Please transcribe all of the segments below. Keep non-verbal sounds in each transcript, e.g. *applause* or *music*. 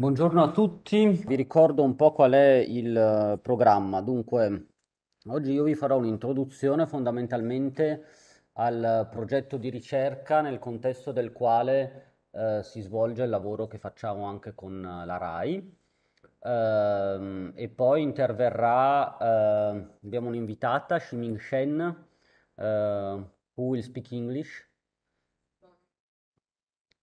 Buongiorno a tutti, vi ricordo un po' qual è il eh, programma. Dunque, oggi io vi farò un'introduzione fondamentalmente al progetto di ricerca nel contesto del quale eh, si svolge il lavoro che facciamo anche con eh, la RAI eh, e poi interverrà, eh, abbiamo un'invitata, Shiming Shen, eh, who will speak English,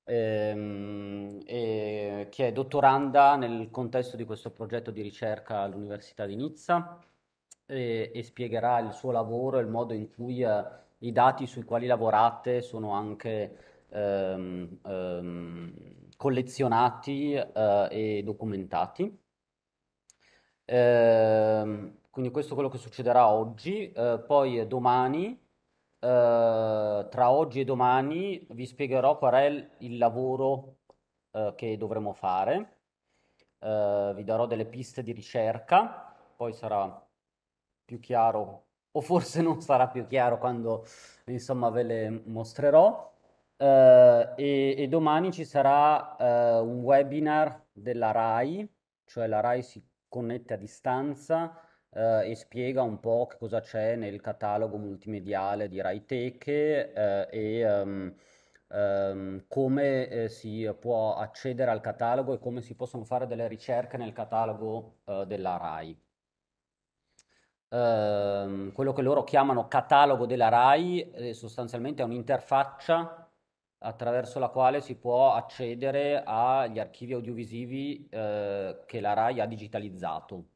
ehm, eh, che è dottoranda nel contesto di questo progetto di ricerca all'Università di Nizza eh, e, spiegherà il suo lavoro e il modo in cui eh, i dati sui quali lavorate sono anche ehm, ehm, collezionati eh, e documentati. Ehm, quindi questo è quello che succederà oggi, eh, poi domani eh, tra oggi e domani vi spiegherò qual è il, lavoro eh, che dovremo fare, eh, vi darò delle piste di ricerca, poi sarà più chiaro o forse non sarà più chiaro quando insomma ve le mostrerò. Eh, e, e, domani ci sarà eh, un webinar della RAI, cioè la RAI si connette a distanza eh, e spiega un po' che cosa c'è nel catalogo multimediale di Rai Teche eh, e um, um, come eh, si può accedere al catalogo e come si possono fare delle ricerche nel catalogo eh, della Rai. Uh, quello che loro chiamano catalogo della RAI eh, sostanzialmente è un'interfaccia attraverso la quale si può accedere agli archivi audiovisivi eh, che la RAI ha digitalizzato.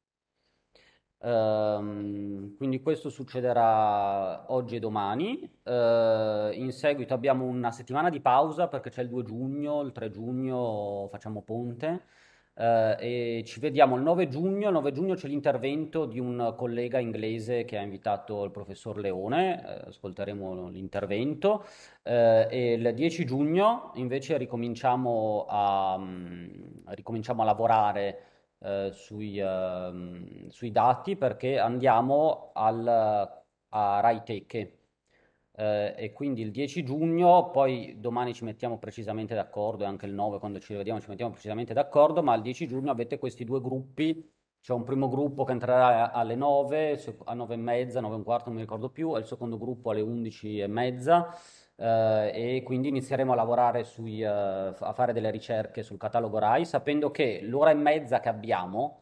Um, quindi questo succederà oggi e domani. Uh, in seguito abbiamo una settimana di pausa perché c'è il 2 giugno, il 3 giugno facciamo ponte. Uh, e ci vediamo il 9 giugno. Il 9 giugno c'è l'intervento di un collega inglese che ha invitato il professor Leone, uh, ascolteremo l'intervento. Uh, e il 10 giugno invece ricominciamo a, um, ricominciamo a lavorare eh, sui, eh, sui, dati perché andiamo al, a Rai Tech eh, e quindi il 10 giugno, poi domani ci mettiamo precisamente d'accordo e anche il 9 quando ci rivediamo ci mettiamo precisamente d'accordo, ma il 10 giugno avete questi due gruppi, c'è un primo gruppo che entrerà alle 9, a 9 e mezza, 9 e un quarto non mi ricordo più, e il secondo gruppo alle 11 e mezza eh, e quindi inizieremo a lavorare sui, eh, a fare delle ricerche sul catalogo RAI sapendo che l'ora e mezza che abbiamo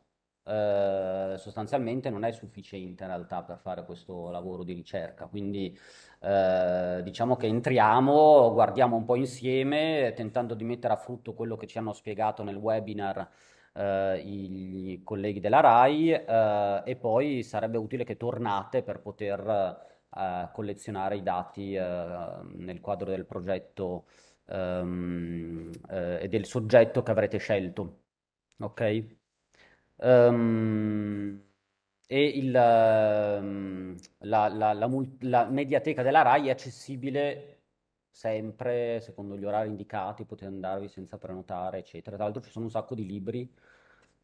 eh, sostanzialmente non è sufficiente in realtà per fare questo lavoro di ricerca, quindi eh, diciamo che entriamo, guardiamo un po' insieme tentando di mettere a frutto quello che ci hanno spiegato nel webinar Uh, i colleghi della RAI uh, e poi sarebbe utile che tornate per poter collezionare i dati eh, nel quadro del progetto um, e del soggetto che avrete scelto. Ok? Um, e il, ehm, la, la, la, la, mediateca della RAI è accessibile sempre secondo gli orari indicati, potete andarvi senza prenotare, eccetera. Tra l'altro ci sono un sacco di libri.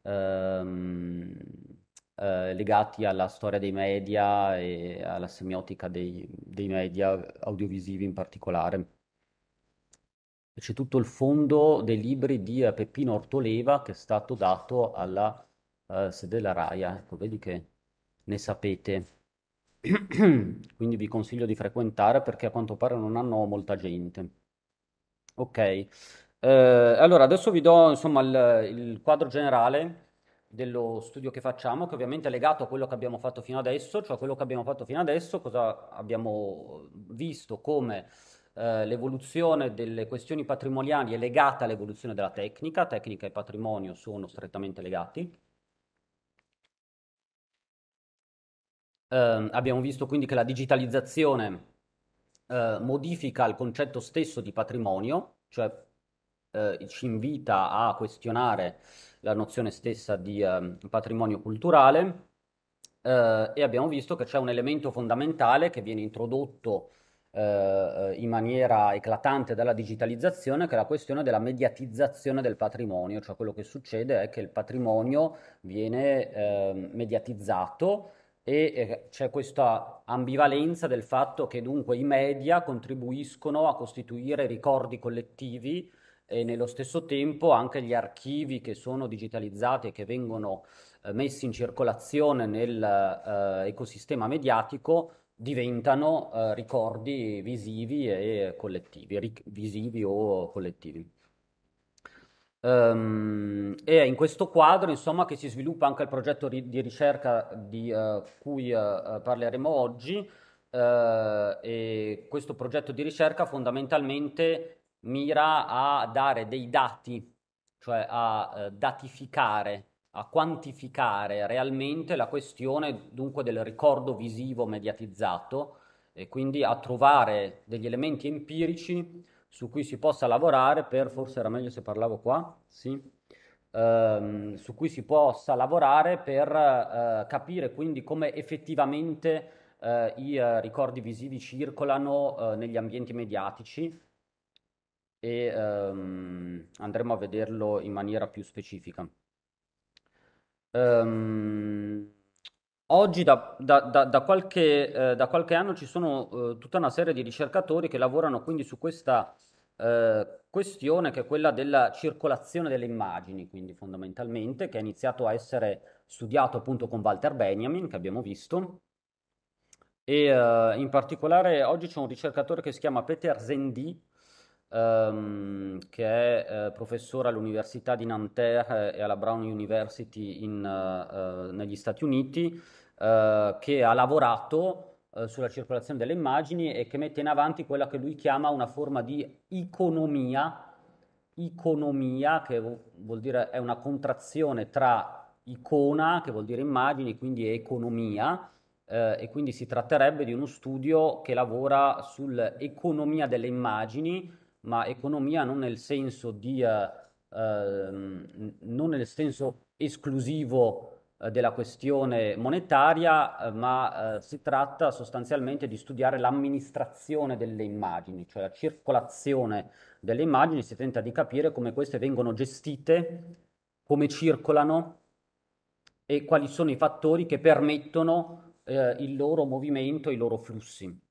Um, eh, legati alla storia dei media e alla semiotica dei, dei media audiovisivi in particolare. C'è tutto il fondo dei libri di eh, Peppino Ortoleva che è stato dato alla eh, sede della RAIA. Ecco, vedi che ne sapete. *clears throat* Quindi vi consiglio di frequentare perché a quanto pare non hanno molta gente. Ok, eh, allora adesso vi do insomma il, il quadro generale dello studio che facciamo, che ovviamente è legato a quello che abbiamo fatto fino adesso, cioè quello che abbiamo fatto fino adesso, cosa abbiamo visto come eh, l'evoluzione delle questioni patrimoniali è legata all'evoluzione della tecnica, tecnica e patrimonio sono strettamente legati. Eh, abbiamo visto quindi che la digitalizzazione eh, modifica il concetto stesso di patrimonio, cioè eh, ci invita a questionare la nozione stessa di eh, patrimonio culturale eh, e abbiamo visto che c'è un elemento fondamentale che viene introdotto eh, eh, in maniera eclatante dalla digitalizzazione, che è la questione della mediatizzazione del patrimonio, cioè quello che succede è che il patrimonio viene eh, mediatizzato e eh, c'è questa ambivalenza del fatto che dunque i media contribuiscono a costituire ricordi collettivi e nello stesso tempo anche gli archivi che sono digitalizzati e che vengono eh, messi in circolazione nell'ecosistema eh, mediatico diventano eh, ricordi visivi e collettivi, ric- visivi o collettivi. Um, e è in questo quadro, insomma, che si sviluppa anche il progetto ri- di ricerca di uh, cui uh, parleremo oggi. Uh, e questo progetto di ricerca fondamentalmente mira a dare dei dati, cioè a eh, datificare, a quantificare realmente la questione dunque del ricordo visivo mediatizzato e quindi a trovare degli elementi empirici su cui si possa lavorare per, forse era meglio se parlavo qua, sì, ehm, su cui si possa lavorare per eh, capire quindi come effettivamente eh, i eh, ricordi visivi circolano eh, negli ambienti mediatici e um, andremo a vederlo in maniera più specifica. Um, oggi da, da, da, qualche, eh, da, qualche, anno ci sono eh, tutta una serie di ricercatori che lavorano quindi su questa eh, questione che è quella della circolazione delle immagini, quindi fondamentalmente, che è iniziato a essere studiato appunto con Walter Benjamin, che abbiamo visto, e eh, in particolare oggi c'è un ricercatore che si chiama Peter Zendi, ehm, che è eh, professore all'Università di Nanterre e alla Brown University in, eh, negli Stati Uniti, eh, che ha lavorato eh, sulla circolazione delle immagini e che mette in avanti quella che lui chiama una forma di economia, economia che vuol dire è una contrazione tra icona, che vuol dire immagini, quindi economia, eh, e quindi si tratterebbe di uno studio che lavora sull'economia delle immagini ma economia non nel senso di eh, ehm, non nel senso esclusivo eh, della questione monetaria, eh, ma si tratta sostanzialmente di studiare l'amministrazione delle immagini, cioè la circolazione delle immagini, si tenta di capire come queste vengono gestite, come circolano e quali sono i fattori che permettono eh, il loro movimento, i loro flussi.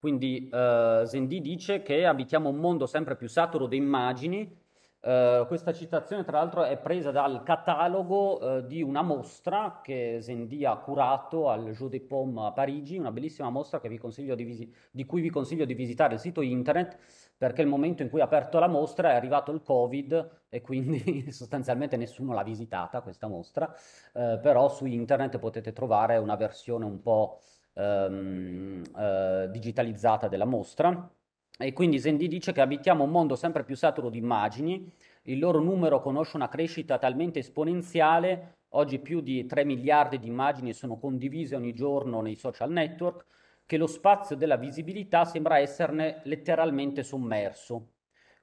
Quindi eh, Zendi dice che abitiamo un mondo sempre più saturo di immagini. Eh, questa citazione, tra l'altro, è presa dal catalogo eh, di una mostra che Zendi ha curato al Jeu des Pommes a Parigi, una bellissima mostra di, visi- di cui vi consiglio di visitare il sito internet perché il momento in cui ha aperto la mostra è arrivato il Covid e quindi *laughs* sostanzialmente nessuno l'ha visitata questa mostra, eh, però su internet potete trovare una versione un po' ehm, eh, digitalizzata della mostra. E quindi Zendi dice che abitiamo un mondo sempre più saturo di immagini, il loro numero conosce una crescita talmente esponenziale, oggi più di 3 miliardi di immagini sono condivise ogni giorno nei social network, che lo spazio della visibilità sembra esserne letteralmente sommerso,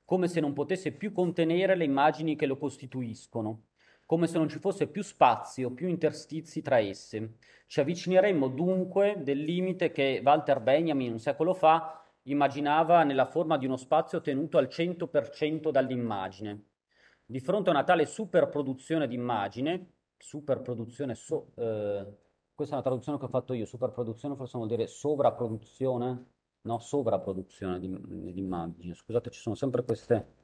come se non potesse più contenere le immagini che lo costituiscono come se non ci fosse più spazio, più interstizi tra esse. Ci avvicineremmo dunque del limite che Walter Benjamin un secolo fa immaginava nella forma di uno spazio tenuto al 100% dall'immagine. Di fronte a una tale superproduzione di immagine, superproduzione, so, eh, questa è una traduzione che ho fatto io, superproduzione forse vuol dire sovraproduzione, no, sovraproduzione di, di immagine, scusate ci sono sempre queste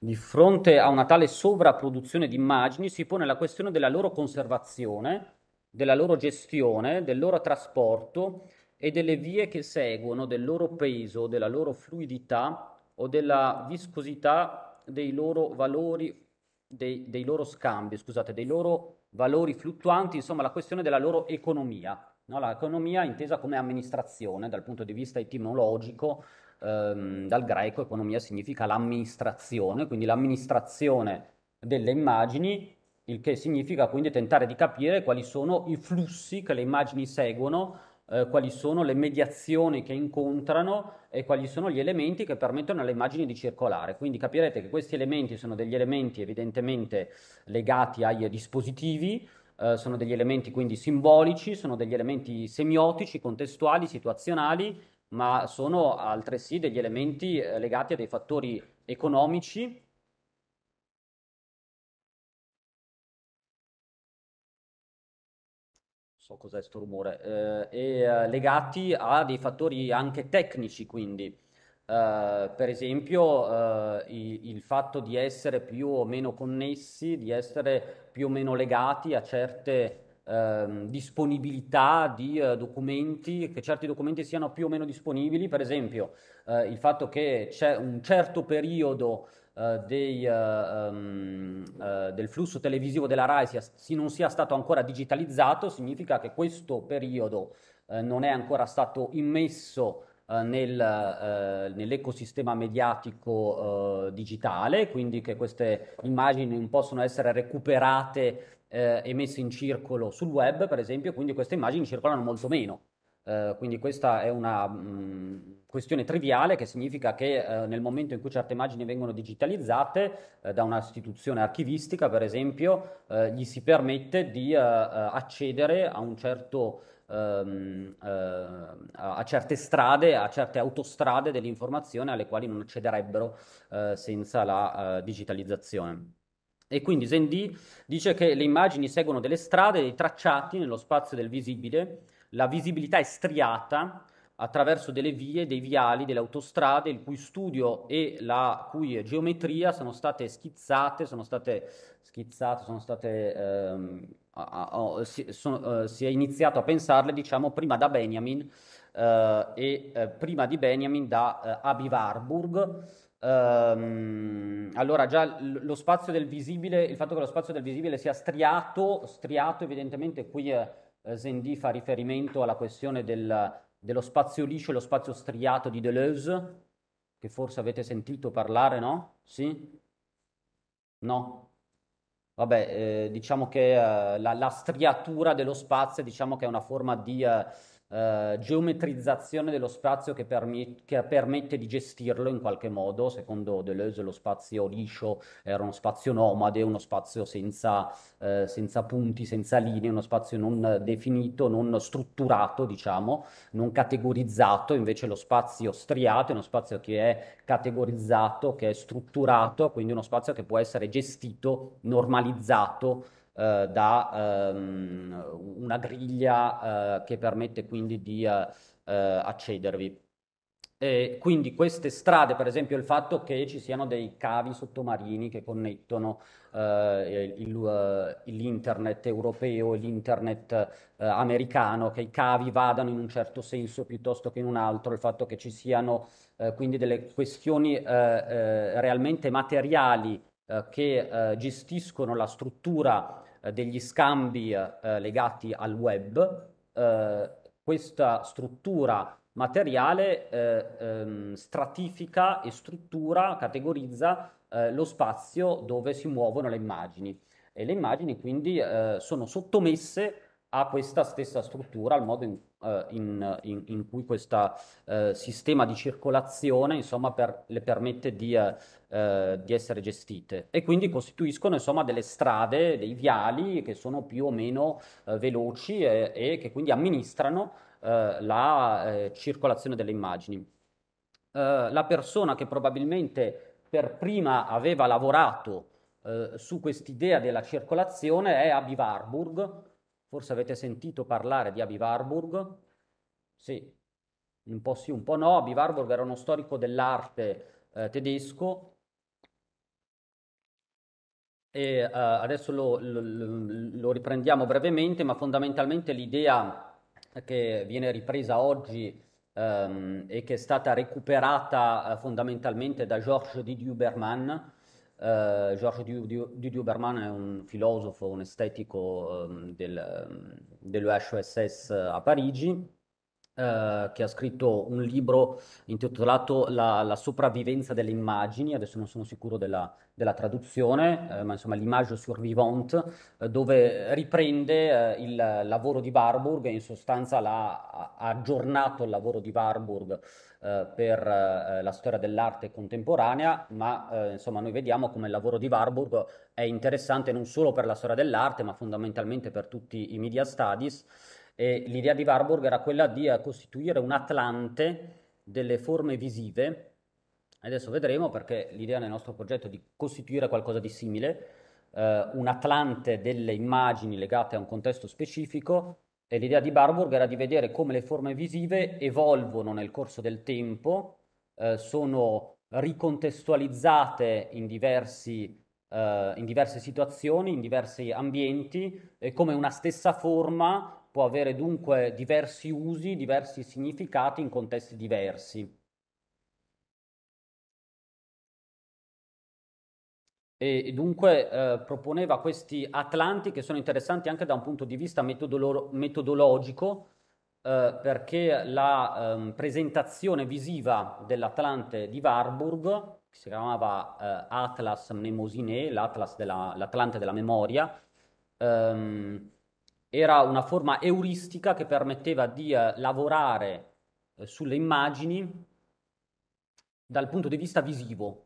di fronte a una tale sovrapproduzione di immagini si pone la questione della loro conservazione, della loro gestione, del loro trasporto e delle vie che seguono, del loro peso, della loro fluidità o della viscosità dei loro valori, dei, dei loro scambi, scusate, dei loro valori fluttuanti, insomma la questione della loro economia. No? L'economia intesa come amministrazione dal punto di vista etimologico, ehm, dal greco economia significa l'amministrazione, quindi l'amministrazione delle immagini, il che significa quindi tentare di capire quali sono i flussi che le immagini seguono, eh, quali sono le mediazioni che incontrano e quali sono gli elementi che permettono alle immagini di circolare. Quindi capirete che questi elementi sono degli elementi evidentemente legati ai dispositivi, eh, sono degli elementi quindi simbolici, sono degli elementi semiotici, contestuali, situazionali ma sono altresì degli elementi eh, legati a dei fattori economici so cos'è sto rumore, eh, e eh, legati a dei fattori anche tecnici, quindi eh, per esempio eh, i, il fatto di essere più o meno connessi, di essere più o meno legati a certe ehm, disponibilità di eh, documenti, che certi documenti siano più o meno disponibili, per esempio eh, il fatto che c'è un certo periodo eh, dei, um, del flusso televisivo della RAI sia, si non sia stato ancora digitalizzato, significa che questo periodo non è ancora stato immesso nel, eh, nell'ecosistema mediatico eh, digitale, quindi che queste immagini non possono essere recuperate eh, emesse in circolo sul web, per esempio, quindi queste immagini circolano molto meno. Eh, quindi questa è una mh, mm, questione triviale che significa che eh, nel momento in cui certe immagini vengono digitalizzate eh, da un'istituzione archivistica, per esempio, eh, gli si permette di eh, accedere a un certo ehm, a certe strade, a certe autostrade dell'informazione alle quali non accederebbero senza la digitalizzazione. E quindi Zendi dice che le immagini seguono delle strade, dei tracciati nello spazio del visibile, la visibilità è striata attraverso delle vie, dei viali, delle autostrade, il cui studio e la cui geometria sono state schizzate, sono state schizzate, sono state... Ehm, a, a, a, si, sono, eh, si, è iniziato a pensarle, diciamo, prima da Benjamin eh, e eh, prima di Benjamin da eh, Abi Warburg Um, allora, già lo spazio del visibile, il fatto che lo spazio del visibile sia striato, striato evidentemente qui eh, Zendi fa riferimento alla questione del, dello spazio liscio e lo spazio striato di Deleuze, che forse avete sentito parlare, no? Sì? No? Vabbè, eh, diciamo che eh, la, la, striatura dello spazio diciamo che è una forma di... Eh, eh, geometrizzazione dello spazio che, permi- che, permette di gestirlo in qualche modo. Secondo Deleuze lo spazio liscio era uno spazio nomade, uno spazio senza, eh, senza punti, senza linee, uno spazio non definito, non strutturato, diciamo, non categorizzato. Invece lo spazio striato è uno spazio che è categorizzato, che è strutturato, quindi uno spazio che può essere gestito, normalizzato eh, da ehm, una griglia eh, che permette quindi di eh, eh, accedervi. E quindi queste strade, per esempio il fatto che ci siano dei cavi sottomarini che connettono eh, eh l'internet europeo e l'internet eh, americano, che i cavi vadano in un certo senso piuttosto che in un altro, il fatto che ci siano eh, quindi delle questioni eh, realmente materiali che gestiscono la struttura eh, degli scambi eh, legati al web, eh, questa struttura materiale eh, ehm, stratifica e struttura, categorizza eh, lo spazio dove si muovono le immagini e le immagini quindi eh, sono sottomesse a questa stessa struttura, al modo in eh, in, in, in, cui questo eh, sistema di circolazione insomma, per, le permette di, eh, di, essere gestite e quindi costituiscono insomma, delle strade, dei viali che sono più o meno veloci e, e, che quindi amministrano la circolazione delle immagini. la persona che probabilmente per prima aveva lavorato su quest'idea della circolazione è Abivarburg, Forse avete sentito parlare di Abi Warburg? Sì, un po' sì, un po' no. Abi Warburg era uno storico dell'arte eh, tedesco e eh, adesso lo, lo, lo, riprendiamo brevemente, ma fondamentalmente l'idea che viene ripresa oggi ehm, e che è stata recuperata eh, fondamentalmente da Georges di Duberman, Uh, eh, Georges du, Duberman è un filosofo, un estetico um, del, um, a Parigi eh, che ha scritto un libro intitolato La, la sopravvivenza delle immagini, adesso non sono sicuro della, della traduzione, eh, ma insomma l'image survivante, eh, dove riprende eh, il lavoro di Warburg e in sostanza ha aggiornato il lavoro di Warburg eh, per eh, la storia dell'arte contemporanea, ma insomma noi vediamo come il lavoro di Warburg è interessante non solo per la storia dell'arte, ma fondamentalmente per tutti i media studies e l'idea di Warburg era quella di eh, costituire un atlante delle forme visive, adesso vedremo perché l'idea nel nostro progetto è di costituire qualcosa di simile, eh, un atlante delle immagini legate a un contesto specifico e l'idea di Warburg era di vedere come le forme visive evolvono nel corso del tempo, eh, sono ricontestualizzate in, diversi, eh, in diverse situazioni, in diversi ambienti e come una stessa forma può avere dunque diversi usi, diversi significati in contesti diversi. E dunque eh, proponeva questi atlanti che sono interessanti anche da un punto di vista metodolo- metodologico, eh, perché la eh, presentazione visiva dell'Atlante di Warburg, che si chiamava eh, Atlas Mnemosine, l'Atlas della, l'Atlante della memoria, ehm, era una forma euristica che permetteva di eh, lavorare eh, sulle immagini dal punto di vista visivo.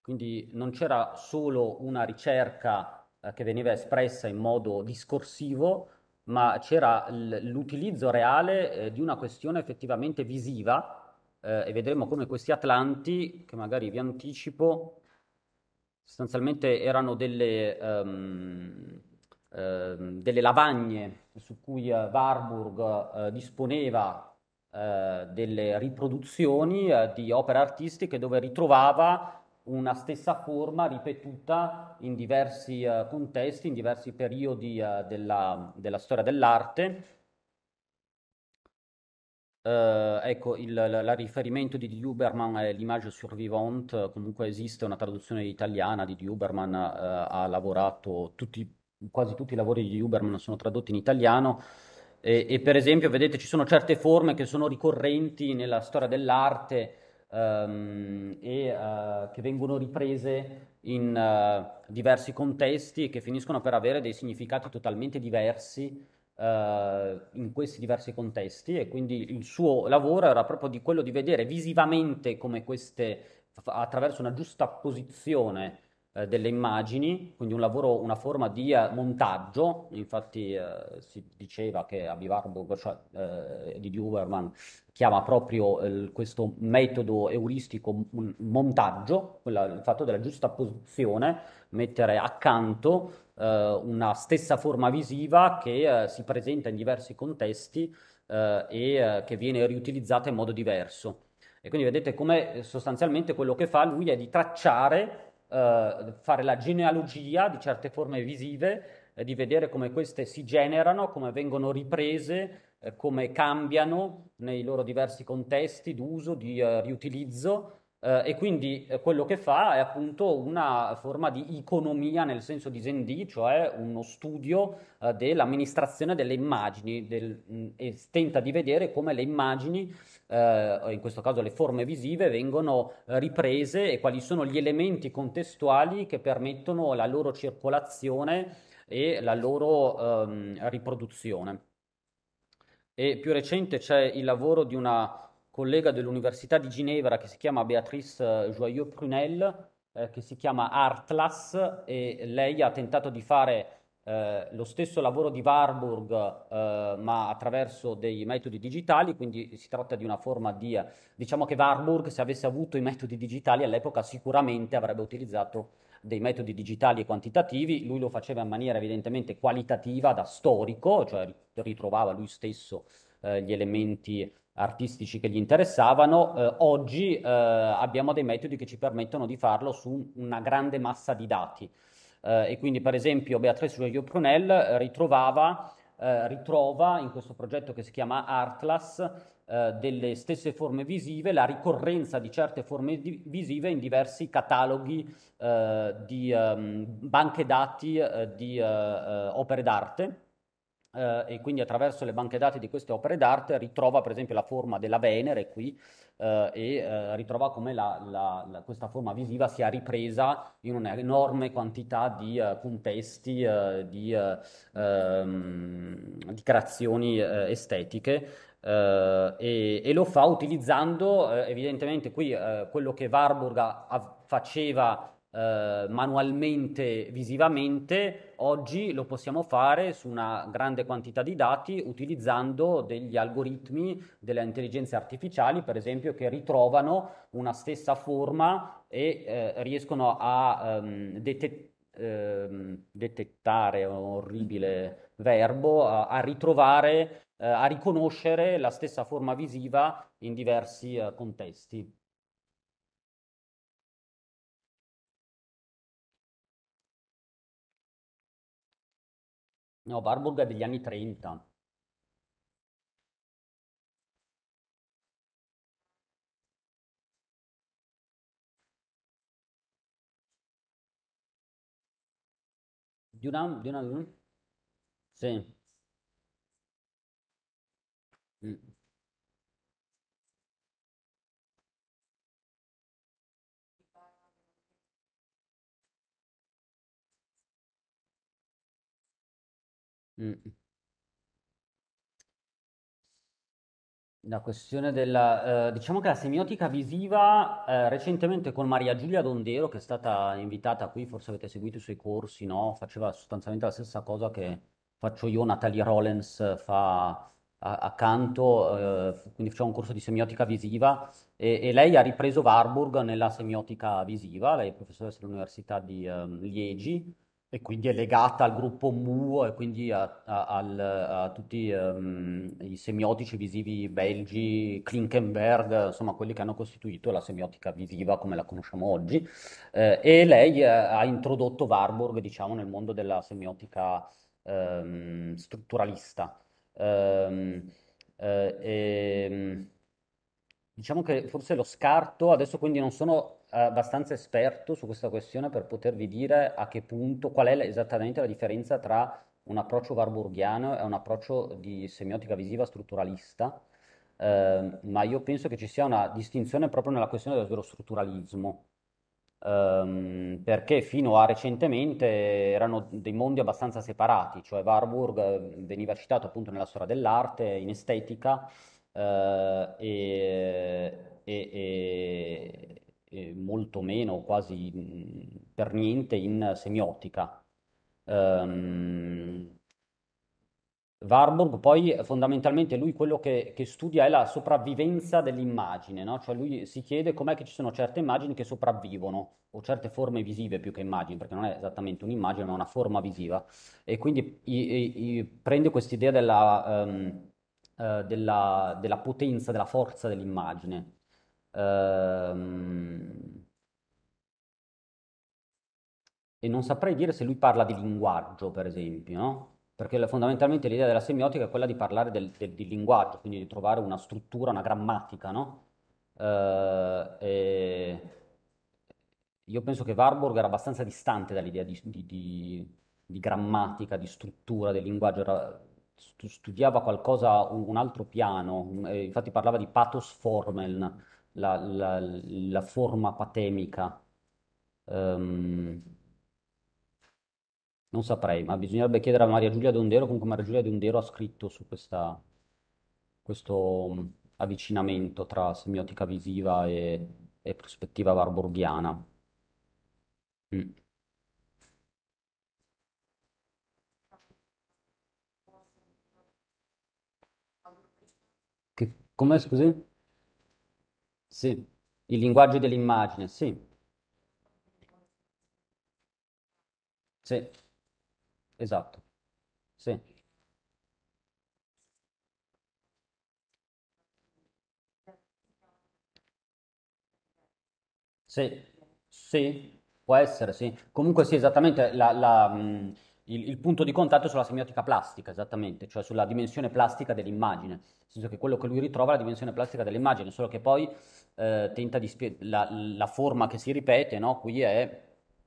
Quindi non c'era solo una ricerca eh, che veniva espressa in modo discorsivo, ma c'era l'utilizzo reale di una questione effettivamente visiva e vedremo come questi atlanti, che magari vi anticipo, sostanzialmente erano delle... Um, Ehm, delle lavagne su cui eh, Warburg eh, disponeva eh, delle riproduzioni di opere artistiche dove ritrovava una stessa forma ripetuta in diversi contesti, in diversi periodi della, della storia dell'arte. Uh, ecco, il la, la riferimento di Huberman è l'image survivante, comunque esiste una traduzione italiana di Huberman, uh, ha lavorato tutti quasi tutti i lavori di Huberman sono tradotti in italiano e, e, per esempio vedete ci sono certe forme che sono ricorrenti nella storia dell'arte um, e uh, che vengono riprese in uh, diversi contesti e che finiscono per avere dei significati totalmente diversi uh, in questi diversi contesti e quindi il suo lavoro era proprio di quello di vedere visivamente come queste attraverso una giusta posizione eh, delle immagini, quindi un lavoro, una forma di eh, montaggio, infatti eh, si diceva che a Bivardo, cioè, eh, di Duberman chiama proprio eh, questo metodo euristico montaggio, quella, il fatto della giusta posizione, mettere accanto eh, una stessa forma visiva che eh, si presenta in diversi contesti eh, e che viene riutilizzata in modo diverso. E quindi vedete come sostanzialmente quello che fa lui è di tracciare eh, fare la genealogia di certe forme visive, eh, di vedere come queste si generano, come vengono riprese, eh, come cambiano nei loro diversi contesti d'uso, di eh, riutilizzo. Eh, e quindi eh, quello che fa è appunto una forma di economia nel senso di Zendì, cioè uno studio dell'amministrazione delle immagini del, mh, mm, e tenta di vedere come le immagini eh, in questo caso le forme visive, vengono eh, riprese e quali sono gli elementi contestuali che permettono la loro circolazione e la loro ehm, riproduzione. E più recente c'è il lavoro di una collega dell'Università di Ginevra che si chiama Beatrice eh, Joyeux-Prunel, eh, che si chiama Artlas e lei ha tentato di fare eh, lo stesso lavoro di Warburg eh, ma attraverso dei metodi digitali, quindi si tratta di una forma di... diciamo che Warburg se avesse avuto i metodi digitali all'epoca sicuramente avrebbe utilizzato dei metodi digitali e quantitativi, lui lo faceva in maniera evidentemente qualitativa da storico, cioè ritrovava lui stesso eh, gli elementi artistici che gli interessavano, eh, oggi eh, abbiamo dei metodi che ci permettono di farlo su una grande massa di dati eh, e quindi per esempio Beatrice Joyeux Prunel eh, ritrovava, eh, ritrova in questo progetto che si chiama Artlas eh, delle stesse forme visive, la ricorrenza di certe forme di visive in diversi cataloghi eh, di um, banche dati di opere d'arte eh, e quindi attraverso le banche dati di queste opere d'arte ritrova per esempio la forma della Venere qui eh, e eh, ritrova come la, la, la, questa forma visiva sia ripresa in un'enorme quantità di eh, contesti, eh, di, ehm, di, creazioni estetiche. Uh, e, e, lo fa utilizzando uh, evidentemente qui uh, quello che Warburg a, a, faceva eh, manualmente, visivamente, oggi lo possiamo fare su una grande quantità di dati utilizzando degli algoritmi delle intelligenze artificiali, per esempio, che ritrovano una stessa forma e eh, riescono a ehm, detettare Ehm, detettare, un orribile verbo, a, a ritrovare, eh, a riconoscere la stessa forma visiva in diversi eh, contesti. No, Warburg è degli anni 30. Di una, di una... Sì. Mm. Mm. La questione della, ehm, diciamo che la semiotica visiva, ehm, recentemente con Maria Giulia Dondero, che è stata invitata qui, forse avete seguito i suoi corsi, no, faceva sostanzialmente la stessa cosa che faccio io, Natalie Rollens eh, fa accanto, ehm, quindi facciamo un corso di semiotica visiva e e lei ha ripreso Warburg nella semiotica visiva, lei è professoressa dell'Università di, ehm, Liegi e quindi è legata al gruppo Mu e quindi a, a, al, a tutti um, i semiotici visivi belgi, Klinkenberg, insomma quelli che hanno costituito la semiotica visiva come la conosciamo oggi. Eh, e lei eh, ha introdotto Warburg, diciamo, nel mondo della semiotica ehm, strutturalista. Ehm, eh, e, ehm, diciamo che forse lo scarto, adesso quindi non sono eh, abbastanza esperto su questa questione per potervi dire a che punto, qual è esattamente la differenza tra un approccio warburghiano e un approccio di semiotica visiva strutturalista, eh, ma io penso che ci sia una distinzione proprio nella questione dello strutturalismo, ehm, perché fino a recentemente erano dei mondi abbastanza separati, cioè Warburg eh, veniva citato appunto nella storia dell'arte, in estetica, eh, e, e, e eh, molto meno, quasi mm, per niente, in semiotica. Um, Warburg poi fondamentalmente lui quello che, che studia è la sopravvivenza dell'immagine, no? cioè lui si chiede com'è che ci sono certe immagini che sopravvivono o certe forme visive più che immagini, perché non è esattamente un'immagine ma una forma visiva e quindi i, i, prende quest'idea della, um, uh, della, della potenza, della forza dell'immagine Ehm, e non saprei dire se lui parla di linguaggio, per esempio, no? perché fondamentalmente l'idea della semiotica è quella di parlare del, del, di linguaggio, quindi di trovare una struttura, una grammatica, no? eh, io penso che Warburg era abbastanza distante dall'idea di, di, di, di grammatica, di struttura del linguaggio, era, studiava qualcosa, un, un altro piano, infatti parlava di pathos formeln, la, la, la forma patemica. Um, non saprei, ma bisognerebbe chiedere a Maria Giulia Dondero, comunque Maria Giulia Dondero ha scritto su questa, questo mm, avvicinamento tra semiotica visiva e, e prospettiva warburghiana. Mm. Che, scusi? Sì. Il linguaggio dell'immagine, sì. Sì. Esatto. Sì. Sì. Sì. Può essere, sì. Comunque sì, esattamente la, la, mh, il, il, punto di contatto sulla semiotica plastica, esattamente, cioè sulla dimensione plastica dell'immagine, nel senso che quello che lui ritrova è la dimensione plastica dell'immagine, solo che poi eh, tenta di spiegare la, la, forma che si ripete, no? qui è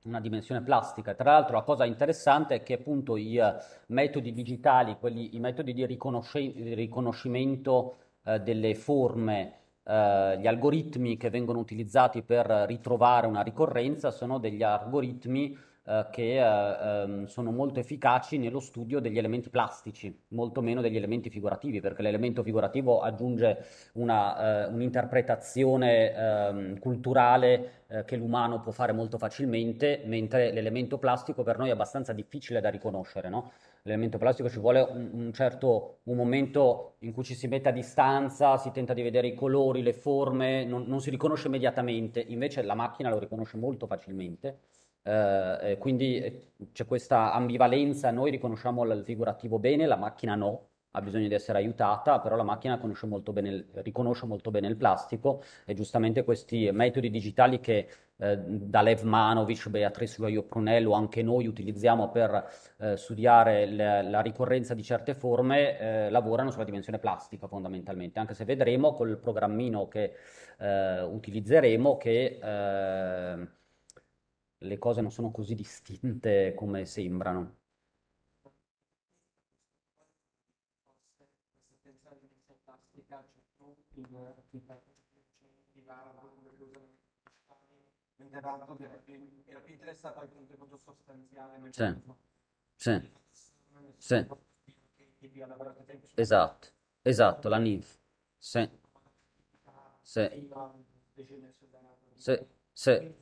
una dimensione plastica. Tra l'altro la cosa interessante è che appunto i eh, metodi digitali, quelli, i metodi di riconosci- riconoscimento uh, delle forme, uh, gli algoritmi che vengono utilizzati per ritrovare una ricorrenza sono degli algoritmi eh, che eh, ehm, sono molto efficaci nello studio degli elementi plastici, molto meno degli elementi figurativi, perché l'elemento figurativo aggiunge una, eh, un'interpretazione ehm, culturale eh, che l'umano può fare molto facilmente, mentre l'elemento plastico per noi è abbastanza difficile da riconoscere, no? l'elemento plastico ci vuole un, un, certo un momento in cui ci si mette a distanza, si tenta di vedere i colori, le forme, non, non si riconosce immediatamente, invece la macchina lo riconosce molto facilmente eh, quindi eh, c'è questa ambivalenza, noi riconosciamo il figurativo bene, la macchina no, ha bisogno di essere aiutata, però la macchina conosce molto bene il, riconosce molto bene il plastico e giustamente questi metodi digitali che eh, da Lev Manovic, Beatrice Guaio Prunello, anche noi utilizziamo per eh, studiare le, la ricorrenza di certe forme, eh, lavorano sulla dimensione plastica fondamentalmente, anche se vedremo col programmino che eh, utilizzeremo che eh, le cose non sono così distinte come sembrano. Era più Sì, sì, sì. Esatto, esatto, la NIF. Sì, sì, sì, sì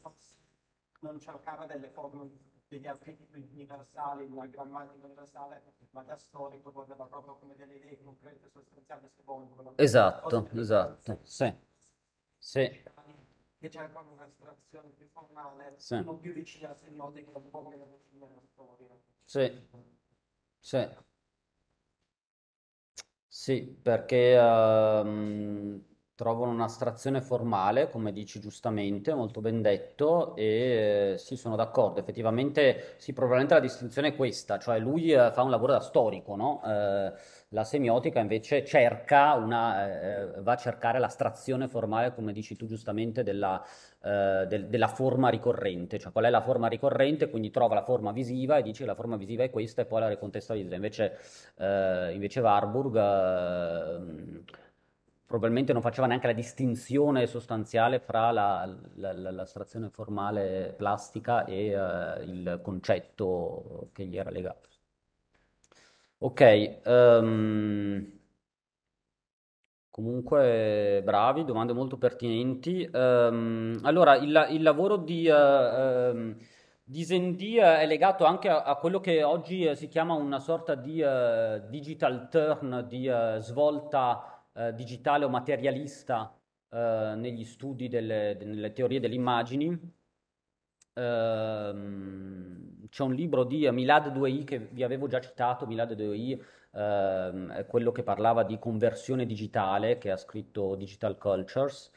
non cercava delle formule degli archetipi universali, una grammatica universale, ma da storico guardava proprio come delle idee concrete, sostanziali, secondo Esatto, esatto, sì. sì. Che cercano un'estrazione più formale, sì. non più vicina al semiotico, un po' come la vicina alla storia. Sì, sì. Sì, perché... Um trovano un'astrazione formale, come dici giustamente, molto ben detto, e eh, sì, sono d'accordo, effettivamente sì, probabilmente la distinzione è questa, cioè lui eh, fa un lavoro da storico, no? Eh, la semiotica invece cerca una, eh, va a cercare l'astrazione formale, come dici tu giustamente, della, eh, del, della forma ricorrente, cioè qual è la forma ricorrente, quindi trova la forma visiva e dice che la forma visiva è questa e poi la ricontestualizza. Invece, eh, invece Warburg probabilmente non faceva neanche la distinzione sostanziale fra la, la, la, l'astrazione formale plastica e eh, il concetto che gli era legato. Ok, um, comunque bravi, domande molto pertinenti. Um, allora, il, il, lavoro di... Uh, eh, um, ehm, Disendi è legato anche a, a, quello che oggi eh, si chiama una sorta di uh, digital turn, di uh, svolta eh, digitale o materialista eh, negli studi delle, delle teorie delle immagini. Ehm, c'è un libro di Milad Duei che vi avevo già citato, Milad Duei ehm, è quello che parlava di conversione digitale, che ha scritto Digital Cultures.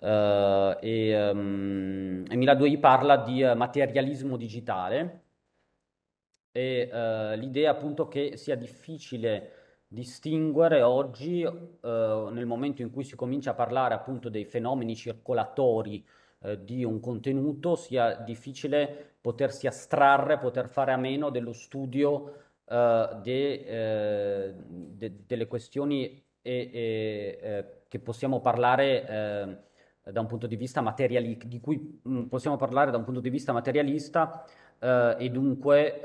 Uh, e, um, ehm, Emila Duei parla di eh, materialismo digitale e uh, l'idea appunto che sia difficile distinguere oggi, eh, nel momento in cui si comincia a parlare appunto dei fenomeni circolatori eh, di un contenuto, sia difficile potersi astrarre, poter fare a meno dello studio eh, de, eh, de, delle questioni e, e, eh, che eh, mm, possiamo parlare da un punto di vista materialista, di cui possiamo parlare da un punto di vista materialista e dunque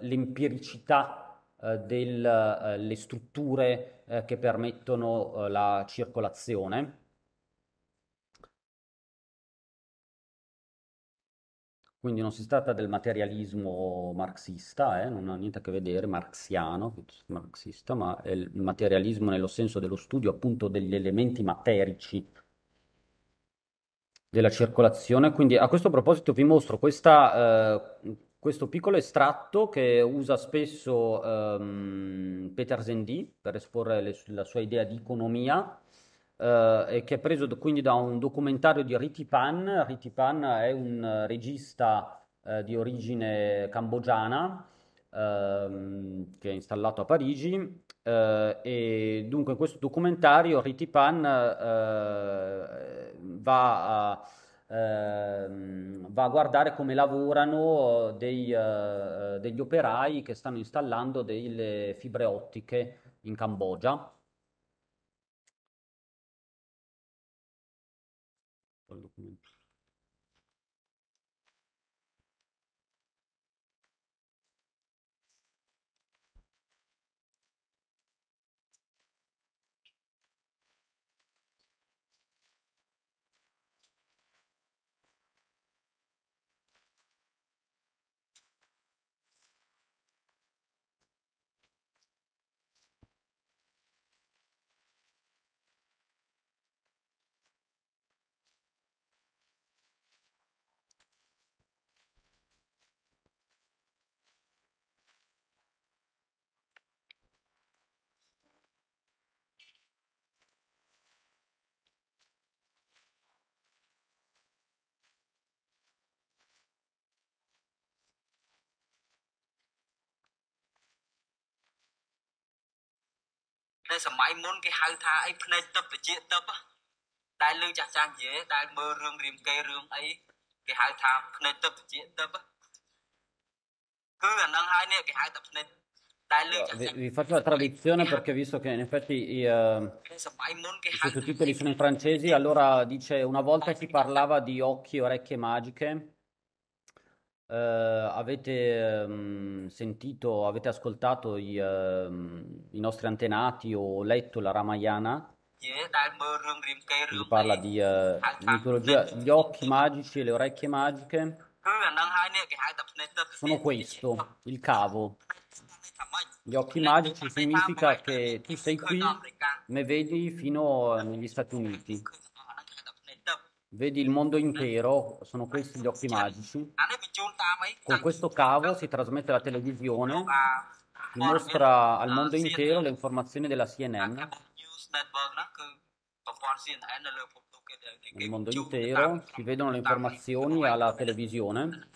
l'empiricità eh, delle eh, strutture eh, che permettono la circolazione. Quindi non si tratta del materialismo marxista, eh? non ha niente a che vedere, marxiano, marxista, ma è il materialismo nello senso dello studio appunto degli elementi materici della circolazione. Quindi a questo proposito vi mostro questa eh, questo piccolo estratto che usa spesso ehm, Peter Zendi per esporre le, la sua idea di economia eh, e che è preso do, quindi da un documentario di Riti Pan. Riti Pan è un regista eh, di origine cambogiana ehm, che è installato a Parigi eh, e dunque in questo documentario Riti Pan eh, va a Ehm, va a guardare come lavorano eh, dei, eh, eh, degli operai che stanno installando delle fibre ottiche in Cambogia តែសម័យមុនគេហៅថាអីភ្នែកទឹកត្រជាទឹកតែលឺចាស់ចាស់និយាយដែលមើលរឿងរៀមគេរឿងអីគេហៅថាភ្នែកទឹកត្រជាទឹកគឺអានឹងហើយនេះគេហៅថាភ្នែក Vi, faccio la traduzione perché visto che in effetti i, uh, i sottotitoli sono in francesi, allora dice una volta si parlava di occhi e orecchie magiche, Uh, avete um, sentito, avete ascoltato i, uh, i, nostri antenati o letto la Ramayana? Che parla di uh, mitologia, gli occhi magici e le orecchie magiche. Sono questo, il cavo. Gli occhi magici significa che tu sei qui, me vedi fino eh, negli Stati Uniti. Vedi il mondo intero, sono questi gli occhi magici. Con questo cavo si trasmette la televisione, mostra al mondo intero le informazioni della CNN. Nel mondo intero si vedono le informazioni alla televisione.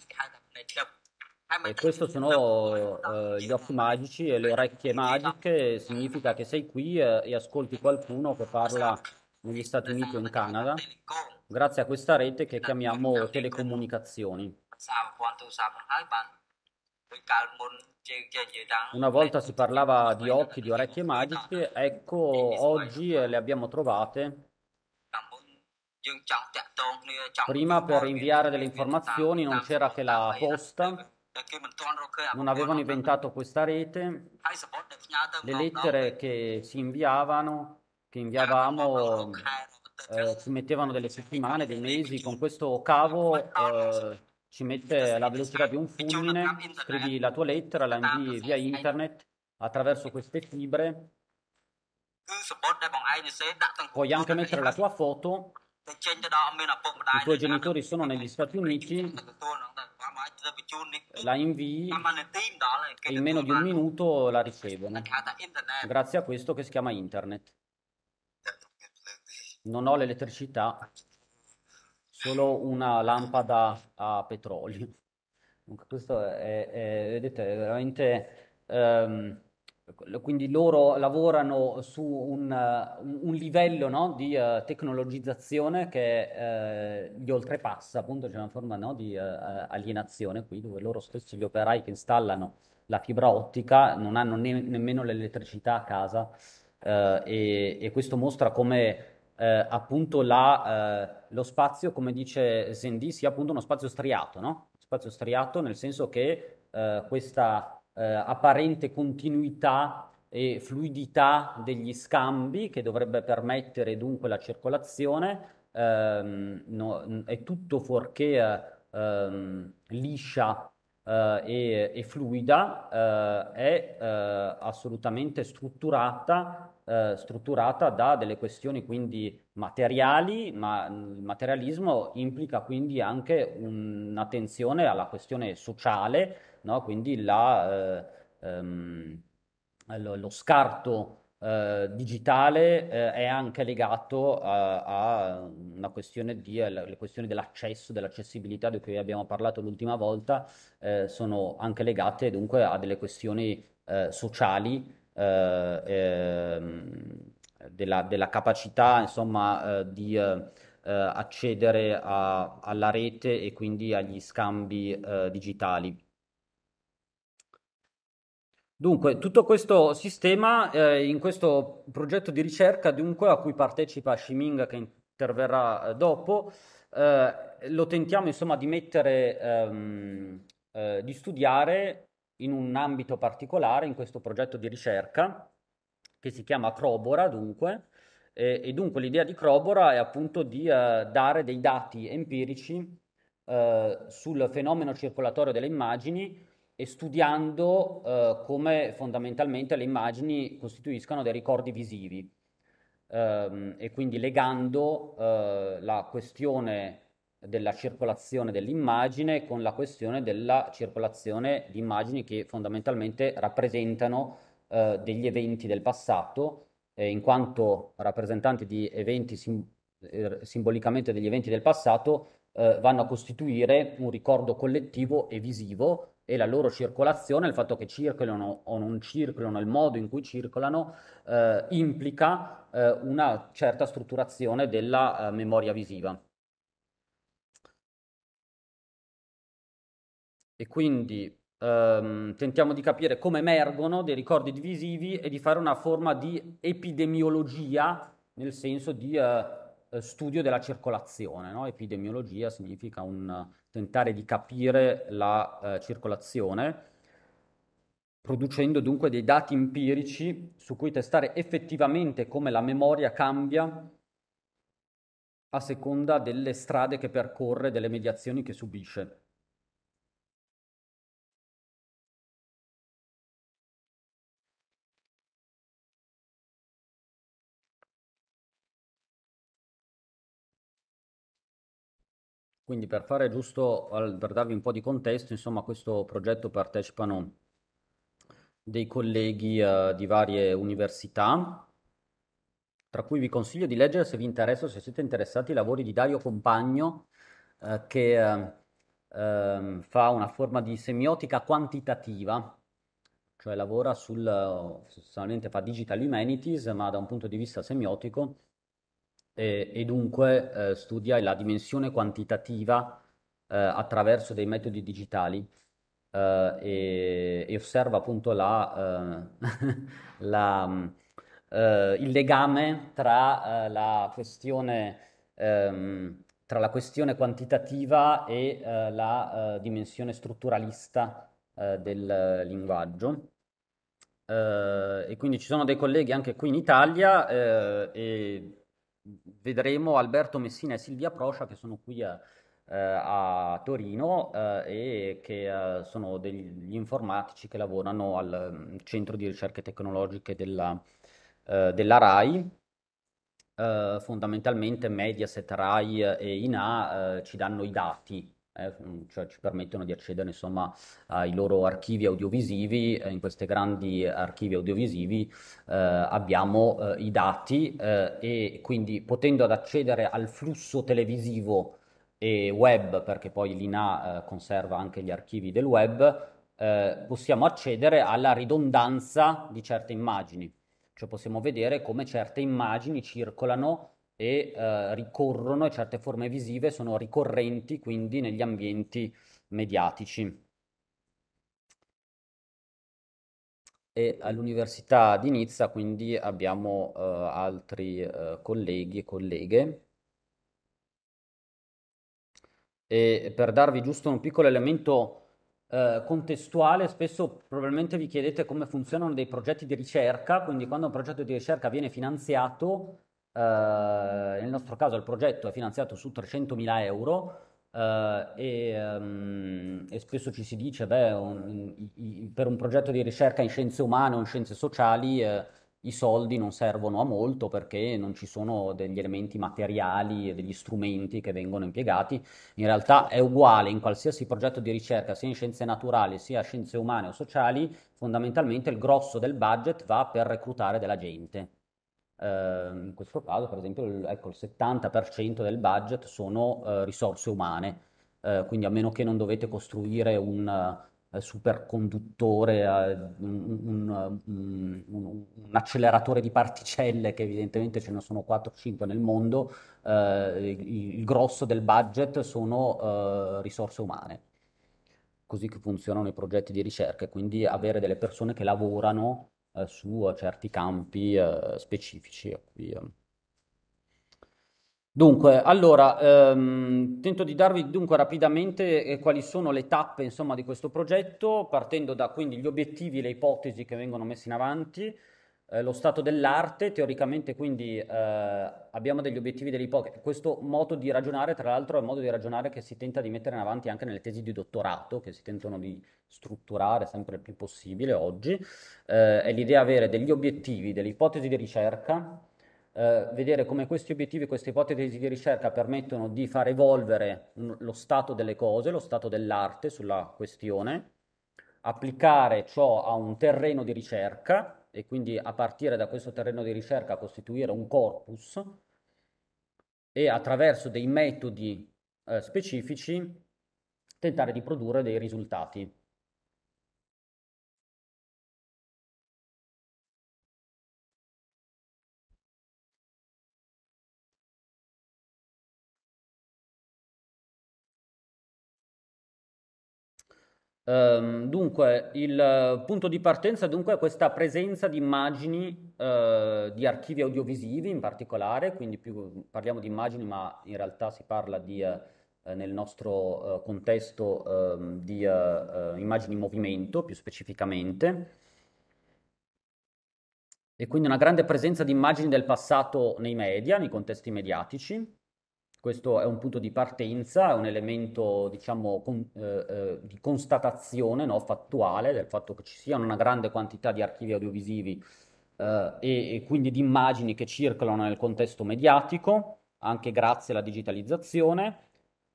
E questo sono eh, gli occhi magici e le orecchie magiche, significa che sei qui e, eh, e ascolti qualcuno che parla esatto. negli Stati Uniti o in esatto, Canada grazie a questa rete che chiamiamo telecomunicazioni. Una volta si parlava di occhi, di orecchie magiche, ecco oggi le abbiamo trovate Prima per inviare delle informazioni non c'era che la posta, non avevano inventato questa rete, ah, le lettere che si inviavano, che inviavamo eh, ci mettevano delle settimane, dei mesi, con questo cavo eh, ci mette la velocità di un fulmine, scrivi la tua lettera, la invii via internet attraverso queste fibre, puoi anche mettere la tua foto, i tuoi genitori sono negli Stati Uniti, la invii e in meno di un minuto la ricevono, grazie a questo che si chiama internet non ho l'elettricità, solo una lampada a petrolio. Dunque, questo è, è, vedete, è veramente... Um, quindi loro lavorano su un, un livello no, di uh, tecnologizzazione che uh, eh, li oltrepassa, appunto c'è una forma no, di uh, alienazione qui dove loro stessi, gli operai che installano la fibra ottica, non hanno ne nemmeno l'elettricità a casa e, e questo mostra come eh, appunto la, eh, lo spazio, come dice Zendi, sia appunto uno spazio striato, no? Spazio striato nel senso che eh, questa eh, apparente continuità e fluidità degli scambi che dovrebbe permettere dunque la circolazione ehm, no, è tutto fuorché eh, ehm, liscia eh, e, e, fluida, è assolutamente strutturata eh, strutturata da delle questioni quindi materiali, ma il materialismo implica quindi anche un'attenzione alla questione sociale, no? quindi la, eh, ehm, lo scarto eh, digitale eh, è anche legato a, eh, a una questione di alle questioni dell'accesso, dell'accessibilità di cui abbiamo parlato l'ultima volta, eh, sono anche legate dunque a delle questioni eh, sociali eh, ehm, della, della, capacità insomma, eh, di eh, eh, accedere a, alla rete e quindi agli scambi eh, digitali. Dunque, tutto questo sistema eh, in questo progetto di ricerca, dunque, a cui partecipa Shiming che interverrà eh, dopo, eh, lo tentiamo insomma di mettere, ehm, di studiare in un ambito particolare, in questo progetto di ricerca, che si chiama Crobora dunque, e, e dunque l'idea di Crobora è appunto di eh, dare dei dati empirici eh, sul fenomeno circolatorio delle immagini e studiando eh, come fondamentalmente le immagini costituiscano dei ricordi visivi ehm, e quindi legando eh, la questione della circolazione dell'immagine con la questione della circolazione di immagini che fondamentalmente rappresentano eh, degli eventi del passato, eh, in quanto rappresentanti di eventi sim eh, simbolicamente degli eventi del passato eh, vanno a costituire un ricordo collettivo e visivo e la loro circolazione, il fatto che circolano o non circolano, il modo in cui circolano, eh, implica una certa strutturazione della memoria visiva. e quindi ehm, tentiamo di capire come emergono dei ricordi divisivi e di fare una forma di epidemiologia nel senso di eh, eh, studio della circolazione. No? Epidemiologia significa un, tentare di capire la eh, circolazione producendo dunque dei dati empirici su cui testare effettivamente come la memoria cambia a seconda delle strade che percorre, delle mediazioni che subisce. Quindi per fare giusto, per darvi un po' di contesto, insomma, a questo progetto partecipano dei colleghi eh, di varie università, tra cui vi consiglio di leggere se vi interessa, se siete interessati, i lavori di Dario Compagno, eh, che eh, ehm, fa una forma di semiotica quantitativa, cioè lavora sul, eh, sostanzialmente fa digital humanities, ma da un punto di vista semiotico, e, dunque eh, studia la dimensione quantitativa eh, attraverso dei metodi digitali eh, e, e, osserva appunto la, eh, *laughs* la, eh, il legame tra la questione ehm, tra la questione quantitativa e eh, la eh, dimensione strutturalista eh, del linguaggio. e quindi ci sono dei colleghi anche qui in Italia e vedremo Alberto Messina e Silvia Procia che sono qui a, eh, eh, a Torino eh, e che eh, sono degli informatici che lavorano al mm, centro di ricerche tecnologiche della, eh, della RAI. Eh, fondamentalmente Mediaset, RAI e INA ci danno i dati eh, mm, cioè ci permettono di accedere insomma, ai loro archivi audiovisivi, eh, in questi grandi archivi audiovisivi eh, abbiamo eh, i dati eh, e quindi potendo ad accedere al flusso televisivo e web, perché poi l'INA conserva anche gli archivi del web, possiamo accedere alla ridondanza di certe immagini, cioè possiamo vedere come certe immagini circolano e eh, ricorrono, certe forme visive sono ricorrenti quindi negli ambienti mediatici. E all'Università di Nizza quindi abbiamo eh, altri eh, colleghi e colleghe. E per darvi giusto un piccolo elemento eh, contestuale, spesso probabilmente vi chiedete come funzionano dei progetti di ricerca, quindi quando un progetto di ricerca viene finanziato, eh, nel nostro caso il progetto è finanziato su 300.000 euro eh, e, um, e, spesso ci si dice beh, un, i, per un progetto di ricerca in scienze umane o in scienze sociali eh, i soldi non servono a molto perché non ci sono degli elementi materiali e degli strumenti che vengono impiegati. In realtà è uguale in qualsiasi progetto di ricerca, sia in scienze naturali, sia in scienze umane o sociali, fondamentalmente il grosso del budget va per reclutare della gente. Eh, in questo caso, per esempio, il, ecco, il 70% del budget sono eh, risorse umane, eh, quindi a meno che non dovete costruire un eh, superconduttore, eh, un, un, un, un, acceleratore di particelle, che evidentemente ce ne sono 4-5 nel mondo, eh, il, il, grosso del budget sono risorse umane così che funzionano i progetti di ricerca, quindi avere delle persone che lavorano eh, su certi campi eh, specifici eh. Dunque, allora, ehm, tento di darvi dunque rapidamente quali sono le tappe insomma, di questo progetto, partendo da quindi gli obiettivi e le ipotesi che vengono messe in avanti, eh, lo stato dell'arte, teoricamente quindi eh, abbiamo degli obiettivi degli ipotesi. Questo modo di ragionare, tra l'altro, è un modo di ragionare che si tenta di mettere in avanti anche nelle tesi di dottorato, che si tentano di strutturare sempre il più possibile oggi, eh, è l'idea di avere degli obiettivi, delle ipotesi di ricerca, eh, vedere come questi obiettivi, queste ipotesi di ricerca permettono di far evolvere lo stato delle cose, lo stato dell'arte sulla questione, applicare ciò a un terreno di ricerca e quindi a partire da questo terreno di ricerca costituire un corpus e attraverso dei metodi eh, specifici tentare di produrre dei risultati. Um, dunque, il punto di partenza dunque, è questa presenza di immagini uh, di archivi audiovisivi in particolare, quindi più, parliamo di immagini ma in realtà si parla di, uh, nel nostro uh, contesto ehm, di immagini in movimento più specificamente. E quindi una grande presenza di immagini del passato nei media, nei contesti mediatici. Questo è un punto di partenza, è un elemento diciamo, con, eh, eh, di constatazione no, fattuale del fatto che ci siano una grande quantità di archivi audiovisivi eh, e, e quindi di immagini che circolano nel contesto mediatico, anche grazie alla digitalizzazione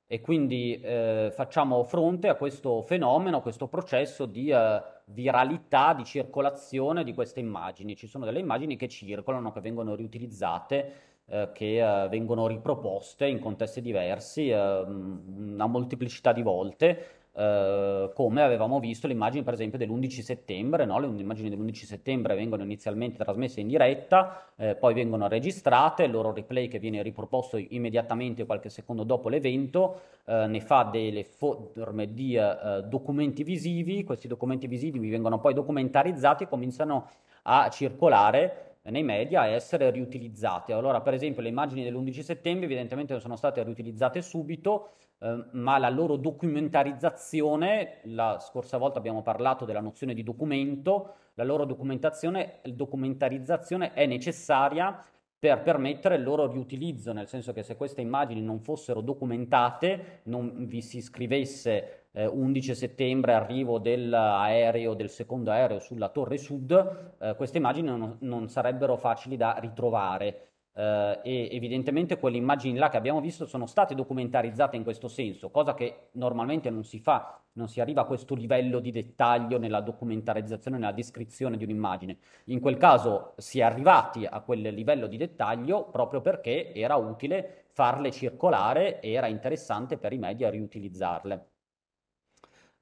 e quindi eh, facciamo fronte a questo fenomeno, a questo processo di eh, viralità, di circolazione di queste immagini. Ci sono delle immagini che circolano, che vengono riutilizzate eh, che eh, vengono riproposte in contesti diversi eh, una molteplicità di volte. come avevamo visto le immagini per esempio dell'11 settembre, no? le immagini dell'11 settembre vengono inizialmente trasmesse in diretta, poi vengono registrate, il loro replay che viene riproposto immediatamente qualche secondo dopo l'evento, ne fa delle forme di documenti visivi, questi documenti visivi vengono poi documentarizzati e cominciano a circolare nei media e essere riutilizzate. Allora, per esempio, le immagini dell'11 settembre evidentemente non sono state riutilizzate subito, eh, ma la loro documentarizzazione, la scorsa volta abbiamo parlato della nozione di documento, la loro documentazione, documentarizzazione è necessaria per permettere il loro riutilizzo, nel senso che se queste immagini non fossero documentate, non vi si scrivesse eh, 11 settembre arrivo dell'aereo, del secondo aereo sulla torre sud, eh, queste immagini non, non sarebbero facili da ritrovare eh, e evidentemente quelle immagini là che abbiamo visto sono state documentarizzate in questo senso, cosa che normalmente non si fa, non si arriva a questo livello di dettaglio nella documentarizzazione, nella descrizione di un'immagine. In quel caso si è arrivati a quel livello di dettaglio proprio perché era utile farle circolare e era interessante per i media riutilizzarle.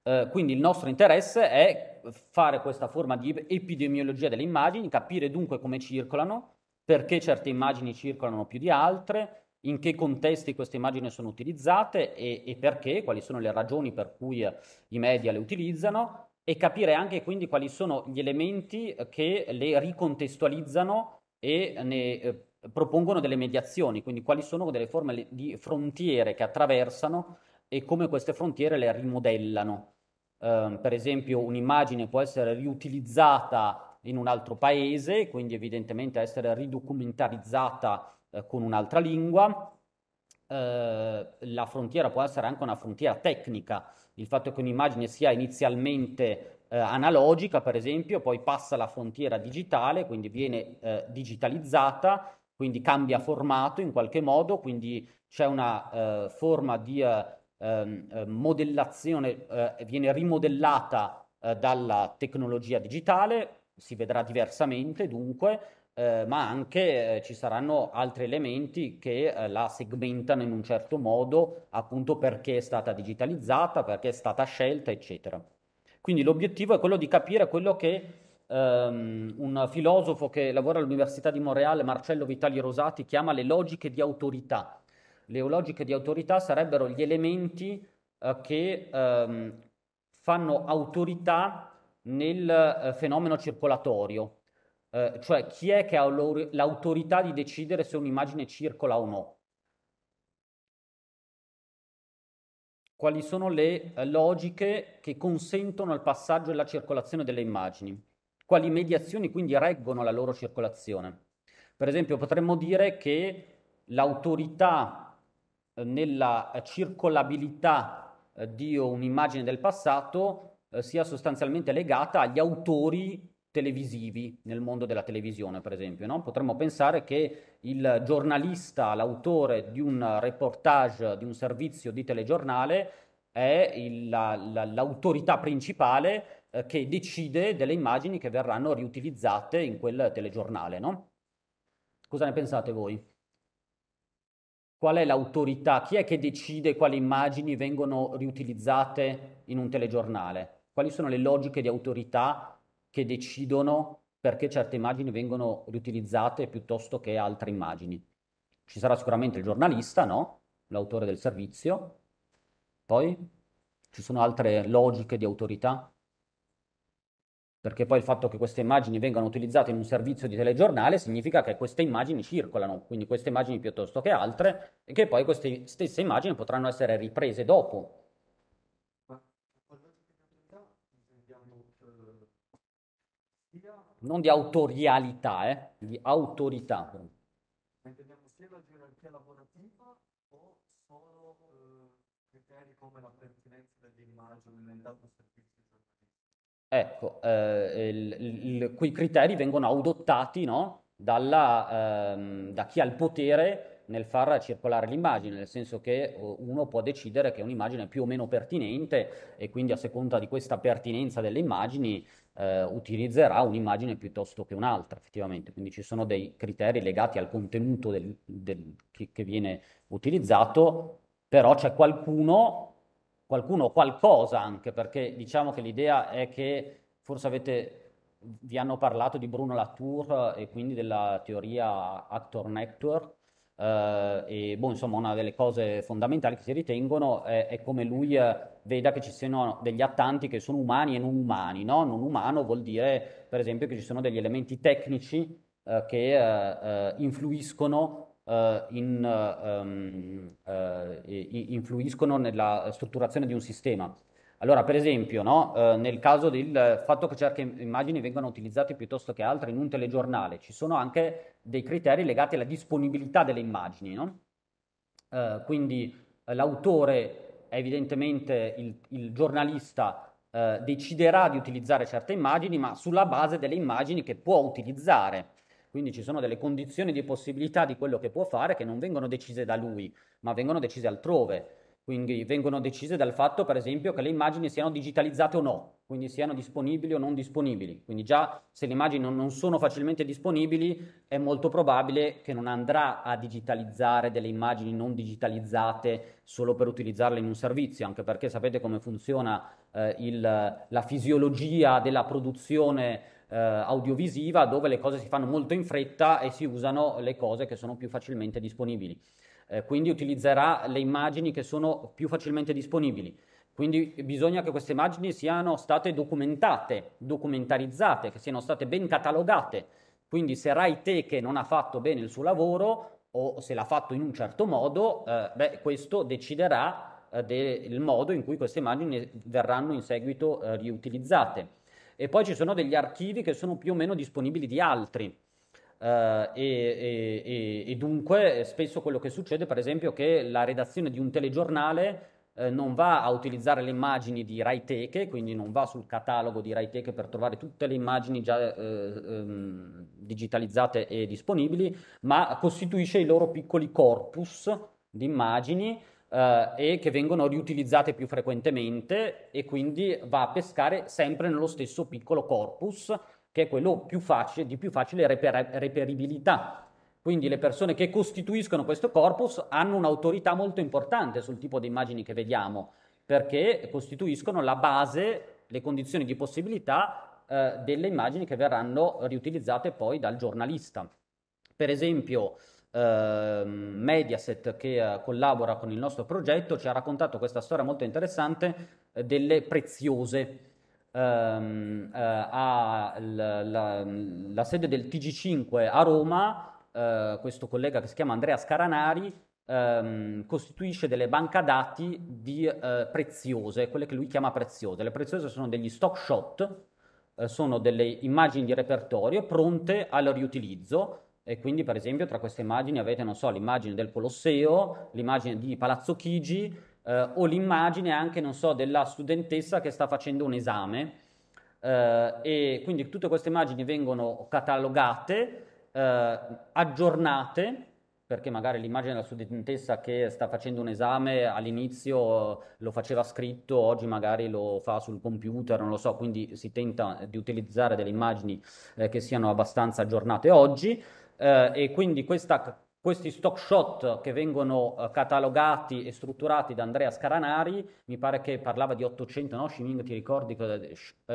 Eh, quindi il nostro interesse è fare questa forma di epidemiologia delle immagini, capire dunque come circolano, perché certe immagini circolano più di altre, in che contesti queste immagini sono utilizzate e, e, perché, quali sono le ragioni per cui eh, i media le utilizzano e capire anche quindi quali sono gli elementi eh, che le ricontestualizzano e ne eh, propongono delle mediazioni, quindi quali sono delle forme di frontiere che attraversano e come queste frontiere le rimodellano. Eh, per esempio un'immagine può essere riutilizzata in un altro paese, quindi evidentemente essere ridocumentarizzata eh, con un'altra lingua. Eh, la frontiera può essere anche una frontiera tecnica, il fatto che un'immagine sia inizialmente eh, analogica, per esempio, poi passa la frontiera digitale, quindi viene eh, digitalizzata, quindi cambia formato in qualche modo, quindi c'è una eh, forma di eh, ehm, modellazione, viene rimodellata dalla tecnologia digitale, si vedrà diversamente dunque, eh, ma anche eh, ci saranno altri elementi che eh, la segmentano in un certo modo, appunto perché è stata digitalizzata, perché è stata scelta, eccetera. Quindi l'obiettivo è quello di capire quello che ehm, un filosofo che lavora all'Università di Montreal, Marcello Vitali Rosati, chiama le logiche di autorità. Le logiche di autorità sarebbero gli elementi eh, che ehm, fanno autorità nel eh, fenomeno circolatorio, eh, cioè chi è che ha l'autorità di decidere se un'immagine circola o no. Quali sono le eh, logiche che consentono il passaggio e la circolazione delle immagini? Quali mediazioni quindi reggono la loro circolazione? Per esempio potremmo dire che l'autorità eh, nella circolabilità di un'immagine del passato eh, sia sostanzialmente legata agli autori televisivi nel mondo della televisione, per esempio. No? Potremmo pensare che il giornalista, l'autore di un reportage, di un servizio di telegiornale, è il, la, la, l'autorità principale eh, che decide delle immagini che verranno riutilizzate in quel telegiornale. No? Cosa ne pensate voi? Qual è l'autorità? Chi è che decide quali immagini vengono riutilizzate in un telegiornale? quali sono le logiche di autorità che decidono perché certe immagini vengono riutilizzate piuttosto che altre immagini. Ci sarà sicuramente il giornalista, no? l'autore del servizio, poi ci sono altre logiche di autorità, perché poi il fatto che queste immagini vengano utilizzate in un servizio di telegiornale significa che queste immagini circolano, quindi queste immagini piuttosto che altre, e che poi queste stesse immagini potranno essere riprese dopo non di autorialità, eh, di autorità. Intendiamo sia la gerarchia lavorativa o solo eh, criteri come la pertinenza dell'immagine nel dato servizio Ecco, eh, il, il, quei criteri vengono adottati no? Dalla, ehm, da chi ha il potere nel far circolare l'immagine, nel senso che eh, uno può decidere che un'immagine è più o meno pertinente e quindi a seconda di questa pertinenza delle immagini eh, utilizzerà un'immagine piuttosto che un'altra, effettivamente. Quindi ci sono dei criteri legati al contenuto del, del, che, che viene utilizzato, però c'è qualcuno, qualcuno, qualcosa anche, perché diciamo che l'idea è che forse avete vi hanno parlato di Bruno Latour e quindi della teoria actor network eh, e boh, insomma una delle cose fondamentali che si ritengono è, è come lui eh, veda che ci siano degli attanti che sono umani e non umani, no? non umano vuol dire per esempio che ci sono degli elementi tecnici eh, che eh, influiscono Uh, in, um, uh, influiscono nella strutturazione di un sistema. Allora, per esempio, no, eh, nel caso del fatto che certe immagini vengano utilizzate piuttosto che altre in un telegiornale, ci sono anche dei criteri legati alla disponibilità delle immagini. No? Eh, quindi eh, l'autore, evidentemente il, il giornalista, eh, deciderà di utilizzare certe immagini, ma sulla base delle immagini che può utilizzare. Quindi ci sono delle condizioni di possibilità di quello che può fare che non vengono decise da lui, ma vengono decise altrove. Quindi vengono decise dal fatto, per esempio, che le immagini siano digitalizzate o no, quindi siano disponibili o non disponibili. Quindi già se le immagini non sono facilmente disponibili è molto probabile che non andrà a digitalizzare delle immagini non digitalizzate solo per utilizzarle in un servizio, anche perché sapete come funziona eh, il, la fisiologia della produzione eh, audiovisiva dove le cose si fanno molto in fretta e si usano le cose che sono più facilmente disponibili eh, quindi utilizzerà le immagini che sono più facilmente disponibili. Quindi bisogna che queste immagini siano state documentate, documentarizzate, che siano state ben catalogate. Quindi se Rai Teche non ha fatto bene il suo lavoro o se l'ha fatto in un certo modo, eh, beh, questo deciderà eh, del modo in cui queste immagini verranno in seguito eh, riutilizzate. E poi ci sono degli archivi che sono più o meno disponibili di altri. Eh, e, e, e, dunque eh, spesso quello che succede, per esempio, è che la redazione di un telegiornale eh, non va a utilizzare le immagini di Raiteche, quindi non va sul catalogo di Raiteche per trovare tutte le immagini già ehm, digitalizzate e disponibili, ma costituisce i loro piccoli corpus di immagini eh, e che vengono riutilizzate più frequentemente e quindi va a pescare sempre nello stesso piccolo corpus che è quello più facile, di più facile reper- reperibilità. Quindi le persone che costituiscono questo corpus hanno un'autorità molto importante sul tipo di immagini che vediamo, perché costituiscono la base, le condizioni di possibilità eh, delle immagini che verranno riutilizzate poi dal giornalista. Per esempio, eh, Mediaset, che eh, collabora con il nostro progetto, ci ha raccontato questa storia molto interessante eh, delle preziose ehm, eh, ha la, la, la, sede del TG5 a Roma, eh, questo collega che si chiama Andrea Scaranari ehm, costituisce delle banca dati di eh, preziose, quelle che lui chiama preziose. Le preziose sono degli stock shot, eh, sono delle immagini di repertorio pronte al riutilizzo. E quindi, per esempio, tra queste immagini avete, non so, l'immagine del Colosseo, l'immagine di Palazzo Chigi, eh, o l'immagine anche, non so, della studentessa che sta facendo un esame eh, e quindi tutte queste immagini vengono catalogate, eh, aggiornate, perché magari l'immagine della studentessa che sta facendo un esame all'inizio eh, lo faceva scritto, oggi magari lo fa sul computer, non lo so, quindi si tenta di utilizzare delle immagini eh, che siano abbastanza aggiornate oggi eh, e quindi questa questi stock shot che vengono eh, catalogati e strutturati da Andrea Scaranari, mi pare che parlava di 800, no Shiming, ti ricordi? uh,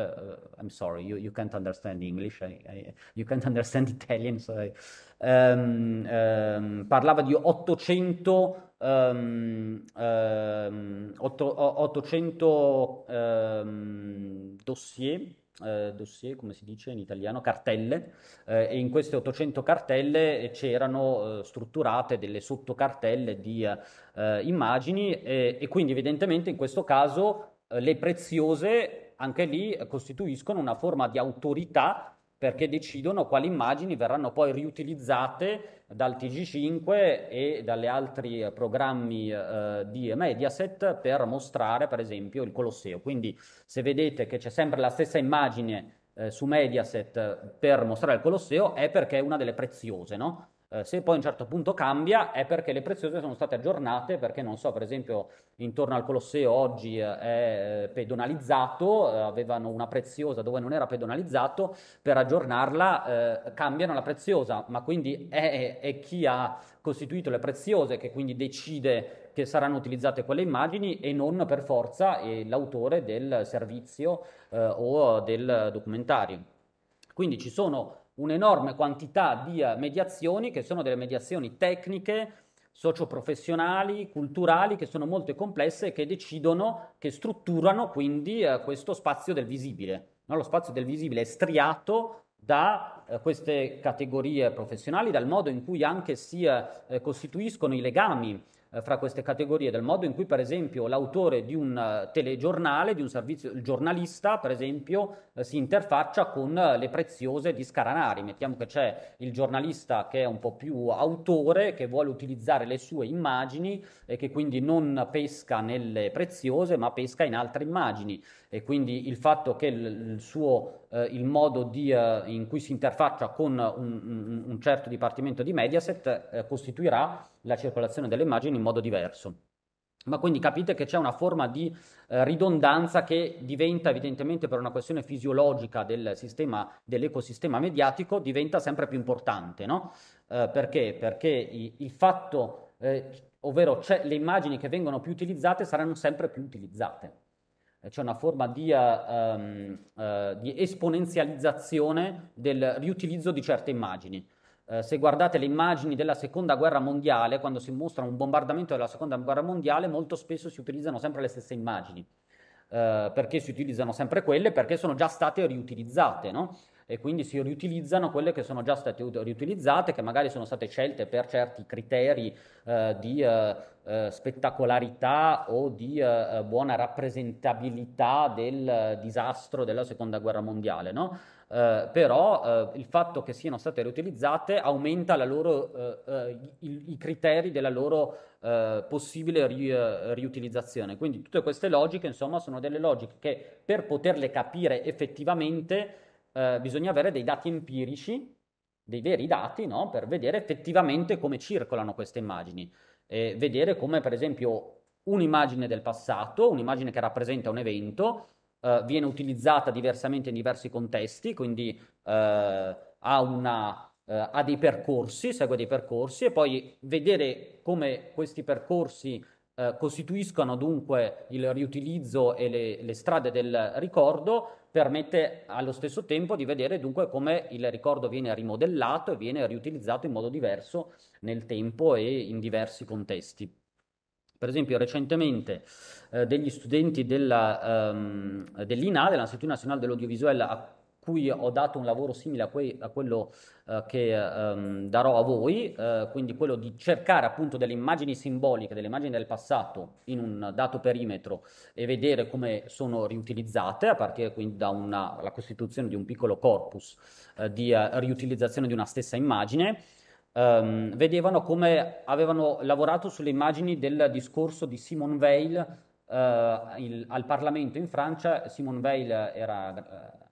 I'm sorry, you, you, can't understand English, I, I, you can't understand *laughs* Italian, so I, um, um, parlava di 800 Um, um, 800 um, dossier eh, dossier, come si dice in italiano, cartelle, eh, e in queste 800 cartelle eh, c'erano eh, strutturate delle sottocartelle di eh, immagini e, eh, e, quindi evidentemente in questo caso le preziose anche lì costituiscono una forma di autorità perché decidono quali immagini verranno poi riutilizzate dal TG5 e dagli altri eh, programmi eh, di Mediaset per mostrare per esempio il Colosseo. Quindi se vedete che c'è sempre la stessa immagine eh, su Mediaset eh, per mostrare il Colosseo è perché è una delle preziose, no? Eh, se poi a un certo punto cambia è perché le preziose sono state aggiornate, perché non so, per esempio intorno al Colosseo oggi eh, è eh, pedonalizzato, avevano una preziosa dove non era pedonalizzato, per aggiornarla eh, cambiano la preziosa, ma quindi è, è chi ha costituito le preziose che quindi decide che saranno utilizzate quelle immagini e non per forza l'autore del servizio eh, o del documentario. Quindi ci sono un'enorme quantità di eh, mediazioni che sono delle mediazioni tecniche, socioprofessionali, culturali, che sono molto complesse e che decidono, che strutturano quindi eh, questo spazio del visibile. No? Lo spazio del visibile è striato da eh, queste categorie professionali, dal modo in cui anche si eh, eh costituiscono i legami eh, fra queste categorie, del modo in cui per esempio l'autore di un eh, telegiornale, di un servizio, il giornalista per esempio, eh, si interfaccia con eh, le preziose di Scaranari. Mettiamo che c'è il giornalista che è un po' più autore, che vuole utilizzare le sue immagini e che quindi non pesca nelle preziose ma pesca in altre immagini e quindi il fatto che il, il suo eh, il modo di, eh, in cui si interfaccia con un, un certo dipartimento di Mediaset eh, costituirà la circolazione delle immagini in modo diverso. Ma quindi capite che c'è una forma di eh, ridondanza che diventa evidentemente per una questione fisiologica del sistema, dell'ecosistema mediatico, diventa sempre più importante, no? Eh, perché? Perché i, il fatto, eh, ovvero le immagini che vengono più utilizzate saranno sempre più utilizzate. Eh, c'è una forma di, um, uh, di, esponenzializzazione del riutilizzo di certe immagini. Uh, se guardate le immagini della seconda guerra mondiale, quando si mostra un bombardamento della seconda guerra mondiale, molto spesso si utilizzano sempre le stesse immagini. Uh, perché si utilizzano sempre quelle? Perché sono già state riutilizzate, no? e quindi si riutilizzano quelle che sono già state riutilizzate, che magari sono state scelte per certi criteri eh, di eh, eh spettacolarità o di eh, eh, buona rappresentabilità del disastro della seconda guerra mondiale, no? Eh, però eh, il fatto che siano state riutilizzate aumenta loro, eh, eh i, i, criteri della loro possibile ri, riutilizzazione. Quindi tutte queste logiche, insomma, sono delle logiche che per poterle capire effettivamente eh, bisogna avere dei dati empirici, dei veri dati, no? per vedere effettivamente come circolano queste immagini. E vedere come, per esempio, un'immagine del passato, un'immagine che rappresenta un evento, eh, viene utilizzata diversamente in diversi contesti, quindi eh, ha, una, eh, ha dei percorsi, segue dei percorsi, e poi vedere come questi percorsi eh, costituiscono dunque il riutilizzo e le, le, strade del ricordo, permette allo stesso tempo di vedere dunque come il ricordo viene rimodellato e viene riutilizzato in modo diverso nel tempo e in diversi contesti. Per esempio, recentemente eh, degli studenti della, um, ehm, dell'INA, dell'Istituto Nazionale dell'Audiovisuale, a cui ho dato un lavoro simile a, que- a quello eh, che ehm, darò a voi, eh, quindi quello di cercare appunto delle immagini simboliche, delle immagini del passato in un dato perimetro e vedere come sono riutilizzate, a partire quindi dalla costituzione di un piccolo corpus eh, di eh, riutilizzazione di una stessa immagine. Ehm, vedevano come avevano lavorato sulle immagini del discorso di Simone Weil eh, il, al Parlamento in Francia. Simone Weil era eh,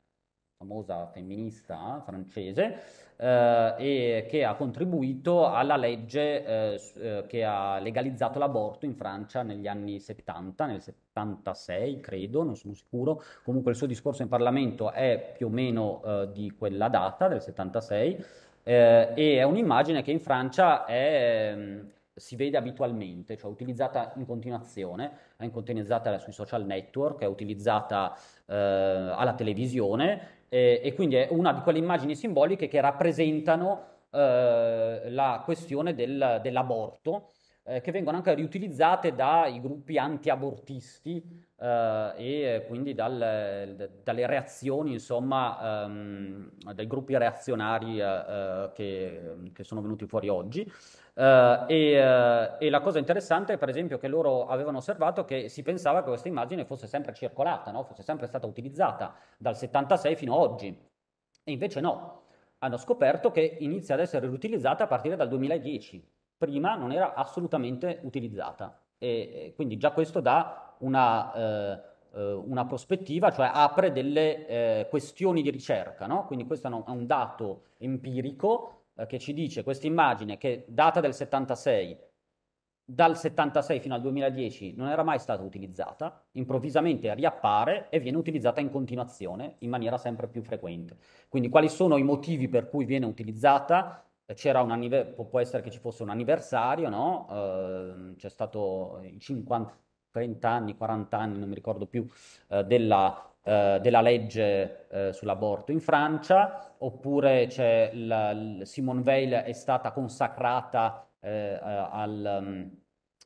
famosa femminista francese, eh, e che ha contribuito alla legge eh, eh che ha legalizzato l'aborto in Francia negli anni 70, nel 76 credo, non sono sicuro, comunque il suo discorso in Parlamento è più o meno eh, di quella data, del 76, eh, e è un'immagine che in Francia è, mm, si vede abitualmente, cioè utilizzata in continuazione, è utilizzata sui social network, è utilizzata eh, alla televisione eh, e quindi è una di quelle immagini simboliche che rappresentano eh, la questione del, dell'aborto, eh, che vengono anche riutilizzate dai gruppi antiabortisti eh, e quindi dal, dalle reazioni, insomma, ehm, dai gruppi reazionari eh, eh, che, che, sono venuti fuori oggi. Uh, e, uh, e, la cosa interessante è per esempio che loro avevano osservato che si pensava che questa immagine fosse sempre circolata, no? fosse sempre stata utilizzata dal 76 fino ad oggi. E invece no, hanno scoperto che inizia ad essere riutilizzata a partire dal 2010. Prima non era assolutamente utilizzata. E, e quindi già questo dà una, eh, eh, una prospettiva, cioè apre delle eh, questioni di ricerca. No? Quindi questo è un dato empirico eh, che ci dice questa immagine che data del 76, dal 76 fino al 2010 non era mai stata utilizzata, improvvisamente riappare e viene utilizzata in continuazione in maniera sempre più frequente. Quindi quali sono i motivi per cui viene utilizzata? Eh, Anniver- può essere che ci fosse un anniversario, no? eh, c'è stato 50, 30 anni, 40 anni, non mi ricordo più, eh, della eh, della legge eh, sull'aborto in Francia, oppure c'è la, Simone Veil è stata consacrata eh, eh al... Mm,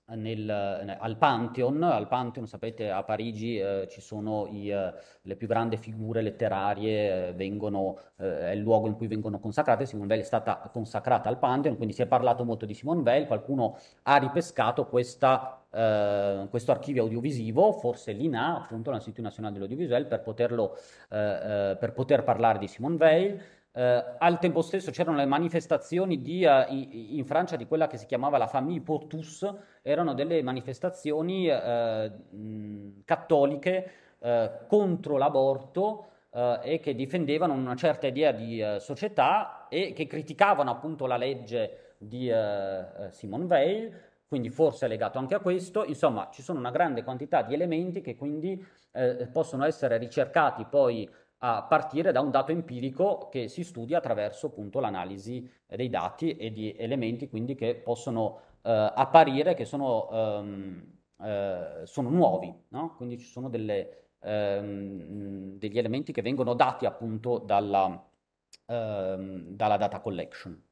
nel, al Pantheon, al Pantheon sapete a Parigi eh, ci sono i, eh, le più grandi figure letterarie, eh, è il luogo in cui vengono consacrate, Simone Veil è stata consacrata al Pantheon, quindi si è parlato molto di Simone Veil, qualcuno ha ripescato questa eh, questo archivio audiovisivo, forse l'INA, appunto l'Istituto Nazionale dell'Audiovisuale, per, poterlo, eh, eh, per poter parlare di Simone Veil. Eh, al tempo stesso c'erano le manifestazioni di, eh, in Francia di quella che si chiamava la Famille Portus, erano delle manifestazioni eh, mh, cattoliche eh, contro l'aborto e che difendevano una certa idea di società e che criticavano appunto la legge di Simone Weil quindi forse è legato anche a questo, insomma ci sono una grande quantità di elementi che quindi eh, possono essere ricercati poi a partire da un dato empirico che si studia attraverso appunto l'analisi dei dati e di elementi quindi che possono eh, apparire, che sono, ehm, eh, sono nuovi, no? quindi ci sono delle, ehm, degli elementi che vengono dati appunto dalla, ehm, dalla data collection.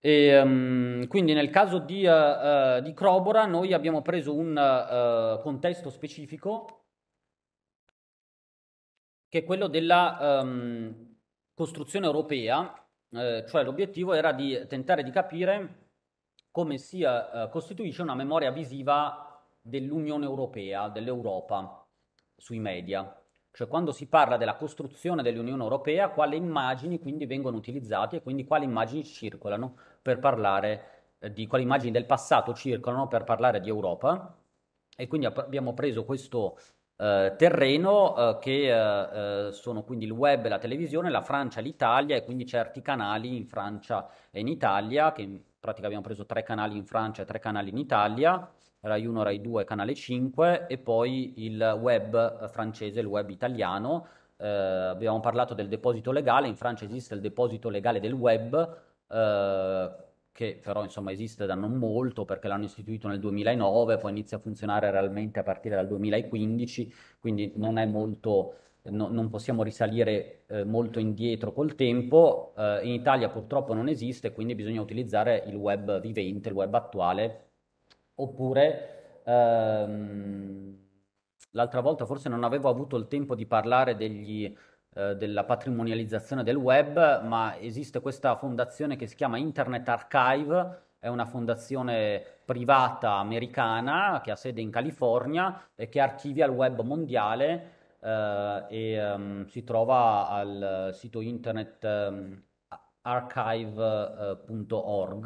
E, um, quindi nel caso di, uh, uh, di, Crobora noi abbiamo preso un uh, contesto specifico che è quello della um, costruzione europea, cioè l'obiettivo era di tentare di capire come si costituisce una memoria visiva dell'Unione Europea, dell'Europa sui media cioè quando si parla della costruzione dell'Unione Europea, quali immagini quindi vengono utilizzate e quindi quali immagini circolano per parlare eh, di quali immagini del passato circolano per parlare di Europa. E quindi abbiamo preso questo eh, terreno eh, che eh, eh, sono quindi il web, e la televisione, la Francia, l'Italia e quindi certi canali in Francia e in Italia, che in pratica abbiamo preso tre canali in Francia e tre canali in Italia, Rai 1, Rai 2, Canale 5 e poi il web francese, il web italiano. Eh, abbiamo parlato del deposito legale, in Francia esiste il deposito legale del web, eh, che però insomma esiste da non molto perché l'hanno istituito nel 2009, poi inizia a funzionare realmente a partire dal 2015, quindi non è molto... No, non possiamo risalire eh, molto indietro col tempo, eh, in Italia purtroppo non esiste, quindi bisogna utilizzare il web vivente, il web attuale, Oppure ehm, l'altra volta forse non avevo avuto il tempo di parlare degli, eh, della patrimonializzazione del web, ma esiste questa fondazione che si chiama Internet Archive, è una fondazione privata americana che ha sede in California e che archivia il web mondiale eh, e um, si trova al sito internet um, ehm, archive.org.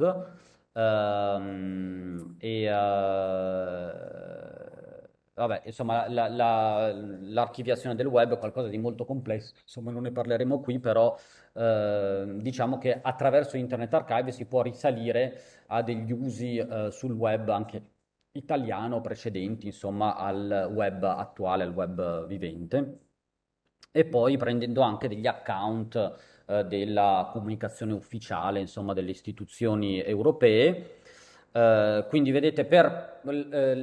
Eh, Uh, e, uh, vabbè, insomma, la, la, l'archiviazione del web è qualcosa di molto complesso, insomma, non ne parleremo qui, però uh, diciamo che attraverso Internet Archive si può risalire a degli usi eh, sul web anche italiano precedenti, insomma, al web attuale, al web vivente. E poi prendendo anche degli account eh, della comunicazione ufficiale, insomma, delle istituzioni europee. Uh, quindi vedete per uh,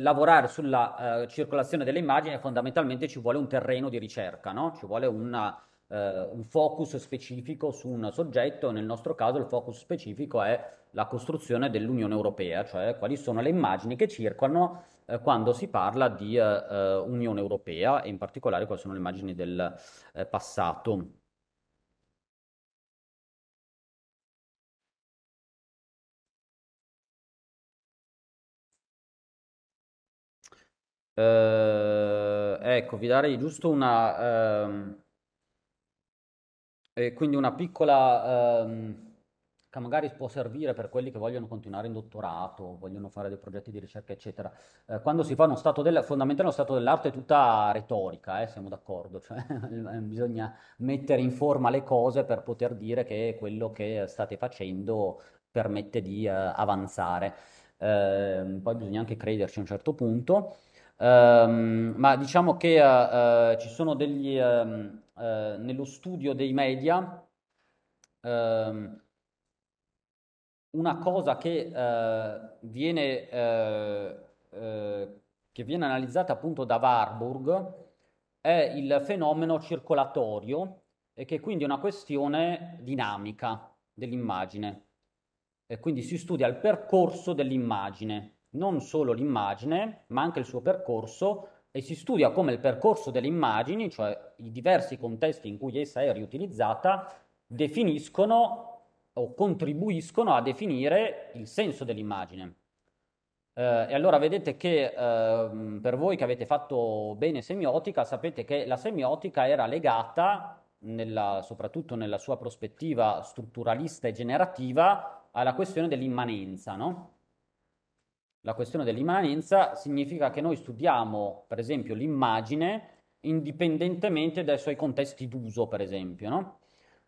lavorare sulla uh, circolazione delle immagini fondamentalmente ci vuole un terreno di ricerca, no? ci vuole una, un focus specifico su un soggetto, nel nostro caso il focus specifico è la costruzione dell'Unione Europea, cioè quali sono le immagini che circolano quando si parla di Unione Europea e in particolare quali sono le immagini del passato. Eh, ecco, vi darei giusto una... Ehm, e eh, quindi una piccola... Ehm, che magari può servire per quelli che vogliono continuare in dottorato, vogliono fare dei progetti di ricerca, eccetera. Eh, quando si fa uno stato del, fondamentalmente lo stato dell'arte è tutta retorica, eh, siamo d'accordo, *laughs* cioè, bisogna mettere in forma le cose per poter dire che quello che state facendo permette di eh, avanzare. Ehm, poi bisogna anche crederci a un certo punto. Um, ma diciamo che uh, uh, ci sono degli, um, uh, nello studio dei media, um, una cosa che viene, che viene analizzata appunto da Warburg è il fenomeno circolatorio e che quindi è una questione dinamica dell'immagine. E quindi si studia il percorso dell'immagine non solo l'immagine, ma anche il suo percorso e si studia come il percorso delle immagini, cioè i diversi contesti in cui essa è riutilizzata, definiscono o contribuiscono a definire il senso dell'immagine. Eh, e allora vedete che eh, per voi che avete fatto bene semiotica, sapete che la semiotica era legata, nella, soprattutto nella sua prospettiva strutturalista e generativa, alla questione dell'immanenza, no? la questione dell'immanenza significa che noi studiamo, per esempio, l'immagine indipendentemente dai suoi contesti d'uso, per esempio, no?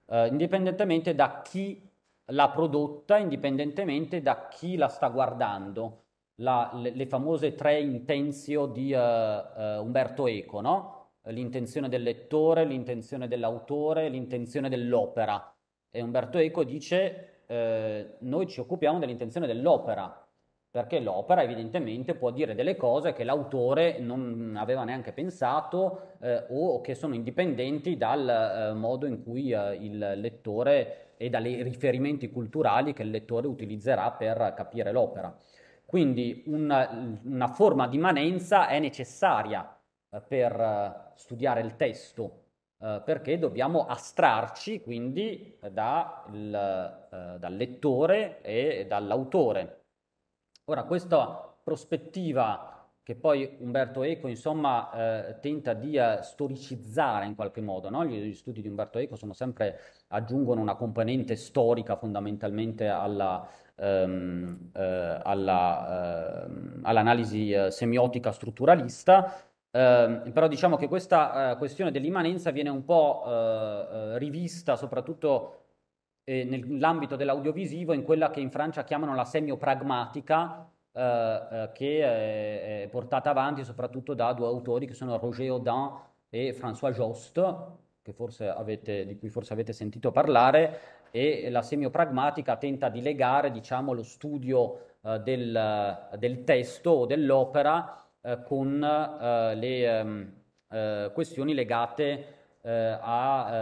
eh, indipendentemente da chi l'ha prodotta, indipendentemente da chi la sta guardando. La, le, le, famose tre intenzio di uh, uh, Umberto Eco, no? l'intenzione del lettore, l'intenzione dell'autore, l'intenzione dell'opera. E Umberto Eco dice eh, noi ci occupiamo dell'intenzione dell'opera, perché l'opera evidentemente può dire delle cose che l'autore non aveva neanche pensato eh, o che sono indipendenti dal eh, modo in cui eh, il lettore e dai riferimenti culturali che il lettore utilizzerà per capire l'opera. Quindi una, una forma di manenza è necessaria eh, per eh, studiare il testo, eh, perché dobbiamo astrarci quindi da il, dal lettore e dall'autore. Ora, questa prospettiva che poi Umberto Eco insomma, eh, tenta di eh, storicizzare in qualche modo, no? gli, gli, studi di Umberto Eco sono sempre, aggiungono una componente storica fondamentalmente alla, ehm, eh, alla, ehm, all'analisi eh, semiotica strutturalista, eh, però diciamo che questa eh, questione dell'immanenza viene un po' eh, eh rivista soprattutto eh, nell'ambito dell'audiovisivo in quella che in Francia chiamano la semiopragmatica, eh, eh, che è portata avanti soprattutto da due autori che sono Roger Audin e François Jost, avete, di cui forse avete sentito parlare, e la semiopragmatica tenta di legare diciamo, lo studio eh, del, del, testo o dell'opera eh, con le ehm, questioni legate a eh, a,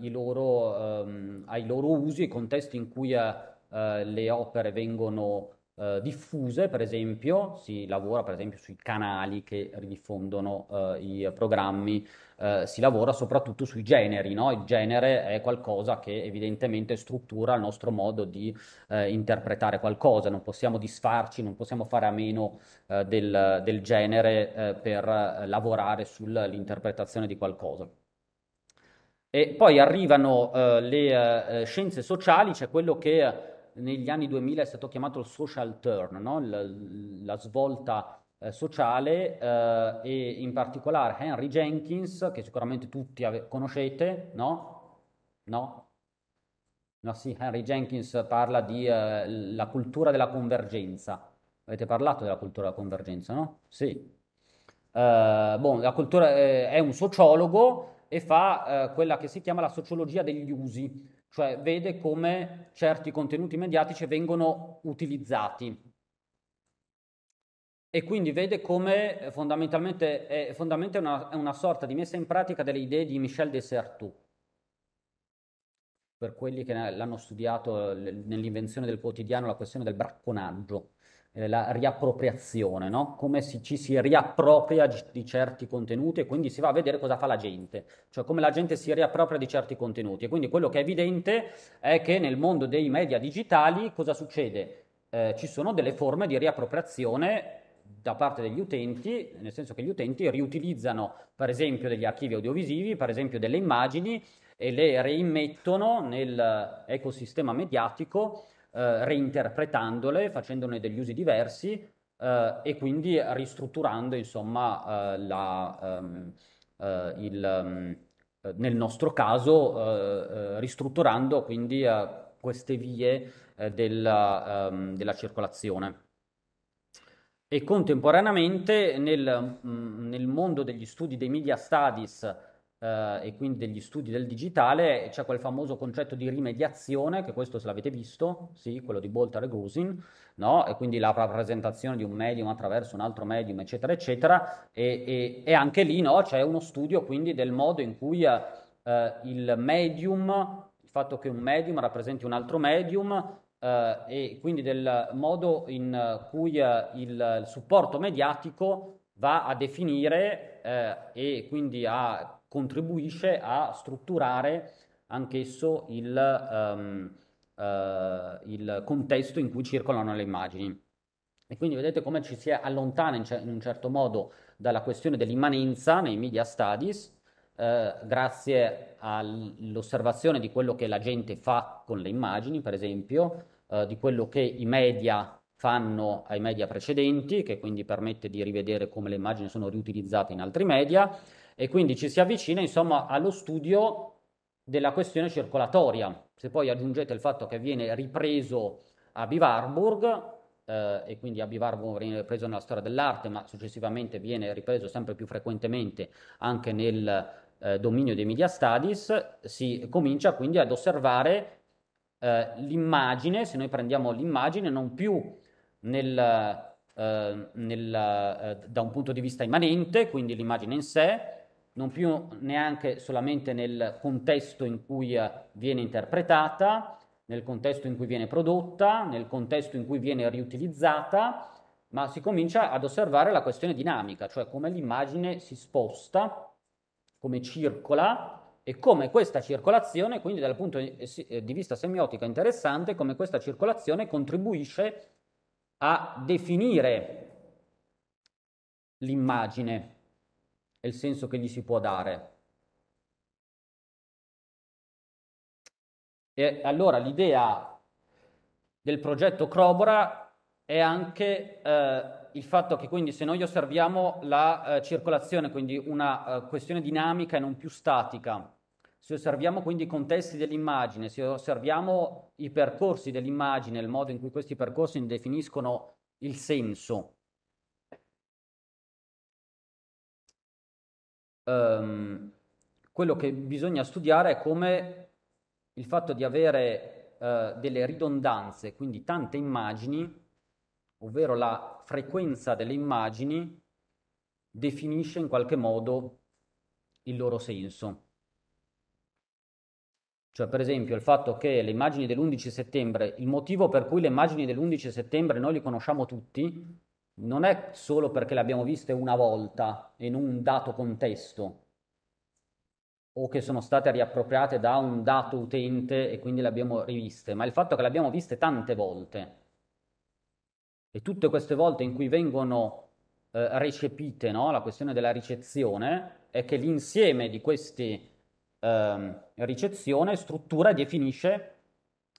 eh, loro, ehm, ai loro usi, ai contesti in cui eh, eh le opere vengono eh, diffuse, per esempio, si lavora per esempio sui canali che ridiffondono eh, i programmi, si lavora soprattutto sui generi, no? il genere è qualcosa che evidentemente struttura il nostro modo di interpretare qualcosa, non possiamo disfarci, non possiamo fare a meno del, del, genere per lavorare sull'interpretazione di qualcosa. E poi arrivano eh, le eh, eh scienze sociali, c'è cioè quello che eh, negli anni 2000 è stato chiamato il social turn, no? la, la svolta eh, sociale e in particolare Henry Jenkins, che sicuramente tutti conoscete, no? No? No, sì, Henry Jenkins parla di eh, la cultura della convergenza. Avete parlato della cultura della convergenza, no? Sì. Eh, bon, la cultura, eh, è un sociologo e fa eh, quella che si chiama la sociologia degli usi, cioè vede come certi contenuti mediatici vengono utilizzati e quindi vede come eh, fondamentalmente è, fondamentalmente una, è una sorta di messa in pratica delle idee di Michel Dessertoux per quelli che l'hanno studiato eh, nell'invenzione del quotidiano la questione del bracconaggio eh, la riappropriazione, no? come si, ci si riappropria di certi contenuti e quindi si va a vedere cosa fa la gente, cioè come la gente si riappropria di certi contenuti. E quindi quello che è evidente è che nel mondo dei media digitali cosa succede? Eh, ci sono delle forme di riappropriazione da parte degli utenti, nel senso che gli utenti riutilizzano per esempio degli archivi audiovisivi, per esempio delle immagini e le reimmettono nell'ecosistema eh, mediatico eh, reinterpretandole, facendone degli usi diversi eh, e quindi ristrutturando insomma eh, la, um, il, um, nel nostro caso eh, ristrutturando quindi queste vie della, um, della circolazione. E contemporaneamente nel, mm, nel mondo degli studi dei media studies eh, e quindi degli studi del digitale, c'è quel famoso concetto di rimediazione, che questo se l'avete visto, sì, quello di Bolter e Grusin, no? e quindi la rappresentazione di un medium attraverso un altro medium, eccetera, eccetera, e, e, e anche lì no? c'è uno studio quindi del modo in cui eh, il medium, il fatto che un medium rappresenti un altro medium, Uh, e quindi del modo in cui uh, il, il, supporto mediatico va a definire uh, e quindi a contribuisce a strutturare anch'esso il, um, uh, il contesto in cui circolano le immagini. E quindi vedete come ci si allontana in, in, un certo modo dalla questione dell'immanenza nei media studies, eh, grazie all'osservazione di quello che la gente fa con le immagini, per esempio, eh, di quello che i media fanno ai media precedenti, che quindi permette di rivedere come le immagini sono riutilizzate in altri media, e quindi ci si avvicina insomma allo studio della questione circolatoria. Se poi aggiungete il fatto che viene ripreso a Bivarburg, eh, e quindi a Bivarburg viene ripreso nella storia dell'arte, ma successivamente viene ripreso sempre più frequentemente anche nel eh, dominio dei media studies, si comincia quindi ad osservare eh, l'immagine, se noi prendiamo l'immagine non più nel, eh, nel, eh, da un punto di vista immanente, quindi l'immagine in sé, non più neanche solamente nel contesto in cui eh, viene interpretata, nel contesto in cui viene prodotta, nel contesto in cui viene riutilizzata, ma si comincia ad osservare la questione dinamica, cioè come l'immagine si sposta, come circola e come questa circolazione, quindi dal punto di eh, eh, vista semiotico interessante, come questa circolazione contribuisce a definire l'immagine è il senso che gli si può dare. E allora l'idea del progetto Crobora è anche eh, il fatto che quindi se noi osserviamo la eh, circolazione, quindi una eh, questione dinamica e non più statica, se osserviamo quindi i contesti dell'immagine, se osserviamo i percorsi dell'immagine, il modo in cui questi percorsi definiscono il senso, ehm, quello che bisogna studiare è come il fatto di avere eh, delle ridondanze, quindi tante immagini, ovvero la frequenza delle immagini, definisce in qualche modo il loro senso. Cioè, per esempio, il fatto che le immagini dell'11 settembre, il motivo per cui le immagini dell'11 settembre noi le conosciamo tutti, non è solo perché le abbiamo viste una volta in un dato contesto o che sono state riappropriate da un dato utente e quindi le abbiamo riviste, ma il fatto che le abbiamo viste tante volte e tutte queste volte in cui vengono eh, recepite no? la questione della ricezione è che l'insieme di queste eh, ricezione struttura e definisce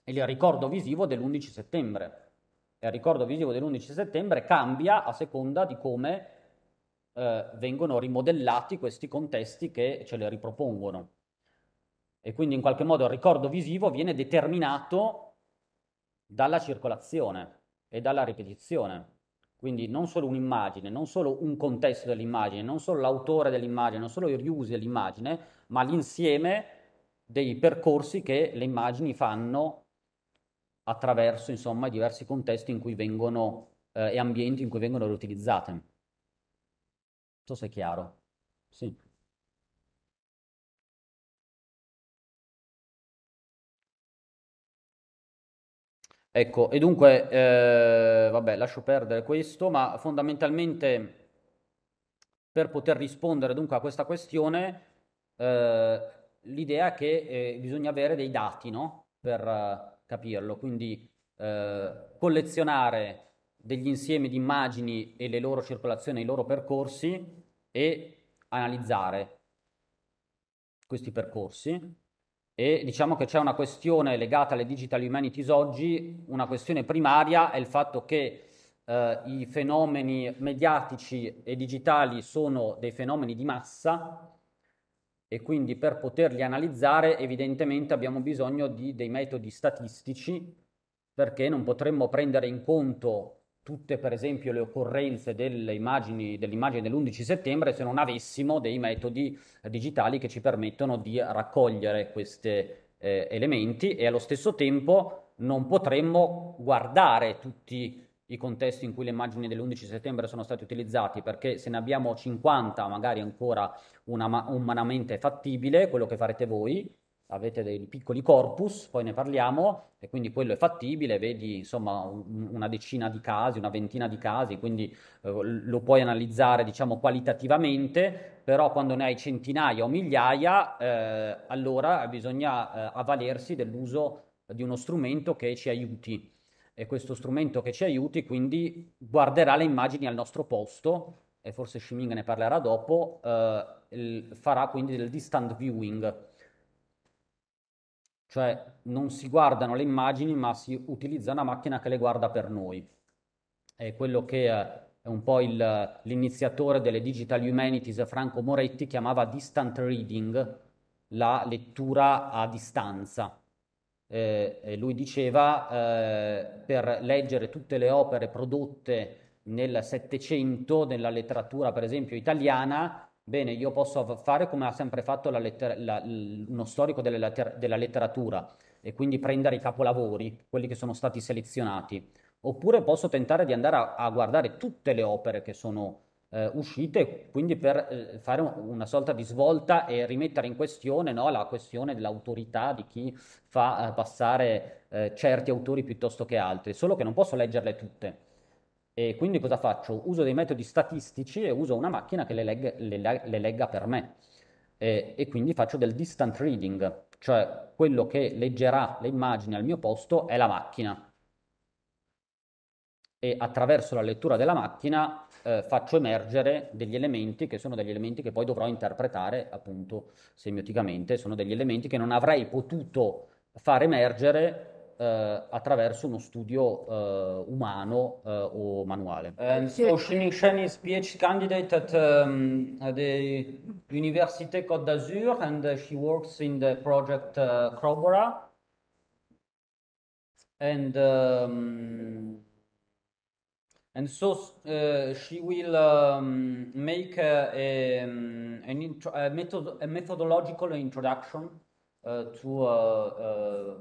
il ricordo visivo dell'11 settembre il ricordo visivo dell'11 settembre cambia a seconda di come eh, vengono rimodellati questi contesti che ce le ripropongono. E quindi in qualche modo il ricordo visivo viene determinato dalla circolazione e dalla ripetizione. Quindi non solo un'immagine, non solo un contesto dell'immagine, non solo l'autore dell'immagine, non solo i riusi dell'immagine, ma l'insieme dei percorsi che le immagini fanno attraverso insomma, i diversi contesti in cui vengono, eh, e ambienti in cui vengono riutilizzate. Non so se è chiaro. Sì. Ecco, e dunque, eh, vabbè, lascio perdere questo, ma fondamentalmente per poter rispondere dunque a questa questione, eh, l'idea è che eh, bisogna avere dei dati, no? Per, capirlo, quindi eh, collezionare degli insiemi di immagini e le loro circolazioni, i loro percorsi e analizzare questi percorsi e diciamo che c'è una questione legata alle digital humanities oggi, una questione primaria è il fatto che eh, i fenomeni mediatici e digitali sono dei fenomeni di massa e quindi per poterli analizzare evidentemente abbiamo bisogno di dei metodi statistici perché non potremmo prendere in conto tutte per esempio le occorrenze delle immagini, dell'immagine dell'11 settembre se non avessimo dei metodi digitali che ci permettono di raccogliere questi eh, elementi e allo stesso tempo non potremmo guardare tutti i contesti in cui le immagini dell'11 settembre sono stati utilizzati, perché se ne abbiamo 50 magari ancora una, umanamente fattibile, quello che farete voi, avete dei piccoli corpus, poi ne parliamo, e quindi quello è fattibile, vedi insomma un, una decina di casi, una ventina di casi, quindi eh, lo puoi analizzare diciamo qualitativamente, però quando ne hai centinaia o migliaia, eh, allora bisogna eh, avvalersi dell'uso di uno strumento che ci aiuti eh, questo strumento che ci aiuti, quindi guarderà le immagini al nostro posto e forse Shiming ne parlerà dopo, eh, farà quindi del distant viewing, cioè non si guardano le immagini ma si utilizza una macchina che le guarda per noi. È quello che eh, è un po' il, l'iniziatore delle Digital Humanities, Franco Moretti, chiamava distant reading, la lettura a distanza eh, lui diceva, eh, per leggere tutte le opere prodotte nel Settecento, nella letteratura per esempio italiana, bene, io posso fare come ha sempre fatto la letter- la, uno storico delle letter- della letteratura e quindi prendere i capolavori, quelli che sono stati selezionati, oppure posso tentare di andare a, a guardare tutte le opere che sono eh, uscite, quindi per eh, fare una sorta di svolta e rimettere in questione no, la questione dell'autorità di chi fa eh, passare eh, certi autori piuttosto che altri, solo che non posso leggerle tutte. E quindi cosa faccio? Uso dei metodi statistici e uso una macchina che le, legge, le, le legga per me. E, e quindi faccio del distant reading, cioè quello che leggerà le immagini al mio posto è la macchina, e attraverso la lettura della macchina eh, faccio emergere degli elementi che sono degli elementi che poi dovrò interpretare appunto semioticamente, sono degli elementi che non avrei potuto far emergere eh, attraverso uno studio eh, umano eh, o manuale. And eh, so Shimishen is PhD candidate at, um, at the Université Côte d'Azur and uh, she works in the project uh, Crobora and um, and so uh, she will um, make a, um, an intro, a, method, a methodological introduction uh, to uh,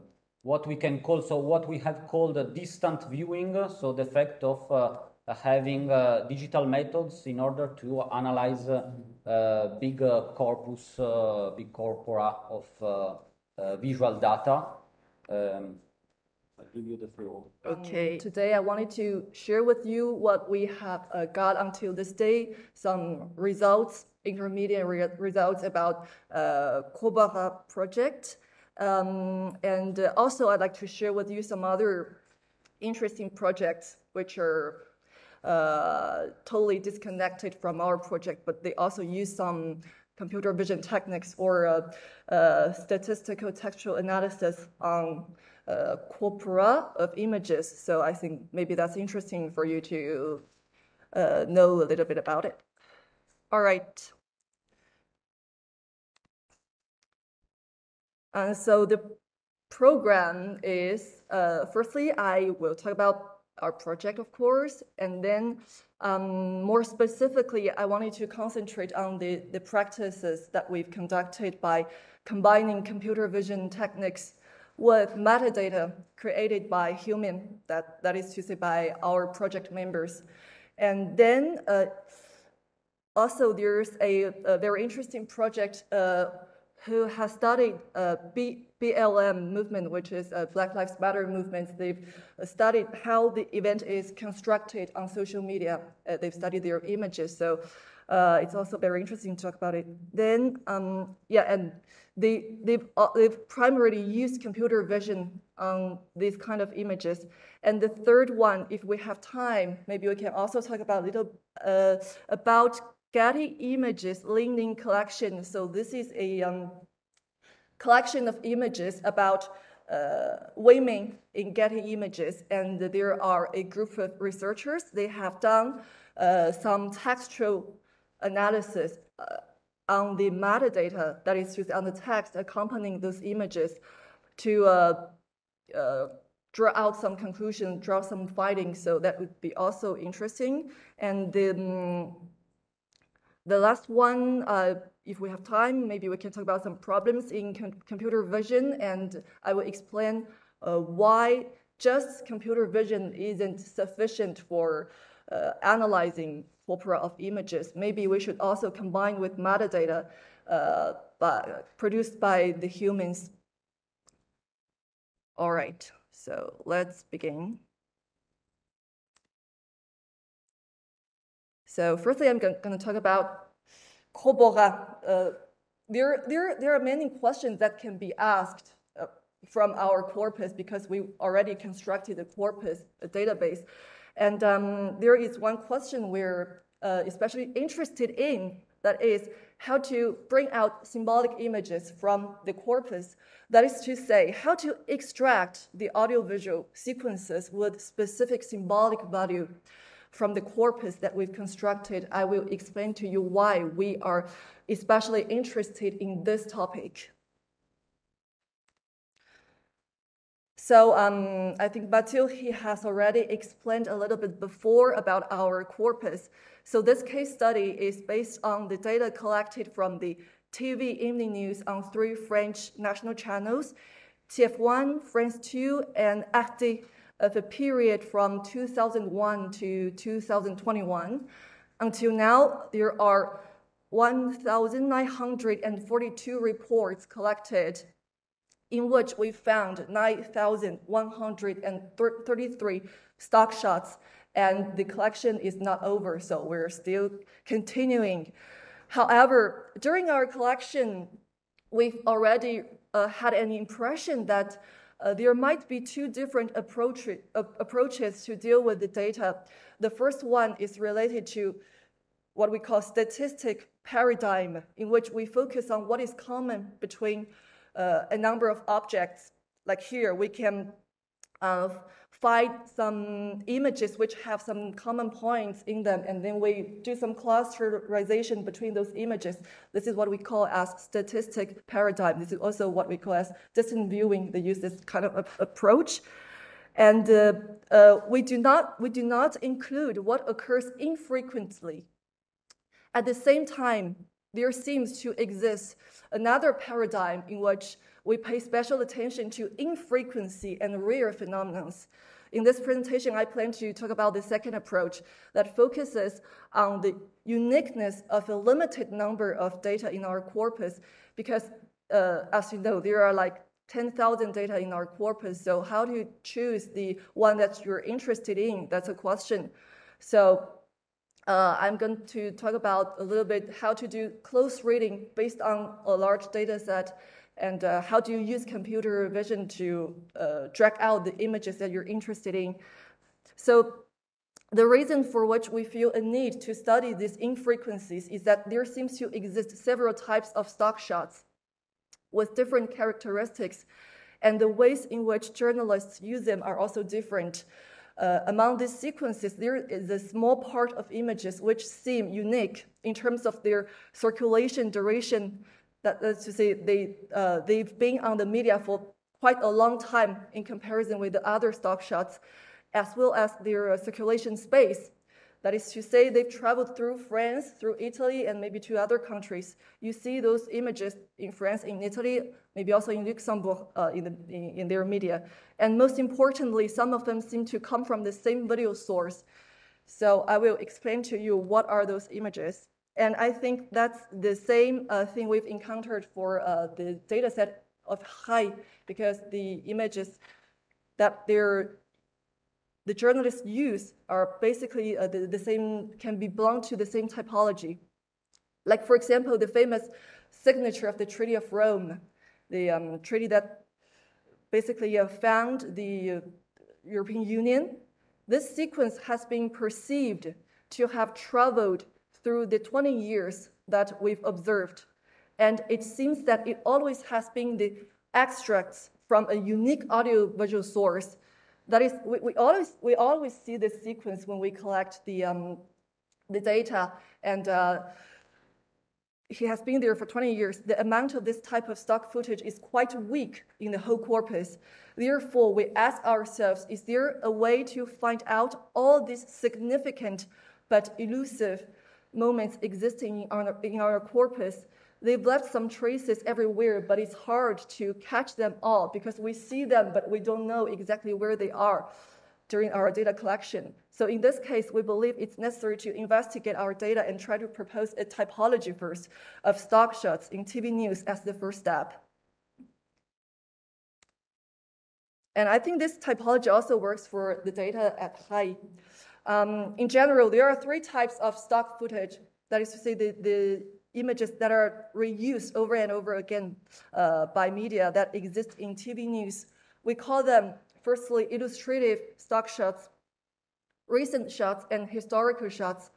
what we can call, so what we have called distant viewing, so the fact of having uh, digital methods in order to analyze uh, uh, big corpus, big corpora of visual data. Um, I give you the floor. Okay. Um, today I wanted to share with you what we have uh, got until this day, some results, intermediate re results about uh, Kobara project. Um, and uh, also I'd like to share with you some other interesting projects which are uh, totally disconnected from our project, but they also use some computer vision techniques or uh, uh, statistical textual analysis on uh, corpora of images. So I think maybe that's interesting for you to uh, know a little bit about it. All right. And uh, so the program is, uh, firstly, I will talk about our project, of course, and then um, more specifically, I wanted to concentrate on the, the practices that we've conducted by combining computer vision techniques with metadata created by human, that, that is to say by our project members. And then uh, also there's a, a, very interesting project uh, who has studied uh, B, BLM movement, which is a uh, Black Lives Matter movement. They've studied how the event is constructed on social media. Uh, they've studied their images. So uh, it's also very interesting to talk about it. Then, um, yeah, and they, they've, uh, they've primarily used computer vision on these kind of images. And the third one, if we have time, maybe we can also talk about little uh, about Getty Images LinkedIn collection. So this is a um, collection of images about uh, women in Getty Images, and there are a group of researchers. They have done uh, some textual analysis uh, on the metadata, that is on the text accompanying those images, to uh, uh, draw out some conclusion, draw some findings. So that would be also interesting. And then mm, the last one, uh, if we have time, maybe we can talk about some problems in com computer vision, and I will explain uh, why just computer vision isn't sufficient for uh, analyzing corpora of images. Maybe we should also combine with metadata uh, by, produced by the humans. All right, so let's begin. So firstly, I'm going to talk about corpora. Uh, there, there, there are many questions that can be asked from our corpus because we already constructed a corpus a database. And um, there is one question we're uh, especially interested in that is how to bring out symbolic images from the corpus. That is to say, how to extract the audiovisual sequences with specific symbolic value from the corpus that we've constructed. I will explain to you why we are especially interested in this topic. So um, I think Batil, he has already explained a little bit before about our corpus. So this case study is based on the data collected from the TV evening news on three French national channels, TF1, France 2, and Arte of uh, a period from 2001 to 2021. Until now, there are 1,942 reports collected in which we found 9,133 stock shots, and the collection is not over, so we're still continuing. However, during our collection, we've already uh, had an impression that uh, there might be two different approach, uh, approaches to deal with the data. The first one is related to what we call statistic paradigm, in which we focus on what is common between uh, a number of objects. Like here, we can uh, find some images which have some common points in them, and then we do some clusterization between those images. This is what we call as statistic paradigm. This is also what we call as distant viewing. They use this kind of approach. And uh, uh, we, do not, we do not include what occurs infrequently. At the same time, there seems to exist another paradigm in which we pay special attention to infrequency and rare phenomena. In this presentation, I plan to talk about the second approach that focuses on the uniqueness of a limited number of data in our corpus, because uh, as you know, there are like 10,000 data in our corpus. So how do you choose the one that you're interested in? That's a question. So uh, I'm going to talk about a little bit how to do close reading based on a large data set and uh, how do you use computer vision to uh, drag out the images that you're interested in. So the reason for which we feel a need to study these infrequencies is that there seems to exist several types of stock shots with different characteristics, and the ways in which journalists use them are also different uh, among these sequences, there is a small part of images which seem unique in terms of their circulation duration. that's to say, they, uh, they've been on the media for quite a long time in comparison with the other stock shots, as well as their uh, circulation space. That is to say, they've traveled through France, through Italy, and maybe to other countries. You see those images in France, in Italy, maybe also in Luxembourg uh, in, the, in, in, their media. And most importantly, some of them seem to come from the same video source. So I will explain to you what are those images. And I think that's the same uh, thing we've encountered for uh, the data set of Hai, because the images that they're the journalists use are basically uh, the, the, same, can be belong to the same typology. Like, for example, the famous signature of the Treaty of Rome the um, treaty that basically uh, found the uh, European Union, this sequence has been perceived to have traveled through the 20 years that we've observed. And it seems that it always has been the extracts from a unique audiovisual source. That is, we, we, always, we always see this sequence when we collect the, um, the data and uh, he has been there for 20 years, the amount of this type of stock footage is quite weak in the whole corpus. Therefore, we ask ourselves, is there a way to find out all these significant but elusive moments existing in our, in our corpus? They've left some traces everywhere, but it's hard to catch them all because we see them, but we don't know exactly where they are during our data collection. So in this case, we believe it's necessary to investigate our data and try to propose a typology first of stock shots in TV news as the first step. And I think this typology also works for the data at high. Um, in general, there are three types of stock footage. That is to say, the, the images that are reused over and over again uh, by media that exist in TV news. We call them, firstly, illustrative stock shots, recent shots, and historical shots.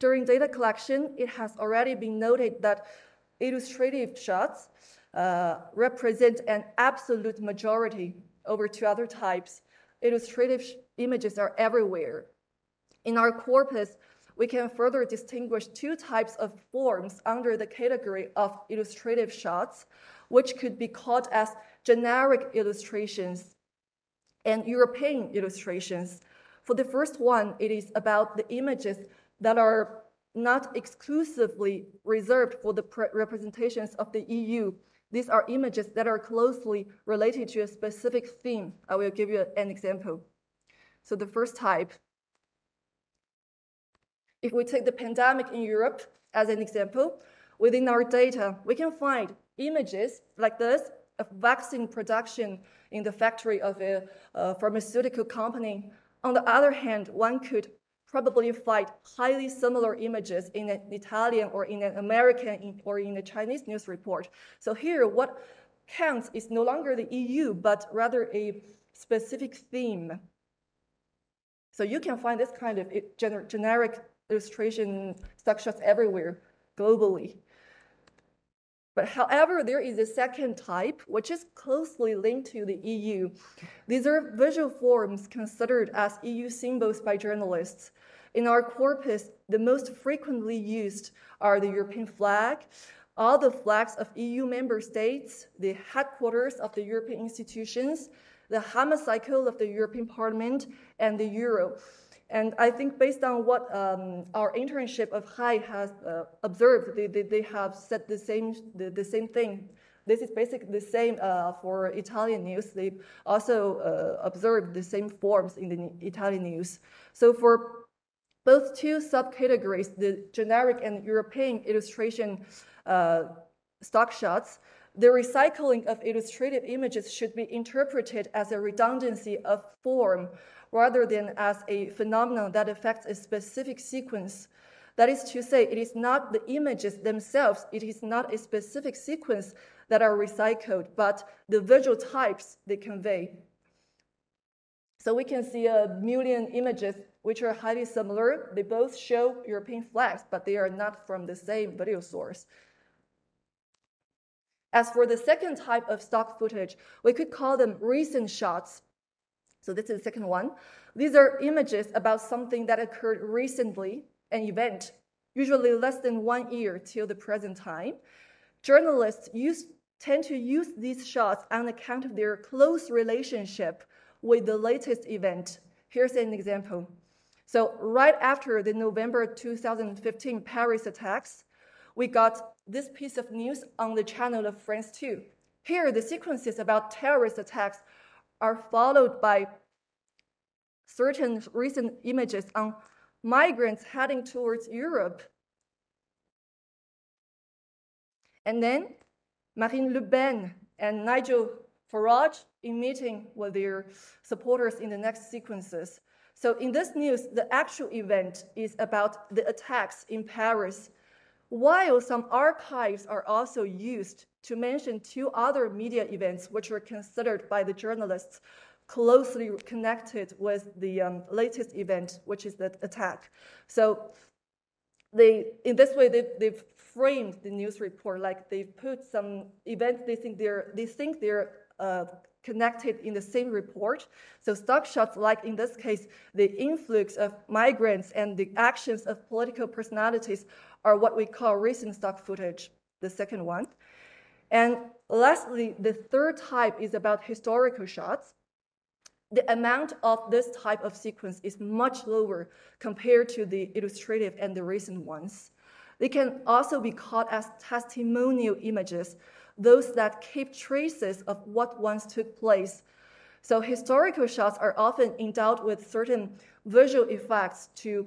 During data collection, it has already been noted that illustrative shots uh, represent an absolute majority over two other types. Illustrative images are everywhere. In our corpus, we can further distinguish two types of forms under the category of illustrative shots, which could be called as generic illustrations and European illustrations. For the first one, it is about the images that are not exclusively reserved for the representations of the EU. These are images that are closely related to a specific theme. I will give you an example. So the first type, if we take the pandemic in Europe as an example, within our data, we can find images like this of vaccine production in the factory of a, a pharmaceutical company on the other hand, one could probably find highly similar images in an Italian or in an American or in a Chinese news report. So here, what counts is no longer the EU, but rather a specific theme. So you can find this kind of gener generic illustration structures everywhere globally. But however, there is a second type, which is closely linked to the EU. These are visual forms considered as EU symbols by journalists. In our corpus, the most frequently used are the European flag, all the flags of EU member states, the headquarters of the European institutions, the hammer cycle of the European Parliament, and the euro. And I think based on what um, our internship of Hai has uh, observed, they, they, they, have said the same, the, the, same thing. This is basically the same uh, for Italian news. They also uh, observed the same forms in the Italian news. So for both two subcategories, the generic and European illustration uh, stock shots, the recycling of illustrative images should be interpreted as a redundancy of form rather than as a phenomenon that affects a specific sequence. That is to say, it is not the images themselves, it is not a specific sequence that are recycled, but the visual types they convey. So we can see a million images which are highly similar. They both show European flags, but they are not from the same video source. As for the second type of stock footage, we could call them recent shots so this is the second one. These are images about something that occurred recently, an event, usually less than one year till the present time. Journalists use, tend to use these shots on account of their close relationship with the latest event. Here's an example. So right after the November 2015 Paris attacks, we got this piece of news on the channel of France 2. Here, the sequences about terrorist attacks are followed by certain recent images on migrants heading towards Europe. And then Marine Le Pen and Nigel Farage in meeting with their supporters in the next sequences. So in this news, the actual event is about the attacks in Paris, while some archives are also used to mention two other media events which were considered by the journalists closely connected with the um, latest event, which is the attack. So they, in this way, they've, they've framed the news report like they've put some events they think they're, they think they're uh, connected in the same report. So stock shots, like in this case, the influx of migrants and the actions of political personalities are what we call recent stock footage, the second one. And lastly, the third type is about historical shots. The amount of this type of sequence is much lower compared to the illustrative and the recent ones. They can also be called as testimonial images, those that keep traces of what once took place. So historical shots are often endowed with certain visual effects to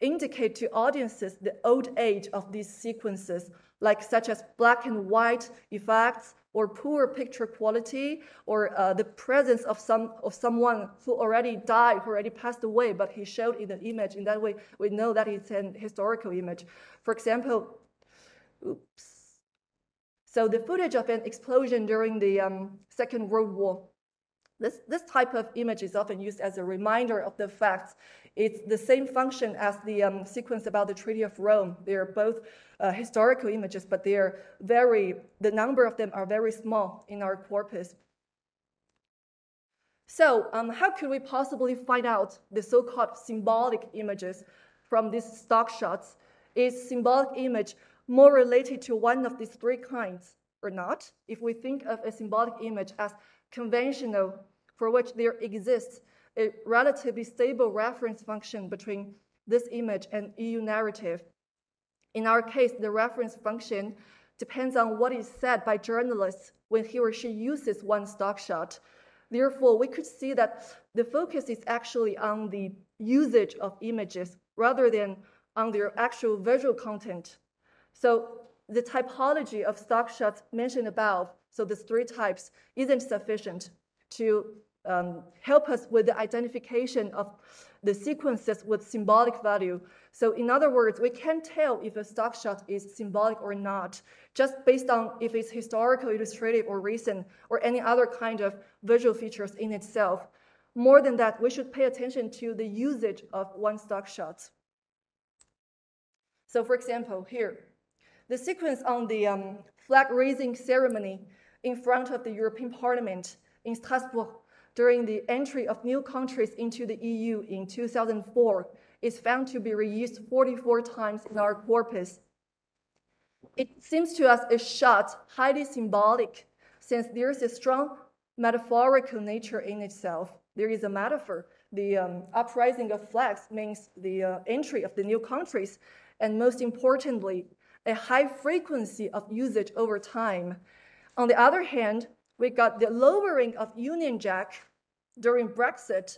indicate to audiences the old age of these sequences like such as black and white effects or poor picture quality or uh, the presence of some of someone who already died, who already passed away, but he showed in the image. In that way, we know that it's an historical image. For example, oops. So the footage of an explosion during the um, Second World War this, this type of image is often used as a reminder of the facts. It's the same function as the um, sequence about the Treaty of Rome. They are both uh, historical images, but they are very, the number of them are very small in our corpus. So, um, how could we possibly find out the so called symbolic images from these stock shots? Is symbolic image more related to one of these three kinds or not? If we think of a symbolic image as conventional for which there exists a relatively stable reference function between this image and EU narrative. In our case, the reference function depends on what is said by journalists when he or she uses one stock shot. Therefore, we could see that the focus is actually on the usage of images rather than on their actual visual content. So the typology of stock shots mentioned above so these three types isn't sufficient to um, help us with the identification of the sequences with symbolic value. So in other words, we can tell if a stock shot is symbolic or not, just based on if it's historical, illustrative, or recent, or any other kind of visual features in itself. More than that, we should pay attention to the usage of one stock shot. So for example, here, the sequence on the um, flag raising ceremony in front of the European Parliament in Strasbourg during the entry of new countries into the EU in 2004 is found to be reused 44 times in our corpus. It seems to us a shot highly symbolic, since there is a strong metaphorical nature in itself. There is a metaphor. The um, uprising of flags means the uh, entry of the new countries, and most importantly, a high frequency of usage over time on the other hand, we got the lowering of Union Jack during Brexit.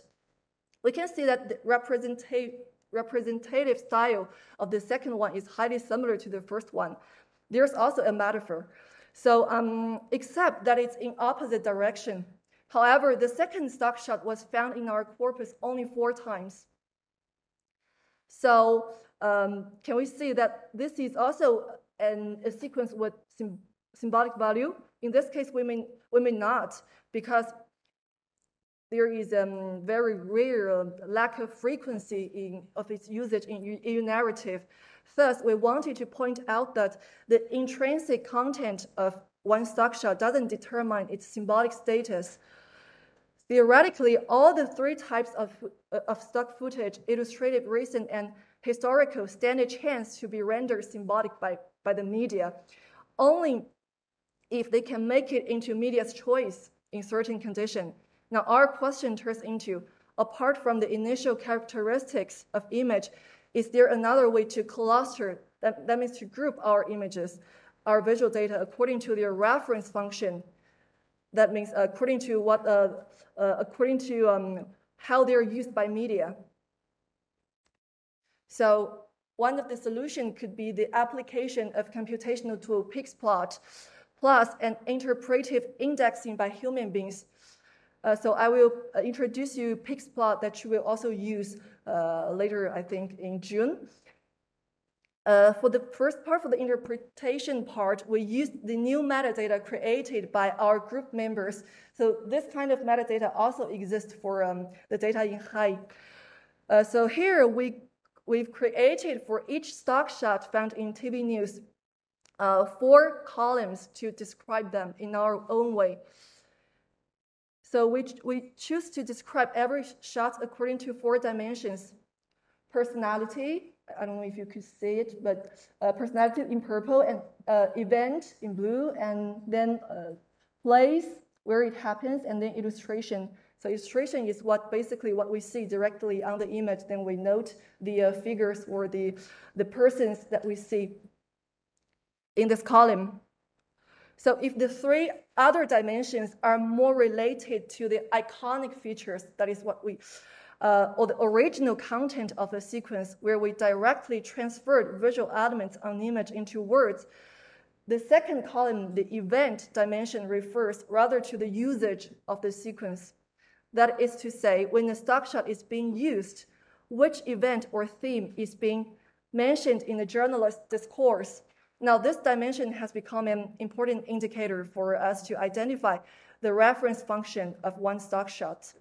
We can see that the representative representative style of the second one is highly similar to the first one. There's also a metaphor. So, um, except that it's in opposite direction. However, the second stock shot was found in our corpus only four times. So, um, can we see that this is also an, a sequence with symbolic value? In this case, we may, we may not, because there is a mm, very rare lack of frequency in, of its usage in EU narrative. Thus, we wanted to point out that the intrinsic content of one structure doesn't determine its symbolic status. Theoretically, all the three types of, of stock footage illustrated recent and historical stand a chance to be rendered symbolic by, by the media. Only if they can make it into media's choice in certain condition. Now our question turns into, apart from the initial characteristics of image, is there another way to cluster, that, that means to group our images, our visual data according to their reference function? That means according to what, uh, uh, according to um, how they're used by media. So one of the solution could be the application of computational tool PixPlot plus an interpretive indexing by human beings. Uh, so I will uh, introduce you PixPlot that you will also use uh, later, I think, in June. Uh, for the first part, for the interpretation part, we used the new metadata created by our group members. So this kind of metadata also exists for um, the data in Hai. Uh, so here we, we've created for each stock shot found in TV news uh, four columns to describe them in our own way. So we, we choose to describe every shot according to four dimensions. Personality, I don't know if you could see it, but uh, personality in purple and uh, event in blue, and then uh, place where it happens, and then illustration. So illustration is what basically what we see directly on the image. Then we note the uh, figures or the, the persons that we see in this column. So if the three other dimensions are more related to the iconic features, that is what we, uh, or the original content of the sequence where we directly transferred visual elements on image into words, the second column, the event dimension, refers rather to the usage of the sequence. That is to say, when a stock shot is being used, which event or theme is being mentioned in the journalist's discourse now, this dimension has become an important indicator for us to identify the reference function of one stock shot.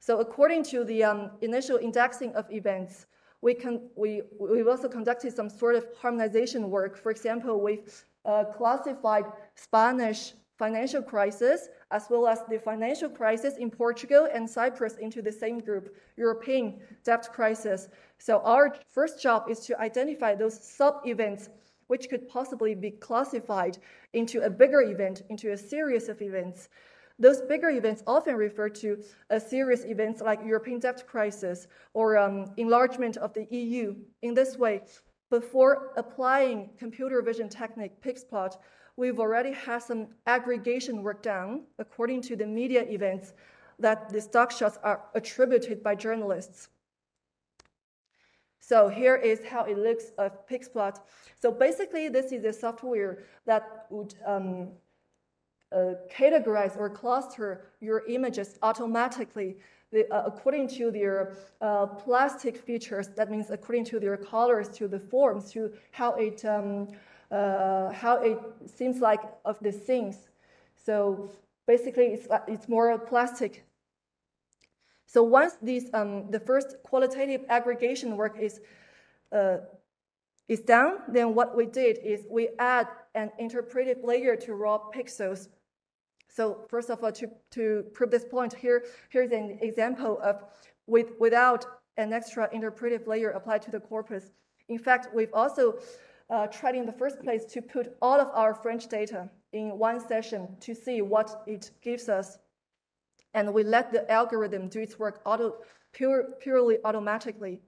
So according to the um, initial indexing of events, we can, we, we've also conducted some sort of harmonization work. For example, we've uh, classified Spanish financial crisis as well as the financial crisis in Portugal and Cyprus into the same group, European debt crisis. So our first job is to identify those sub-events which could possibly be classified into a bigger event, into a series of events. Those bigger events often refer to a serious events like European debt crisis or um, enlargement of the EU. In this way, before applying computer vision technique PixPlot, we've already had some aggregation work done according to the media events that these stock shots are attributed by journalists. So here is how it looks a PixPlot. So basically, this is a software that would um, uh, categorize or cluster your images automatically the, uh, according to their uh, plastic features. That means according to their colors, to the forms, to how it um, uh, how it seems like of the things. So basically, it's, uh, it's more plastic. So once these, um, the first qualitative aggregation work is, uh, is done, then what we did is we add an interpretive layer to raw pixels. So first of all, to, to prove this point, here, here's an example of with, without an extra interpretive layer applied to the corpus. In fact, we've also uh, tried in the first place to put all of our French data in one session to see what it gives us. And we let the algorithm do its work auto, pure, purely automatically.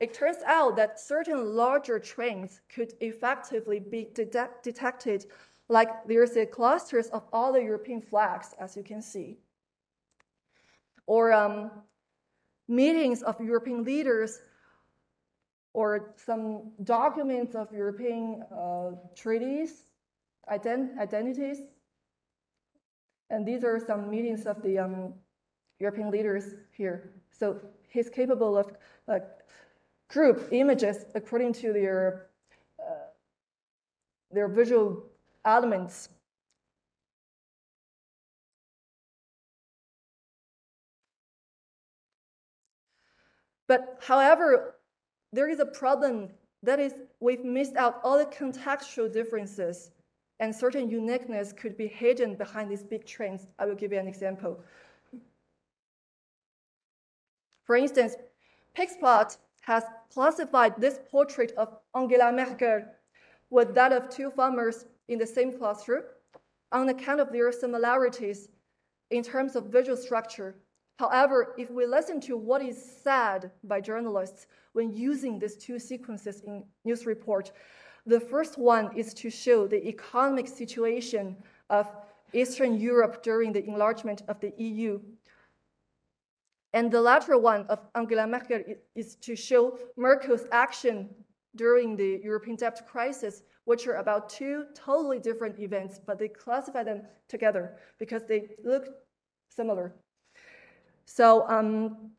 It turns out that certain larger trends could effectively be detected, like there's a clusters of all the European flags, as you can see. Or um, meetings of European leaders or some documents of European uh, treaties, ident identities. And these are some meetings of the um, European leaders here. So he's capable of uh, group images according to their, uh, their visual elements. But however, there is a problem that is we've missed out all the contextual differences and certain uniqueness could be hidden behind these big trends. I will give you an example. For instance, Pixplot has classified this portrait of Angela Merkel with that of two farmers in the same classroom on account of their similarities in terms of visual structure However, if we listen to what is said by journalists when using these two sequences in news report, the first one is to show the economic situation of Eastern Europe during the enlargement of the EU. And the latter one of Angela Merkel is to show Merkel's action during the European debt crisis, which are about two totally different events, but they classify them together because they look similar. So, um,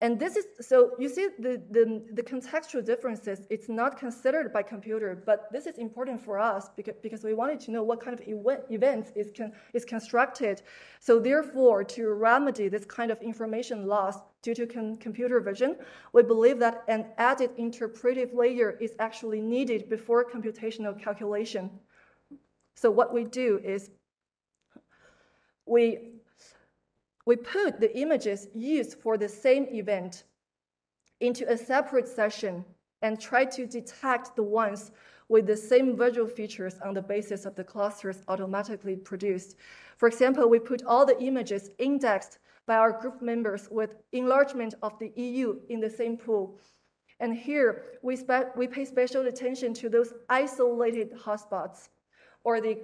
and this is, so you see the, the, the contextual differences, it's not considered by computer, but this is important for us because, because we wanted to know what kind of events is, con, is constructed. So therefore, to remedy this kind of information loss due to computer vision, we believe that an added interpretive layer is actually needed before computational calculation. So what we do is we we put the images used for the same event into a separate session and try to detect the ones with the same visual features on the basis of the clusters automatically produced. For example, we put all the images indexed by our group members with enlargement of the EU in the same pool. And here, we, we pay special attention to those isolated hotspots or the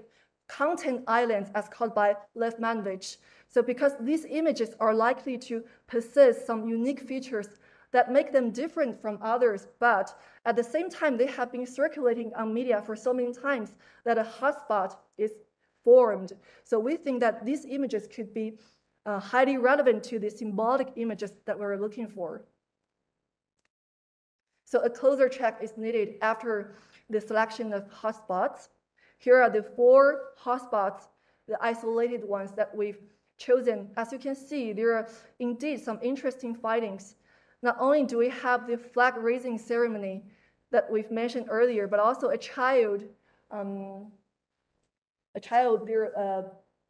content islands as called by Lev Manovich. So because these images are likely to possess some unique features that make them different from others, but at the same time, they have been circulating on media for so many times that a hotspot is formed. So we think that these images could be uh, highly relevant to the symbolic images that we're looking for. So a closer check is needed after the selection of hotspots. Here are the four hotspots, the isolated ones that we've chosen. As you can see, there are indeed some interesting findings. Not only do we have the flag raising ceremony that we've mentioned earlier, but also a child, um, a child there uh,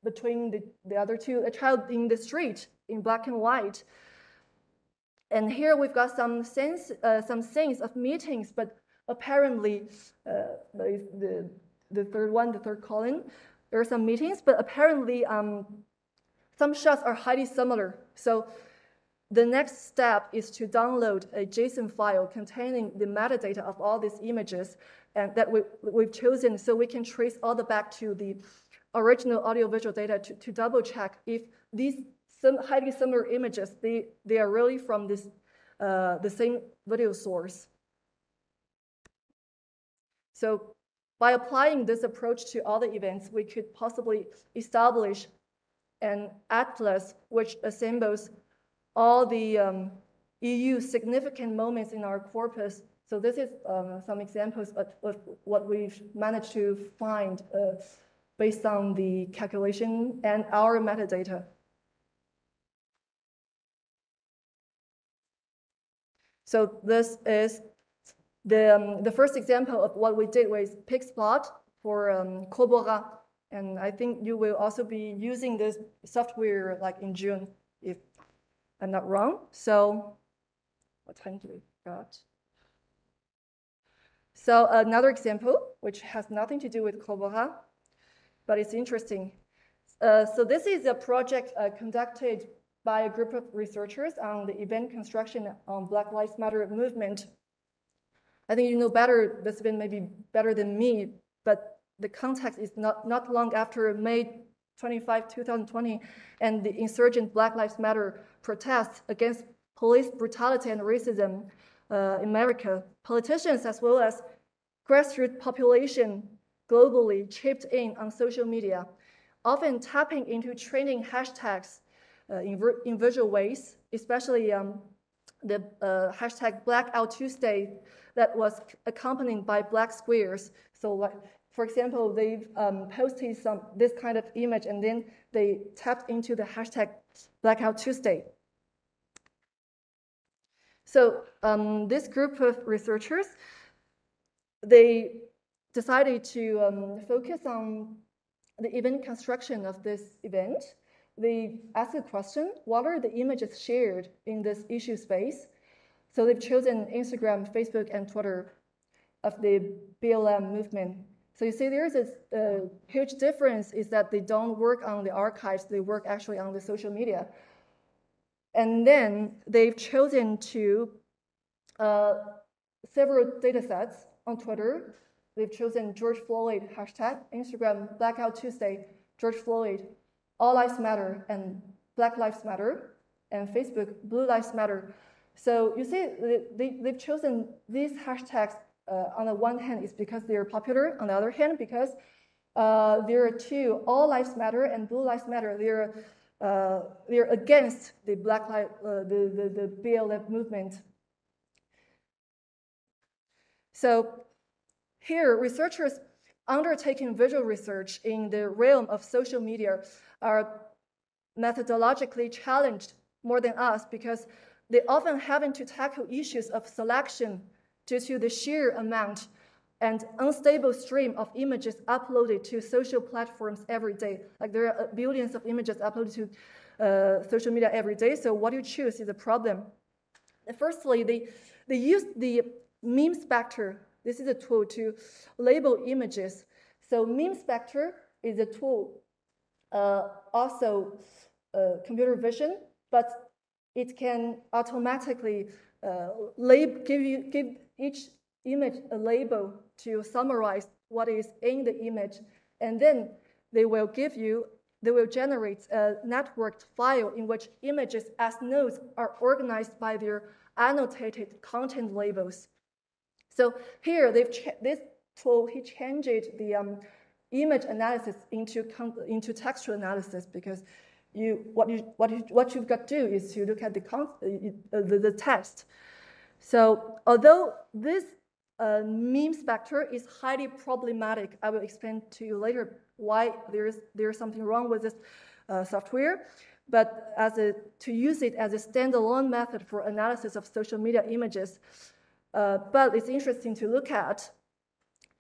between the, the other two, a child in the street in black and white. And here we've got some sense, uh, some sense of meetings, but apparently uh, the, the, the third one, the third column, there are some meetings, but apparently um, some shots are highly similar, so the next step is to download a JSON file containing the metadata of all these images and that we, we've chosen so we can trace all the back to the original audiovisual data to, to double check if these some highly similar images, they, they are really from this, uh, the same video source. So by applying this approach to all the events, we could possibly establish an atlas which assembles all the um, EU significant moments in our corpus. So this is um, some examples of, of, what we've managed to find uh, based on the calculation and our metadata. So this is the, um, the first example of what we did with PixPlot for um, Cobora and I think you will also be using this software like in June, if I'm not wrong. So what time do we got? So another example, which has nothing to do with Cobora, but it's interesting. Uh, so this is a project uh, conducted by a group of researchers on the event construction on Black Lives Matter movement. I think you know better this event maybe better than me, but the context is not, not long after May 25, 2020, and the insurgent Black Lives Matter protests against police brutality and racism uh, in America. Politicians as well as grassroots population globally chipped in on social media, often tapping into trending hashtags uh, in, in, visual ways, especially um, the uh, hashtag Blackout Tuesday that was accompanied by black squares. So like for example, they've um, posted some this kind of image and then they tapped into the hashtag Blackout Tuesday. So um, this group of researchers, they decided to um, focus on the event construction of this event. They asked the question, what are the images shared in this issue space? So they've chosen Instagram, Facebook, and Twitter of the BLM movement so you see there is a uh, huge difference is that they don't work on the archives, they work actually on the social media. And then they've chosen to uh, several data sets on Twitter. They've chosen George Floyd hashtag, Instagram Blackout Tuesday, George Floyd, All Lives Matter, and Black Lives Matter, and Facebook Blue Lives Matter. So you see, they, they've chosen these hashtags uh, on the one hand, it's because they're popular. On the other hand, because uh, there are two, All Lives Matter and Blue Lives Matter. They're, uh, they're against the Black Lives, uh, the, the, the BLM movement. So here, researchers undertaking visual research in the realm of social media are methodologically challenged more than us because they often having to tackle issues of selection due to the sheer amount and unstable stream of images uploaded to social platforms every day. Like there are billions of images uploaded to uh, social media every day. So what you choose is a problem. Firstly, they, they use the meme spectre. This is a tool to label images. So meme spectre is a tool, uh, also uh, computer vision, but it can automatically uh, lab, give, you, give each image a label to summarize what is in the image, and then they will give you, they will generate a networked file in which images as nodes are organized by their annotated content labels. So here, they've this tool, he changed the um, image analysis into, into textual analysis because you what you what you what you've got to do is to look at the uh, uh, the, the So although this uh, meme specter is highly problematic, I will explain to you later why there is there is something wrong with this uh, software. But as a, to use it as a standalone method for analysis of social media images, uh, but it's interesting to look at.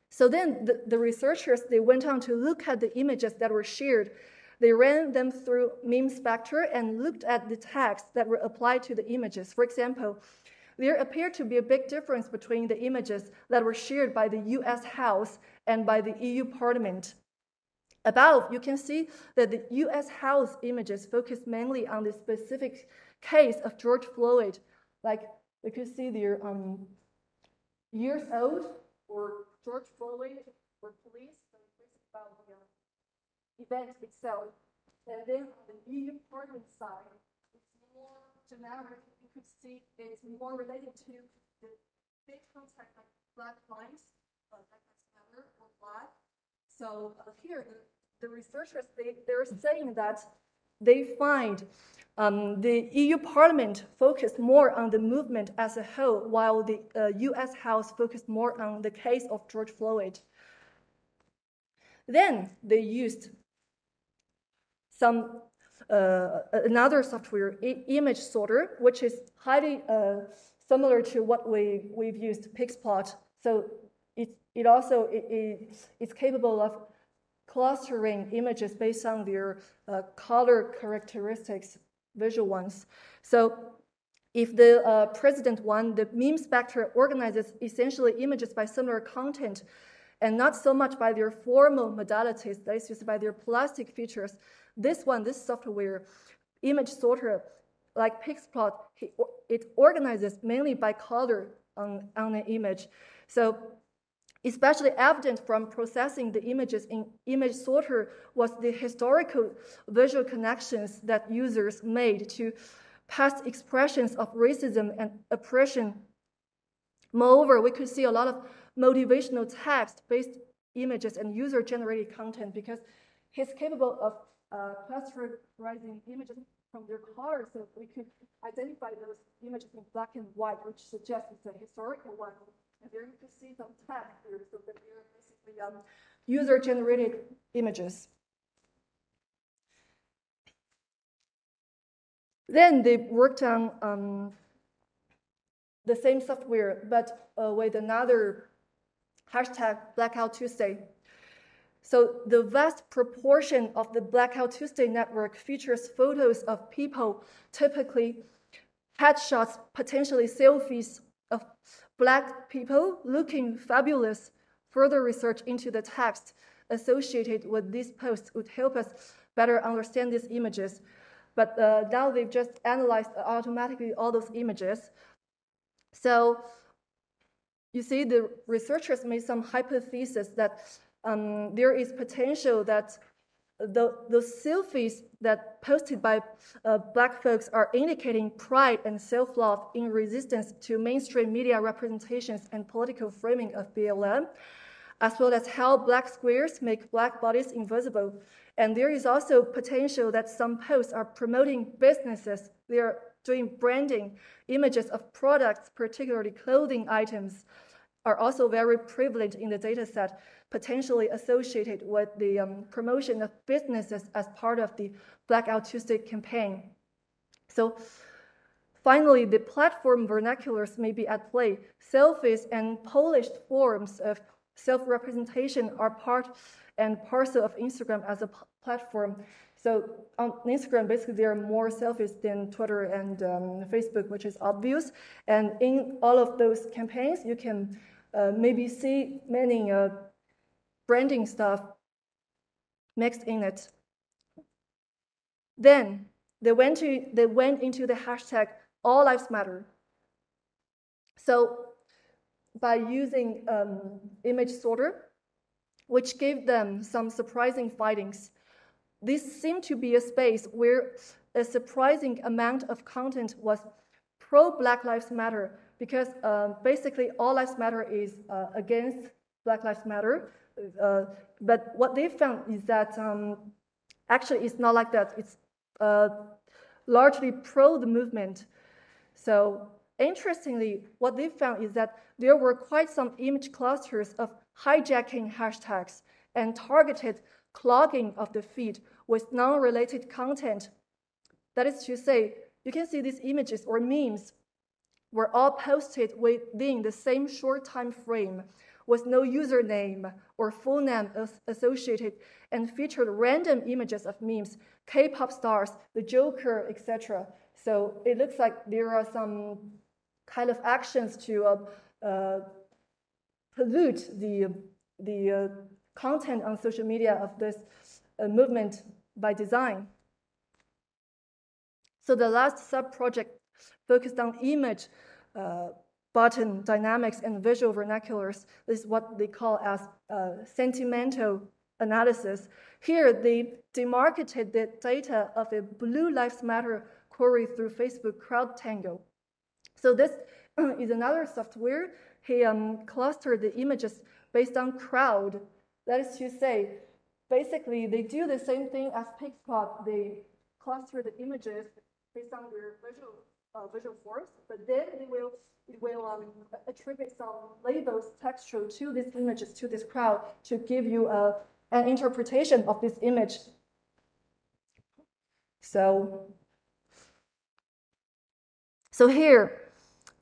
So then the, the researchers they went on to look at the images that were shared they ran them through meme specter and looked at the tags that were applied to the images. For example, there appeared to be a big difference between the images that were shared by the US House and by the EU Parliament. Above, you can see that the US House images focus mainly on the specific case of George Floyd. Like you can see they're um, years old, or George Floyd, or police event itself. And then on the media Parliament side, it's more generic. You could see it's more related to the big contact like black lines, uh, like matter or black. So uh, here, the, the researchers, they, they're saying that they find um, the EU Parliament focused more on the movement as a whole, while the uh, US House focused more on the case of George Floyd. Then they used some uh, another software, image sorter, which is highly uh, similar to what we, we've used Pixplot. So it, it also it, it, it's capable of clustering images based on their uh, color characteristics, visual ones. So if the uh, president one, the meme spectre organizes essentially images by similar content and not so much by their formal modalities, that is just by their plastic features. This one, this software, image sorter, like Pixplot, it organizes mainly by color on, on an image. So especially evident from processing the images in image sorter was the historical visual connections that users made to past expressions of racism and oppression. Moreover, we could see a lot of motivational text-based images and user-generated content because he's capable of uh, clusterizing images from their color, so we could identify those images in black and white, which suggests it's a historical one. And there you can see some text here, so that they're basically um, user-generated images. Then they worked on um, the same software, but uh, with another hashtag Blackout Tuesday so the vast proportion of the Blackout Tuesday network features photos of people, typically headshots, potentially selfies of black people looking fabulous. Further research into the text associated with these posts would help us better understand these images. But uh, now we've just analyzed automatically all those images. So you see, the researchers made some hypotheses that um, there is potential that the, the selfies that posted by uh, black folks are indicating pride and self-love in resistance to mainstream media representations and political framing of BLM, as well as how black squares make black bodies invisible. And there is also potential that some posts are promoting businesses. They are doing branding, images of products, particularly clothing items, are also very prevalent in the data set, potentially associated with the um, promotion of businesses as part of the Black Tuesday campaign. So finally, the platform vernaculars may be at play. Selfies and polished forms of self-representation are part and parcel of Instagram as a platform. So on Instagram, basically there are more selfies than Twitter and um, Facebook, which is obvious. And in all of those campaigns, you can uh, maybe see many uh, branding stuff mixed in it. Then they went, to, they went into the hashtag all lives matter. So by using um, image sorter, which gave them some surprising findings, this seemed to be a space where a surprising amount of content was pro Black Lives Matter because um, basically all lives matter is uh, against Black Lives Matter. Uh, but what they found is that um, actually it's not like that. It's uh, largely pro the movement. So interestingly, what they found is that there were quite some image clusters of hijacking hashtags and targeted clogging of the feed with non-related content. That is to say, you can see these images or memes were all posted within the same short time frame with no username or full name associated and featured random images of memes, K-pop stars, the Joker, etc. So it looks like there are some kind of actions to uh, uh, pollute the the uh, content on social media of this uh, movement by design. So the last sub-project Focused on image, uh, button dynamics, and visual vernaculars. This is what they call as uh, sentimental analysis. Here, they demarcated the data of a Blue Lives Matter query through Facebook Crowd Tango. So this *clears throat* is another software. He um, clustered the images based on crowd. That is to say, basically, they do the same thing as PixPlot. They cluster the images based on their visual uh, visual force, but then it will it will um, attribute some labels textual to these images to this crowd to give you a uh, an interpretation of this image. So, so here,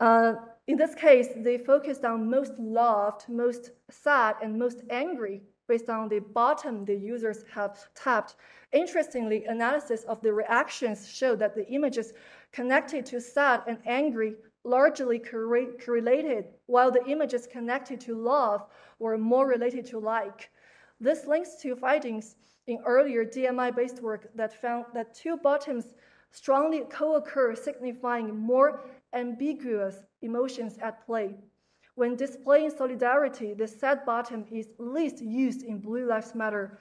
uh, in this case, they focused on most loved, most sad, and most angry based on the bottom the users have tapped. Interestingly, analysis of the reactions showed that the images connected to sad and angry largely correlated, while the images connected to love were more related to like. This links to findings in earlier DMI based work that found that two bottoms strongly co occur, signifying more ambiguous emotions at play. When displaying solidarity, the sad bottom is least used in Blue Lives Matter.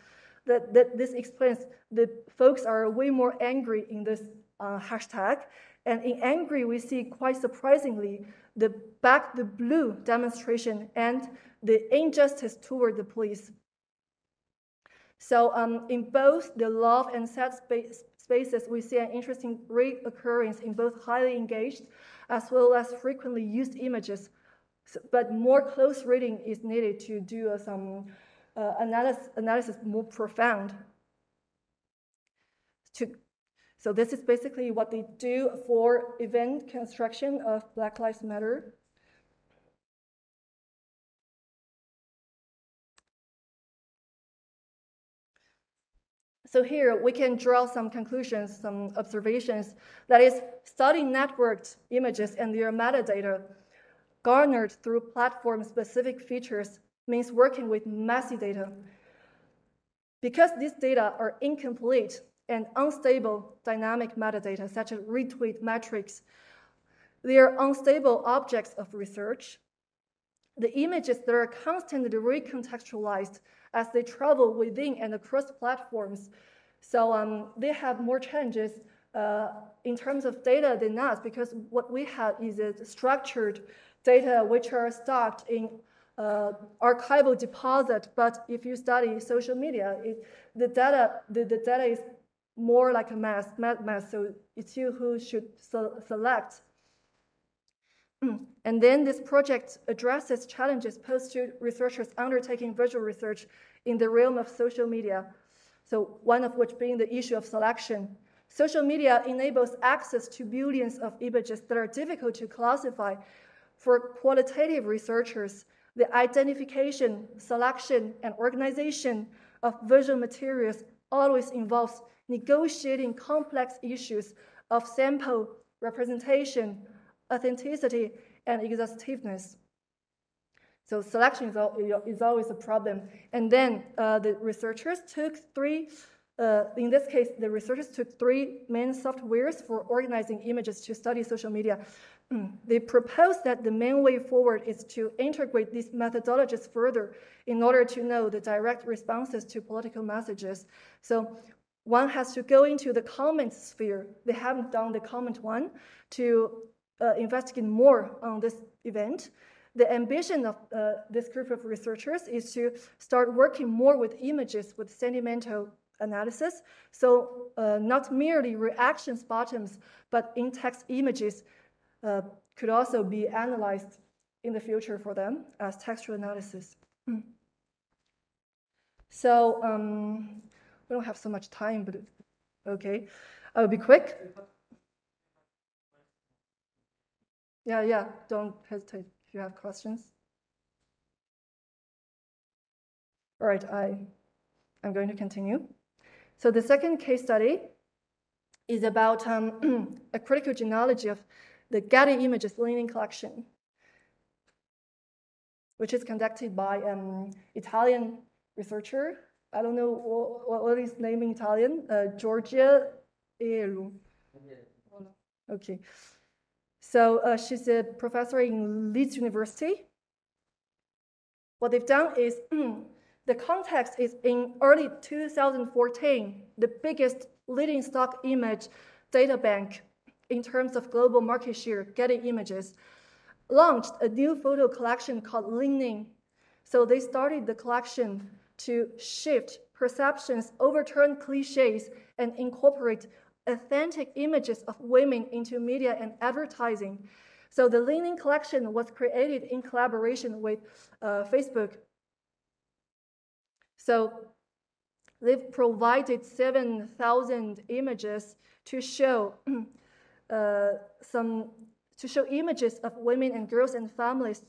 That, that this explains that folks are way more angry in this uh, hashtag. And in angry, we see quite surprisingly the back the blue demonstration and the injustice toward the police. So um, in both the love and sad space, spaces, we see an interesting reoccurrence in both highly engaged as well as frequently used images so, but more close reading is needed to do uh, some uh, analysis, analysis more profound. To, so this is basically what they do for event construction of Black Lives Matter. So here we can draw some conclusions, some observations. That is, studying networked images and their metadata garnered through platform specific features means working with messy data. Because these data are incomplete and unstable dynamic metadata, such as retweet metrics, they are unstable objects of research. The images that are constantly recontextualized as they travel within and across platforms. So um, they have more challenges uh, in terms of data than us because what we have is a uh, structured data which are stocked in uh, archival deposit, but if you study social media, it, the data the, the data is more like a mess. mass. So it's you who should select. And then this project addresses challenges posed to researchers undertaking visual research in the realm of social media. So one of which being the issue of selection. Social media enables access to billions of images that are difficult to classify, for qualitative researchers, the identification, selection, and organization of visual materials always involves negotiating complex issues of sample representation, authenticity, and exhaustiveness. So selection is, all, is always a problem. And then uh, the researchers took three, uh, in this case, the researchers took three main softwares for organizing images to study social media. Mm. they propose that the main way forward is to integrate these methodologies further in order to know the direct responses to political messages. So one has to go into the comment sphere. They haven't done the comment one to uh, investigate more on this event. The ambition of uh, this group of researchers is to start working more with images, with sentimental analysis. So uh, not merely reactions bottoms, but in-text images uh, could also be analyzed in the future for them as textual analysis. Hmm. So um, we don't have so much time, but okay, I'll be quick. Yeah, yeah, don't hesitate if you have questions. All right, I, I'm going to continue. So the second case study is about um, *clears throat* a critical genealogy of the Getty Images Leaning Collection, which is conducted by an um, Italian researcher. I don't know what, what is name in Italian, uh, Giorgia Eru. Okay. So uh, she's a professor in Leeds University. What they've done is *clears throat* the context is in early 2014, the biggest leading stock image data bank in terms of global market share, Getty Images, launched a new photo collection called Leaning. So they started the collection to shift perceptions, overturn cliches, and incorporate authentic images of women into media and advertising. So the Leaning collection was created in collaboration with uh, Facebook. So they've provided 7,000 images to show *clears throat* Uh, some to show images of women and girls and families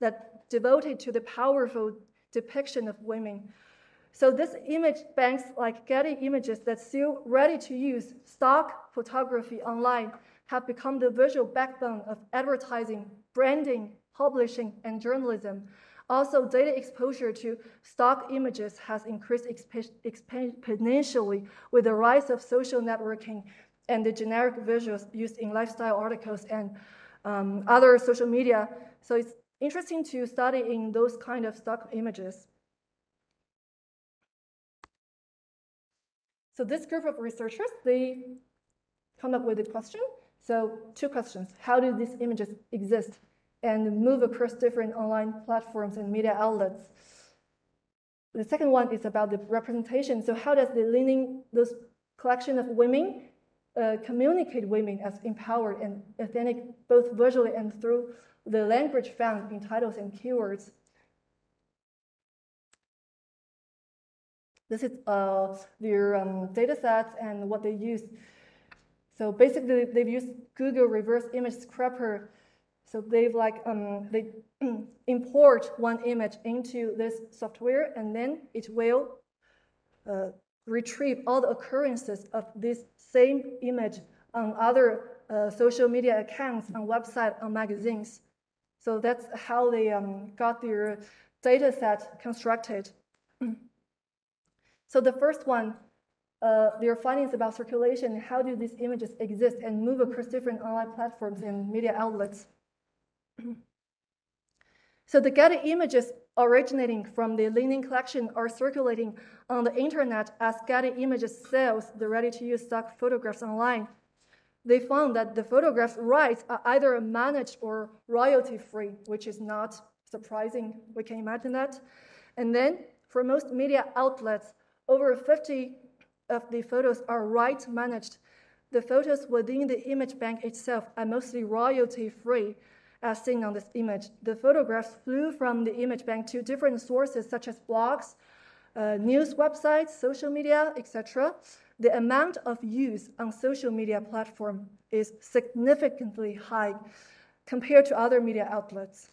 that devoted to the powerful depiction of women. So this image banks like Getty images that still ready to use stock photography online have become the visual backbone of advertising, branding, publishing, and journalism. Also, data exposure to stock images has increased exp exponentially with the rise of social networking, and the generic visuals used in lifestyle articles and um, other social media. So it's interesting to study in those kind of stock images. So this group of researchers, they come up with a question. So two questions. How do these images exist and move across different online platforms and media outlets? The second one is about the representation. So how does the leaning, those collection of women uh, communicate women as empowered and authentic, both visually and through the language found in titles and keywords. This is uh, their um, data sets and what they use. So basically, they've used Google Reverse Image Scraper. So they've like um, they *clears throat* import one image into this software, and then it will uh, retrieve all the occurrences of this same image on other uh, social media accounts, on websites, on magazines. So that's how they um, got their data set constructed. *clears throat* so the first one, uh, their findings about circulation, how do these images exist and move across different online platforms and media outlets? *clears throat* So the Getty images originating from the Leaning collection are circulating on the internet as Getty images sells the ready-to-use stock photographs online. They found that the photograph's rights are either managed or royalty-free, which is not surprising. We can imagine that. And then, for most media outlets, over 50 of the photos are right managed. The photos within the image bank itself are mostly royalty free, as seen on this image, the photographs flew from the image bank to different sources such as blogs, uh, news websites, social media, etc. The amount of use on social media platform is significantly high compared to other media outlets.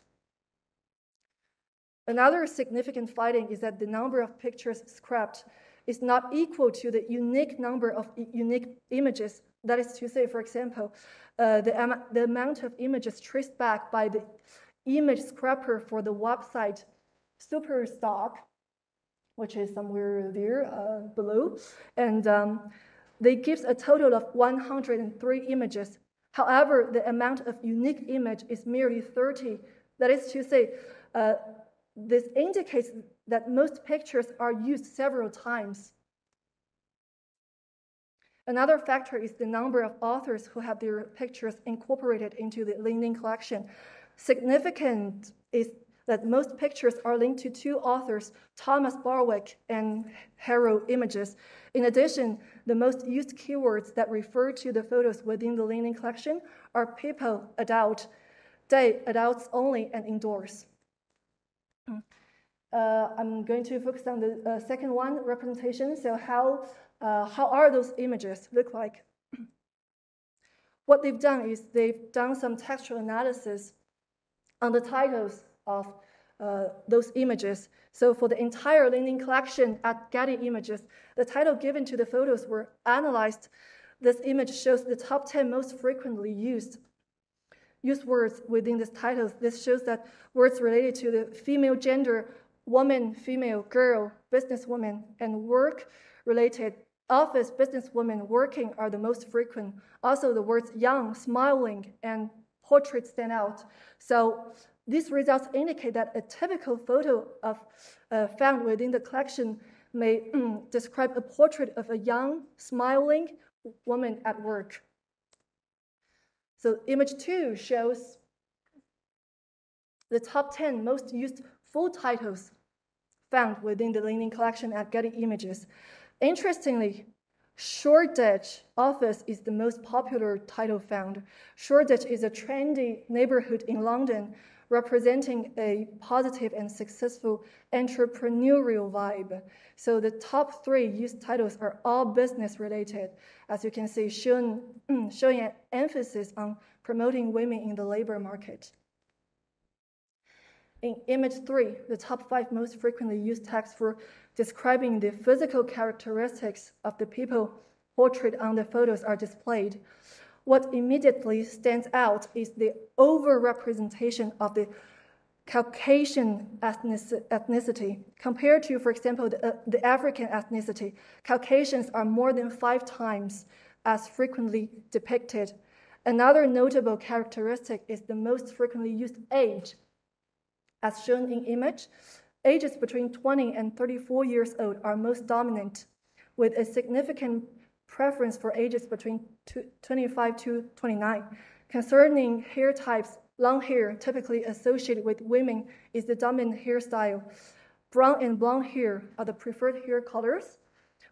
Another significant finding is that the number of pictures scrapped is not equal to the unique number of unique images that is to say, for example, uh, the, am- the amount of images traced back by the image scraper for the website Superstock, which is somewhere there uh, below, and um, they gives a total of 103 images. However, the amount of unique image is merely 30. That is to say, uh, this indicates that most pictures are used several times. Another factor is the number of authors who have their pictures incorporated into the LinkedIn collection. Significant is that most pictures are linked to two authors, Thomas Barwick and Harrow Images. In addition, the most used keywords that refer to the photos within the LinkedIn collection are people, adult, day, adults only, and indoors. Uh, I'm going to focus on the uh, second one, representation. So how uh, how are those images look like? *clears throat* what they've done is they've done some textual analysis on the titles of uh, those images. So for the entire LinkedIn collection at Getty Images, the title given to the photos were analyzed. This image shows the top 10 most frequently used use words within these titles. This shows that words related to the female gender, woman, female, girl, businesswoman, and work related Office businesswomen working are the most frequent. Also, the words young, smiling, and portrait stand out. So these results indicate that a typical photo of, uh, found within the collection may mm, describe a portrait of a young, smiling woman at work. So image two shows the top 10 most used full titles found within the Leaning collection at Getty Images. Interestingly, Shoreditch office is the most popular title found. Shoreditch is a trendy neighborhood in London representing a positive and successful entrepreneurial vibe. So the top three used titles are all business related. As you can see, showing, mm, showing an emphasis on promoting women in the labor market. In image three, the top five most frequently used tags for describing the physical characteristics of the people portrayed on the photos are displayed, what immediately stands out is the overrepresentation of the Caucasian ethnicity. Compared to, for example, the, uh, the, African ethnicity, Caucasians are more than five times as frequently depicted. Another notable characteristic is the most frequently used age. As shown in image, Ages between 20 and 34 years old are most dominant, with a significant preference for ages between 25 to 29. Concerning hair types, long hair, typically associated with women, is the dominant hairstyle. Brown and blonde hair are the preferred hair colors,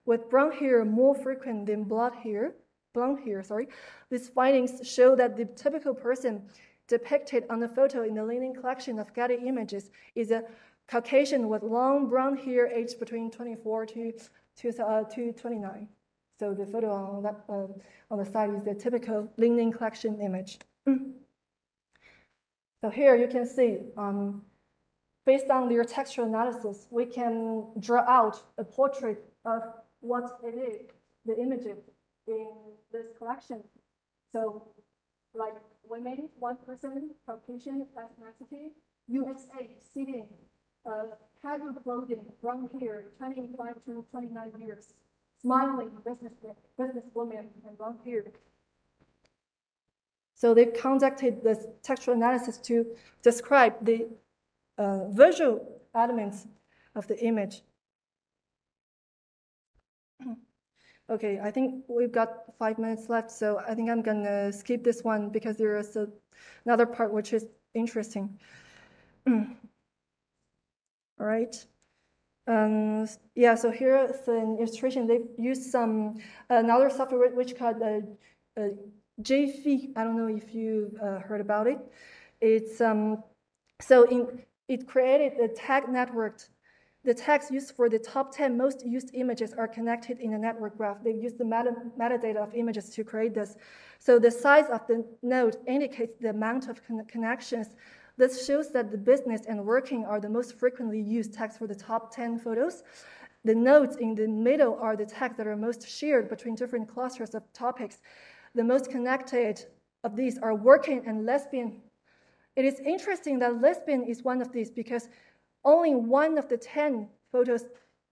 with brown hair more frequent than blonde hair. Blonde hair, sorry. These findings show that the typical person depicted on the photo in the Linen collection of Getty images is a Caucasian with long brown hair aged between 24 to, to, uh, to 29. So the photo on, that, uh, on the side is the typical LinkedIn collection image. *clears throat* so here you can see, um, based on their textual analysis, we can draw out a portrait of what it is, the image in this collection. So like women, one person, Caucasian ethnicity, USA sitting uh, haggard clothing, brown hair, 25 to 29 years, smiling business, businesswoman and brown hair. So they conducted this textual analysis to describe the uh, visual elements of the image. *clears throat* okay, I think we've got five minutes left, so I think I'm gonna skip this one because there is a, another part which is interesting. *clears throat* All right. Um, yeah, so here's an illustration. They've used some another software which called uh, uh, JFE. I don't know if you uh, heard about it. It's um, so in, it created a tag network. The tags used for the top 10 most used images are connected in a network graph. They use the meta, metadata of images to create this. So the size of the node indicates the amount of con connections this shows that the business and working are the most frequently used tags for the top 10 photos. The nodes in the middle are the tags that are most shared between different clusters of topics. The most connected of these are working and lesbian. It is interesting that lesbian is one of these because only one of the 10 photos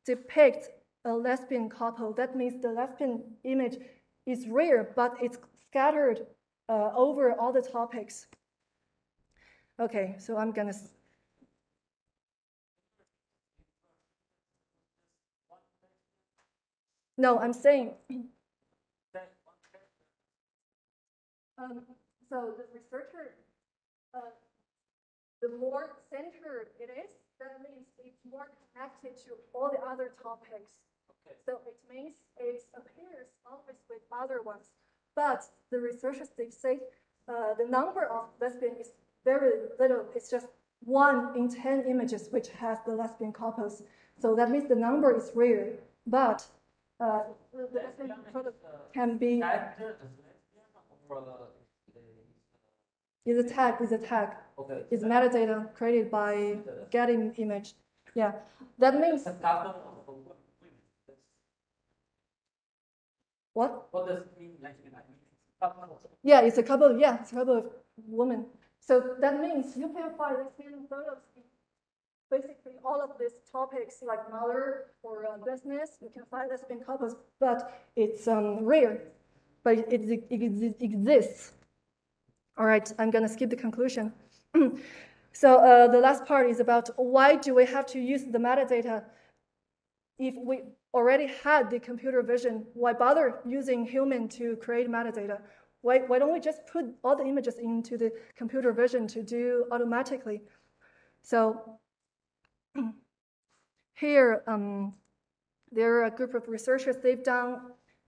depicts a lesbian couple. That means the lesbian image is rare, but it's scattered uh, over all the topics. Okay, so I'm going to. No, I'm saying. *clears throat* Um, so the researcher, uh, the more centered it is, that means it's more connected to all the other topics. Okay. So it means it appears always with other ones. But the researchers they say uh, the number of lesbians is very little. It's just one in 10 images which has the lesbian couples. So that means the number is rare, but uh, can be. Is a tag, is a tag. Okay. Is metadata created by getting image. Yeah. That means. What? What does it mean? Yeah, it's a couple. Yeah, it's a couple of women. So that means you can find these of photos in basically all of these topics like mother or uh, business. You can find this in couples, but it's um, rare, but it, it, it exists. All right, I'm going to skip the conclusion. *clears throat* so uh, the last part is about why do we have to use the metadata if we already had the computer vision? Why bother using human to create metadata? Why, why don't we just put all the images into the computer vision to do automatically? So *clears throat* here, um, there are a group of researchers. They've done,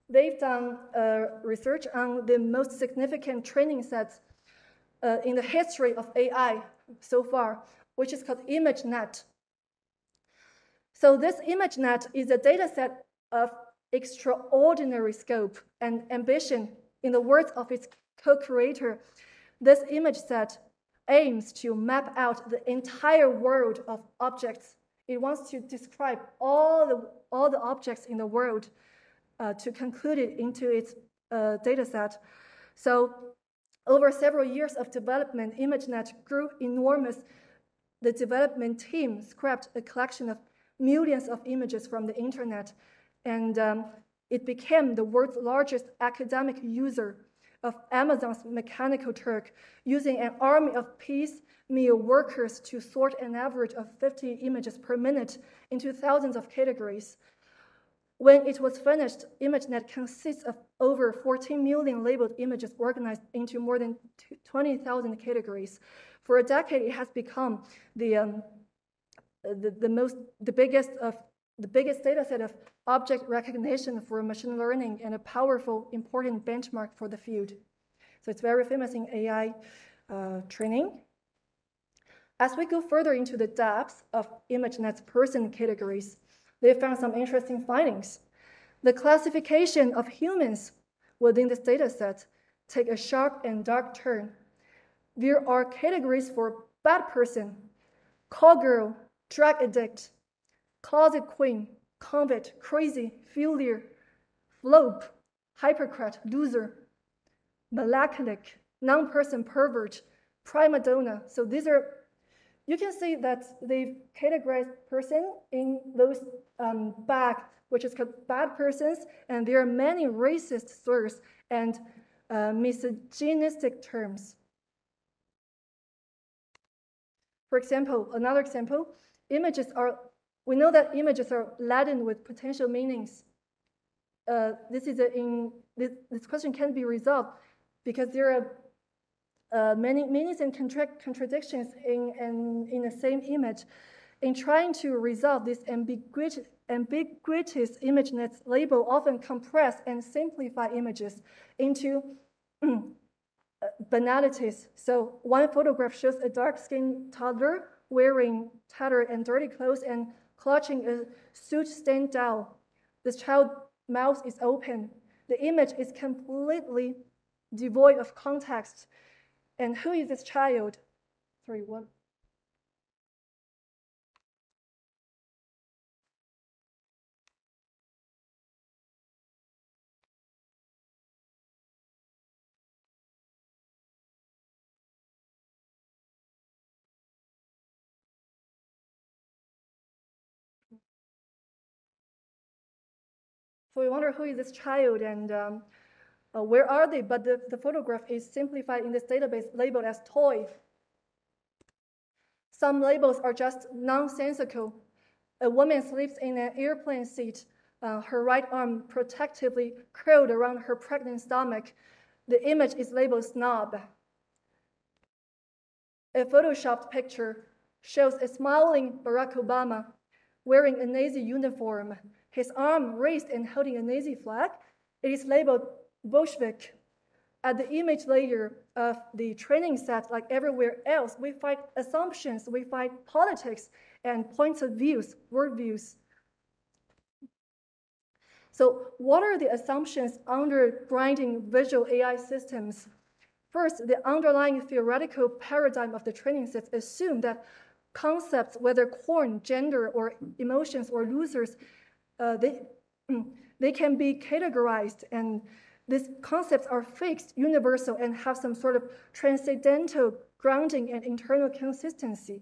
they've done uh, research on the most significant training sets uh, in the history of AI so far, which is called ImageNet. So this ImageNet is a data set of extraordinary scope and ambition in the words of its co creator, this image set aims to map out the entire world of objects. It wants to describe all the, all the objects in the world uh, to conclude it into its uh, dataset. So, over several years of development, ImageNet grew enormous. The development team scraped a collection of millions of images from the internet and um, it became the world's largest academic user of Amazon's Mechanical Turk, using an army of piecemeal workers to sort an average of 50 images per minute into thousands of categories. When it was finished, ImageNet consists of over 14 million labeled images organized into more than 20,000 categories. For a decade, it has become the, um, the, the, most, the biggest of the biggest dataset of object recognition for machine learning and a powerful, important benchmark for the field. So it's very famous in AI uh, training. As we go further into the depths of ImageNet's person categories, they found some interesting findings. The classification of humans within this dataset take a sharp and dark turn. There are categories for bad person, call girl, drug addict, closet queen, convict, crazy, failure, flop, hypocrite, loser, melancholic, non-person, pervert, prima donna. So these are, you can see that they've categorized person in those um, which is called bad persons, and there are many racist slurs and uh, misogynistic terms. For example, another example, images are we know that images are laden with potential meanings. Uh, this is in this, this question can be resolved because there are uh, many meanings and contra contradictions in, in, in the same image. In trying to resolve this ambiguity, image nets label often compress and simplify images into *clears throat* banalities. So one photograph shows a dark-skinned toddler wearing tattered and dirty clothes and clutching a suit stained doll. The child's mouth is open. The image is completely devoid of context. And who is this child? Three one, So we wonder who is this child and um, uh, where are they? But the, the photograph is simplified in this database labeled as toy. Some labels are just nonsensical. A woman sleeps in an airplane seat, uh, her right arm protectively curled around her pregnant stomach. The image is labeled snob. A photoshopped picture shows a smiling Barack Obama wearing a Nazi uniform, his arm raised and holding a Nazi flag. It is labeled Bolshevik. At the image layer of the training set, like everywhere else, we find assumptions, we find politics and points of views, worldviews. So, what are the assumptions undergirding visual AI systems? First, the underlying theoretical paradigm of the training sets assume that concepts, whether corn, gender, or emotions or losers, uh, they, mm, they can be categorized and these concepts are fixed, universal, and have some sort of transcendental grounding and internal consistency.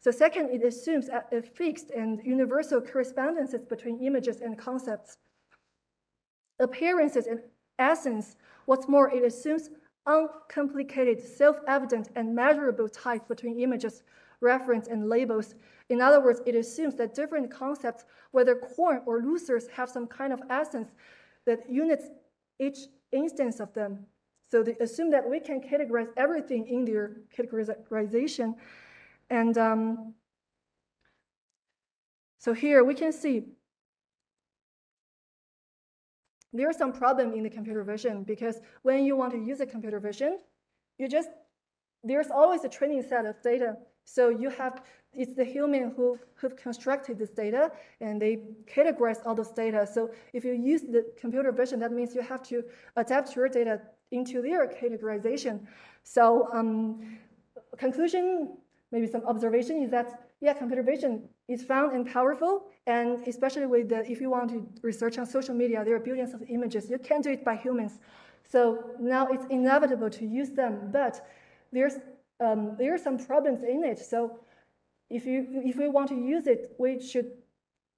So second, it assumes a fixed and universal correspondences between images and concepts. Appearances and essence, what's more, it assumes uncomplicated, self-evident, and measurable ties between images, reference, and labels. In other words, it assumes that different concepts, whether corn or losers, have some kind of essence that units each instance of them. So they assume that we can categorize everything in their categorization. And um, so here we can see there is some problem in the computer vision because when you want to use a computer vision, you just there's always a training set of data so you have, it's the human who, who've constructed this data and they categorize all this data. So if you use the computer vision, that means you have to adapt your data into their categorization. So um, conclusion, maybe some observation is that, yeah, computer vision is found and powerful. And especially with the, if you want to research on social media, there are billions of images. You can't do it by humans. So now it's inevitable to use them, but there's um, there are some problems in it. So if, you, if we want to use it, we should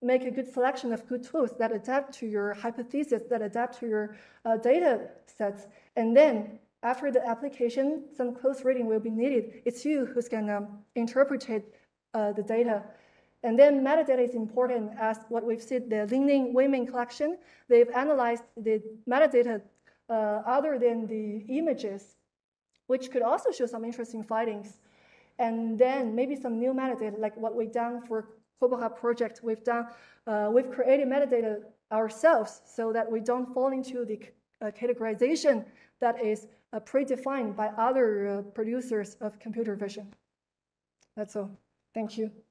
make a good selection of good tools that adapt to your hypothesis, that adapt to your uh, data sets. And then after the application, some close reading will be needed. It's you who's going to interpret uh, the data. And then metadata is important as what we've seen, the Leaning Women collection, they've analyzed the metadata uh, other than the images which could also show some interesting findings. And then maybe some new metadata, like what we've done for Koboha project, we've done, uh, we've created metadata ourselves so that we don't fall into the uh, categorization that is uh, predefined by other uh, producers of computer vision. That's all. Thank you.